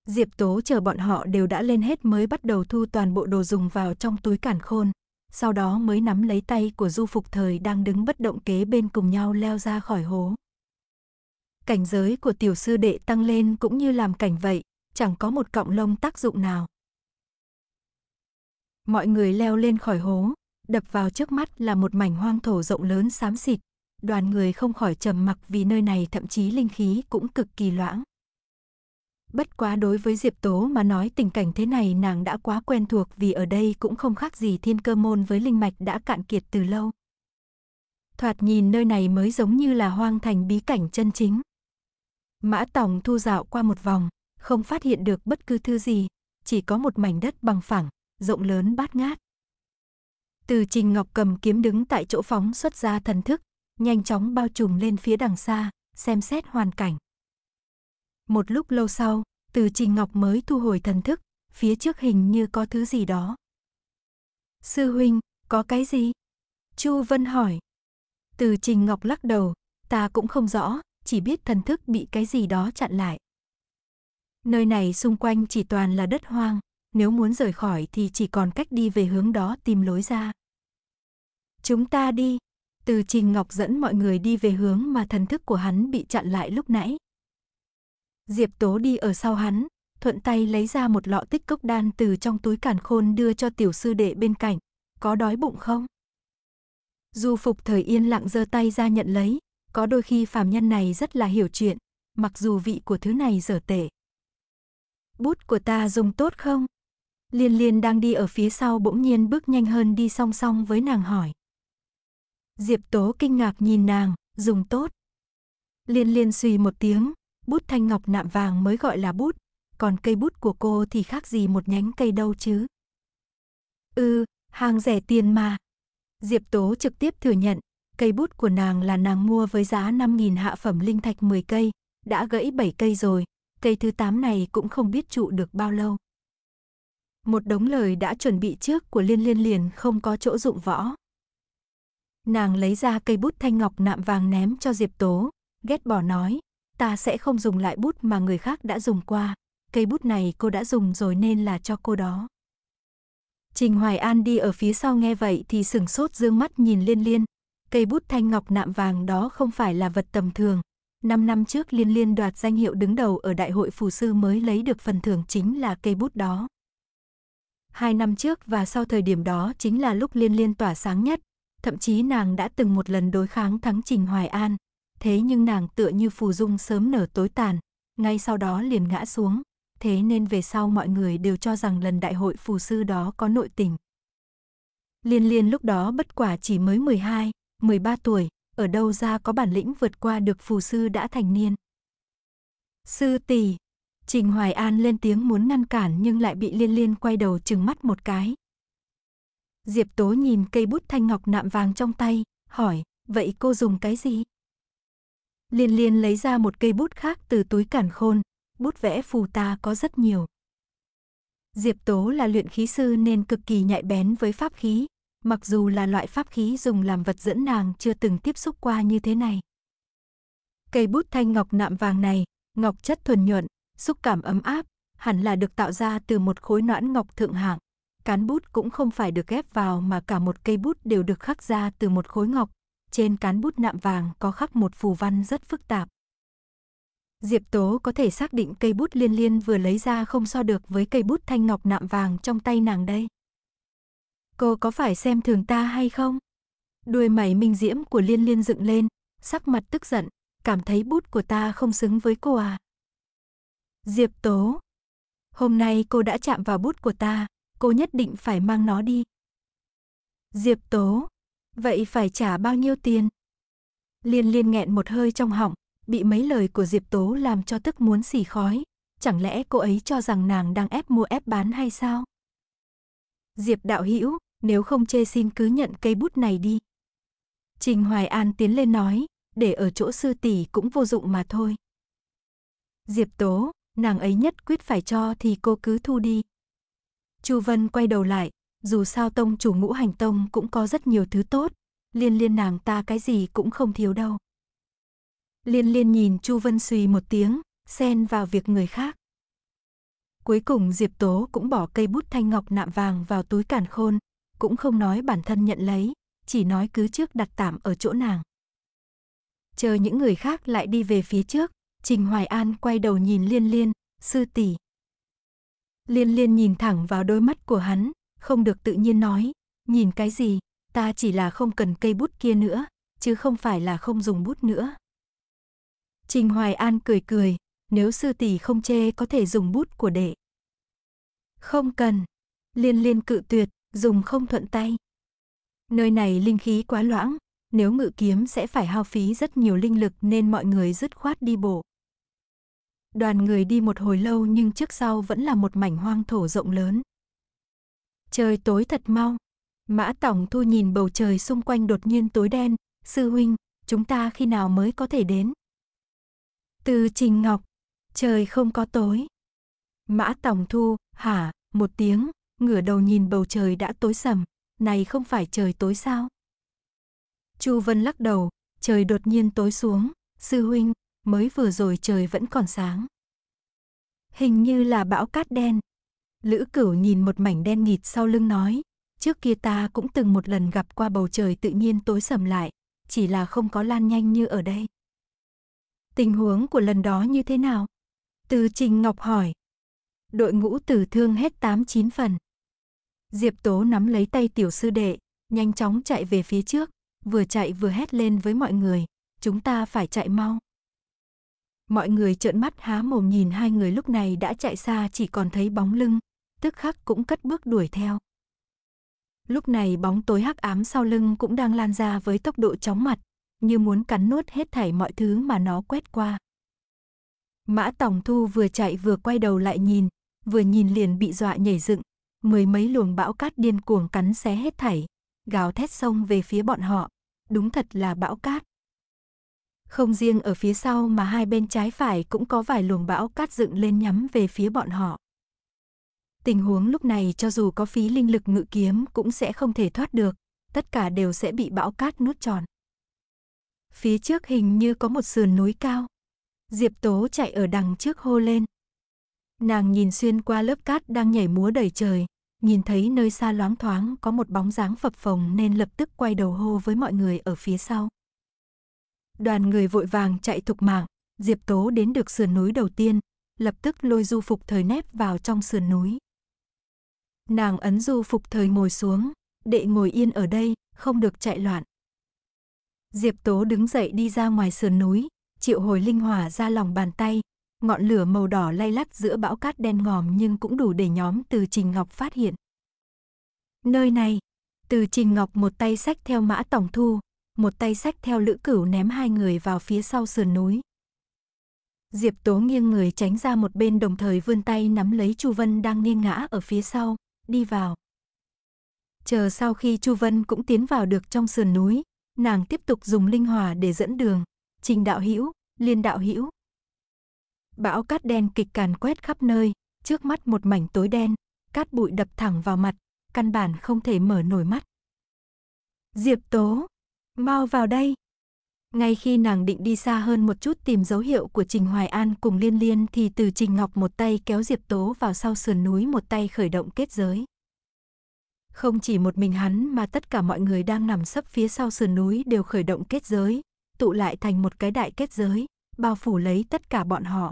Diệp Tố chờ bọn họ đều đã lên hết mới bắt đầu thu toàn bộ đồ dùng vào trong túi cản khôn. Sau đó mới nắm lấy tay của du phục thời đang đứng bất động kế bên cùng nhau leo ra khỏi hố. Cảnh giới của tiểu sư đệ tăng lên cũng như làm cảnh vậy, chẳng có một cọng lông tác dụng nào. Mọi người leo lên khỏi hố, đập vào trước mắt là một mảnh hoang thổ rộng lớn xám xịt. Đoàn người không khỏi trầm mặc vì nơi này thậm chí linh khí cũng cực kỳ loãng. Bất quá đối với Diệp Tố mà nói tình cảnh thế này nàng đã quá quen thuộc vì ở đây cũng không khác gì thiên cơ môn với linh mạch đã cạn kiệt từ lâu. Thoạt nhìn nơi này mới giống như là hoang thành bí cảnh chân chính. Mã Tòng thu dạo qua một vòng, không phát hiện được bất cứ thứ gì, chỉ có một mảnh đất bằng phẳng, rộng lớn bát ngát. Từ Trình Ngọc cầm kiếm đứng tại chỗ phóng xuất ra thần thức, nhanh chóng bao trùm lên phía đằng xa, xem xét hoàn cảnh. Một lúc lâu sau, Từ Trình Ngọc mới thu hồi thần thức, phía trước hình như có thứ gì đó. Sư huynh, có cái gì? Chu Vân hỏi. Từ Trình Ngọc lắc đầu, ta cũng không rõ, chỉ biết thần thức bị cái gì đó chặn lại. Nơi này xung quanh chỉ toàn là đất hoang nếu muốn rời khỏi thì chỉ còn cách đi về hướng đó tìm lối ra. Chúng ta đi. Từ Trình Ngọc dẫn mọi người đi về hướng mà thần thức của hắn bị chặn lại lúc nãy. Diệp Tố đi ở sau hắn, thuận tay lấy ra một lọ tích cốc đan từ trong túi càn khôn đưa cho tiểu sư đệ bên cạnh. Có đói bụng không? Du phục thời yên lặng giơ tay ra nhận lấy, có đôi khi phàm nhân này rất là hiểu chuyện, mặc dù vị của thứ này dở tệ. Bút của ta dùng tốt không? Liên liên đang đi ở phía sau bỗng nhiên bước nhanh hơn đi song song với nàng hỏi. Diệp tố kinh ngạc nhìn nàng, dùng tốt. Liên liên suy một tiếng, bút thanh ngọc nạm vàng mới gọi là bút, còn cây bút của cô thì khác gì một nhánh cây đâu chứ. Ừ, hàng rẻ tiền mà. Diệp Tố trực tiếp thừa nhận, cây bút của nàng là nàng mua với giá 5.000 hạ phẩm linh thạch 10 cây, đã gãy 7 cây rồi, cây thứ 8 này cũng không biết trụ được bao lâu. Một đống lời đã chuẩn bị trước của liên liên liền không có chỗ dụng võ. Nàng lấy ra cây bút thanh ngọc nạm vàng ném cho Diệp Tố, ghét bỏ nói, ta sẽ không dùng lại bút mà người khác đã dùng qua, cây bút này cô đã dùng rồi nên là cho cô đó. Trình Hoài An đi ở phía sau nghe vậy thì sừng sốt dương mắt nhìn liên liên, cây bút thanh ngọc nạm vàng đó không phải là vật tầm thường. Năm năm trước liên liên đoạt danh hiệu đứng đầu ở đại hội phù sư mới lấy được phần thưởng chính là cây bút đó. Hai năm trước và sau thời điểm đó chính là lúc Liên Liên tỏa sáng nhất, thậm chí nàng đã từng một lần đối kháng thắng Trình Hoài An, thế nhưng nàng tựa như phù dung sớm nở tối tàn, ngay sau đó liền ngã xuống, thế nên về sau mọi người đều cho rằng lần đại hội phù sư đó có nội tình. Liên Liên lúc đó bất quả chỉ mới 12, 13 tuổi, ở đâu ra có bản lĩnh vượt qua được phù sư đã thành niên. Sư tỷ, Trình Hoài An lên tiếng muốn ngăn cản nhưng lại bị liên liên quay đầu chừng mắt một cái. Diệp Tố nhìn cây bút thanh ngọc nạm vàng trong tay, hỏi, vậy cô dùng cái gì? Liên liên lấy ra một cây bút khác từ túi cản khôn, bút vẽ phù ta có rất nhiều. Diệp Tố là luyện khí sư nên cực kỳ nhạy bén với pháp khí, mặc dù là loại pháp khí dùng làm vật dẫn nàng chưa từng tiếp xúc qua như thế này. Cây bút thanh ngọc nạm vàng này, ngọc chất thuần nhuận, xúc cảm ấm áp, hẳn là được tạo ra từ một khối noãn ngọc thượng hạng. Cán bút cũng không phải được ghép vào mà cả một cây bút đều được khắc ra từ một khối ngọc. Trên cán bút nạm vàng có khắc một phù văn rất phức tạp. Diệp Tố có thể xác định cây bút liên liên vừa lấy ra không so được với cây bút thanh ngọc nạm vàng trong tay nàng đây. Cô có phải xem thường ta hay không? Đuôi mày minh diễm của liên liên dựng lên, sắc mặt tức giận, cảm thấy bút của ta không xứng với cô à? Diệp Tố. Hôm nay cô đã chạm vào bút của ta, cô nhất định phải mang nó đi. Diệp Tố. Vậy phải trả bao nhiêu tiền? Liên liên nghẹn một hơi trong họng, bị mấy lời của Diệp Tố làm cho tức muốn xì khói. Chẳng lẽ cô ấy cho rằng nàng đang ép mua ép bán hay sao? Diệp đạo hữu nếu không chê xin cứ nhận cây bút này đi. Trình Hoài An tiến lên nói, để ở chỗ sư tỷ cũng vô dụng mà thôi. Diệp Tố, nàng ấy nhất quyết phải cho thì cô cứ thu đi. Chu Vân quay đầu lại, dù sao tông chủ ngũ hành tông cũng có rất nhiều thứ tốt, liên liên nàng ta cái gì cũng không thiếu đâu. Liên liên nhìn Chu Vân suy một tiếng, xen vào việc người khác. Cuối cùng Diệp Tố cũng bỏ cây bút thanh ngọc nạm vàng vào túi cản khôn, cũng không nói bản thân nhận lấy, chỉ nói cứ trước đặt tạm ở chỗ nàng. Chờ những người khác lại đi về phía trước, Trình Hoài An quay đầu nhìn Liên Liên, sư tỷ. Liên Liên nhìn thẳng vào đôi mắt của hắn, không được tự nhiên nói, nhìn cái gì, ta chỉ là không cần cây bút kia nữa, chứ không phải là không dùng bút nữa. Trình Hoài An cười cười, nếu sư tỷ không chê có thể dùng bút của đệ. Không cần, Liên Liên cự tuyệt, dùng không thuận tay. Nơi này linh khí quá loãng, nếu ngự kiếm sẽ phải hao phí rất nhiều linh lực nên mọi người dứt khoát đi bộ. Đoàn người đi một hồi lâu nhưng trước sau vẫn là một mảnh hoang thổ rộng lớn. Trời tối thật mau. Mã Tổng Thu nhìn bầu trời xung quanh đột nhiên tối đen. Sư huynh, chúng ta khi nào mới có thể đến? Từ Trình Ngọc, trời không có tối. Mã Tổng Thu, hả, một tiếng, ngửa đầu nhìn bầu trời đã tối sầm. Này không phải trời tối sao? Chu Vân lắc đầu, trời đột nhiên tối xuống, sư huynh, mới vừa rồi trời vẫn còn sáng. Hình như là bão cát đen. Lữ cửu nhìn một mảnh đen nghịt sau lưng nói, trước kia ta cũng từng một lần gặp qua bầu trời tự nhiên tối sầm lại, chỉ là không có lan nhanh như ở đây. Tình huống của lần đó như thế nào? Từ Trình Ngọc hỏi. Đội ngũ tử thương hết 8-9 phần. Diệp Tố nắm lấy tay tiểu sư đệ, nhanh chóng chạy về phía trước, vừa chạy vừa hét lên với mọi người, chúng ta phải chạy mau. Mọi người trợn mắt há mồm nhìn hai người lúc này đã chạy xa chỉ còn thấy bóng lưng, tức khắc cũng cất bước đuổi theo. Lúc này bóng tối hắc ám sau lưng cũng đang lan ra với tốc độ chóng mặt, như muốn cắn nuốt hết thảy mọi thứ mà nó quét qua. Mã Tổng Thu vừa chạy vừa quay đầu lại nhìn, vừa nhìn liền bị dọa nhảy dựng, mười mấy luồng bão cát điên cuồng cắn xé hết thảy, gào thét xông về phía bọn họ, đúng thật là bão cát. Không riêng ở phía sau mà hai bên trái phải cũng có vài luồng bão cát dựng lên nhắm về phía bọn họ. Tình huống lúc này cho dù có phí linh lực ngự kiếm cũng sẽ không thể thoát được, tất cả đều sẽ bị bão cát nuốt tròn. Phía trước hình như có một sườn núi cao. Diệp Tố chạy ở đằng trước hô lên. Nàng nhìn xuyên qua lớp cát đang nhảy múa đầy trời, nhìn thấy nơi xa loáng thoáng có một bóng dáng phập phồng nên lập tức quay đầu hô với mọi người ở phía sau. Đoàn người vội vàng chạy thục mạng, Diệp Tố đến được sườn núi đầu tiên, lập tức lôi du phục thời nép vào trong sườn núi. Nàng ấn du phục thời ngồi xuống, đệ ngồi yên ở đây, không được chạy loạn. Diệp Tố đứng dậy đi ra ngoài sườn núi, triệu hồi linh hỏa ra lòng bàn tay, Ngọn lửa màu đỏ lay lắc giữa bão cát đen ngòm nhưng cũng đủ để nhóm từ Trình Ngọc phát hiện. Nơi này, từ Trình Ngọc một tay sách theo mã tổng thu, một tay sách theo lữ cửu ném hai người vào phía sau sườn núi. Diệp Tố nghiêng người tránh ra một bên đồng thời vươn tay nắm lấy Chu Vân đang nghiêng ngã ở phía sau, đi vào. Chờ sau khi Chu Vân cũng tiến vào được trong sườn núi, nàng tiếp tục dùng linh hỏa để dẫn đường. Trình đạo hữu, liên đạo hữu, Bão cát đen kịch càn quét khắp nơi, trước mắt một mảnh tối đen, cát bụi đập thẳng vào mặt, căn bản không thể mở nổi mắt. Diệp Tố, mau vào đây. Ngay khi nàng định đi xa hơn một chút tìm dấu hiệu của Trình Hoài An cùng Liên Liên thì từ Trình Ngọc một tay kéo Diệp Tố vào sau sườn núi một tay khởi động kết giới. Không chỉ một mình hắn mà tất cả mọi người đang nằm sấp phía sau sườn núi đều khởi động kết giới, tụ lại thành một cái đại kết giới, bao phủ lấy tất cả bọn họ.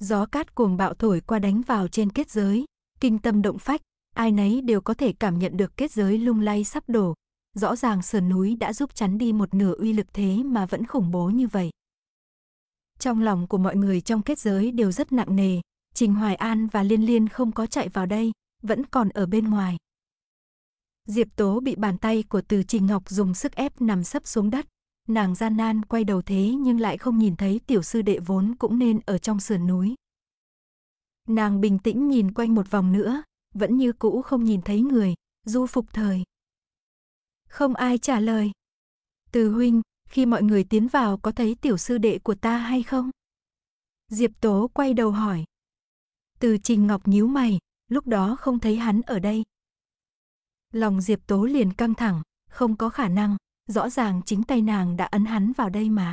Gió cát cuồng bạo thổi qua đánh vào trên kết giới, kinh tâm động phách, ai nấy đều có thể cảm nhận được kết giới lung lay sắp đổ. Rõ ràng sườn núi đã giúp chắn đi một nửa uy lực thế mà vẫn khủng bố như vậy. Trong lòng của mọi người trong kết giới đều rất nặng nề, Trình Hoài An và Liên Liên không có chạy vào đây, vẫn còn ở bên ngoài. Diệp Tố bị bàn tay của Từ Trình Ngọc dùng sức ép nằm sấp xuống đất, nàng gian nan quay đầu thế nhưng lại không nhìn thấy tiểu sư đệ vốn cũng nên ở trong sườn núi. Nàng bình tĩnh nhìn quanh một vòng nữa, vẫn như cũ không nhìn thấy người, du phục thời. Không ai trả lời. Từ huynh, khi mọi người tiến vào có thấy tiểu sư đệ của ta hay không? Diệp Tố quay đầu hỏi. Từ Trình Ngọc nhíu mày, lúc đó không thấy hắn ở đây. Lòng Diệp Tố liền căng thẳng, không có khả năng rõ ràng chính tay nàng đã ấn hắn vào đây mà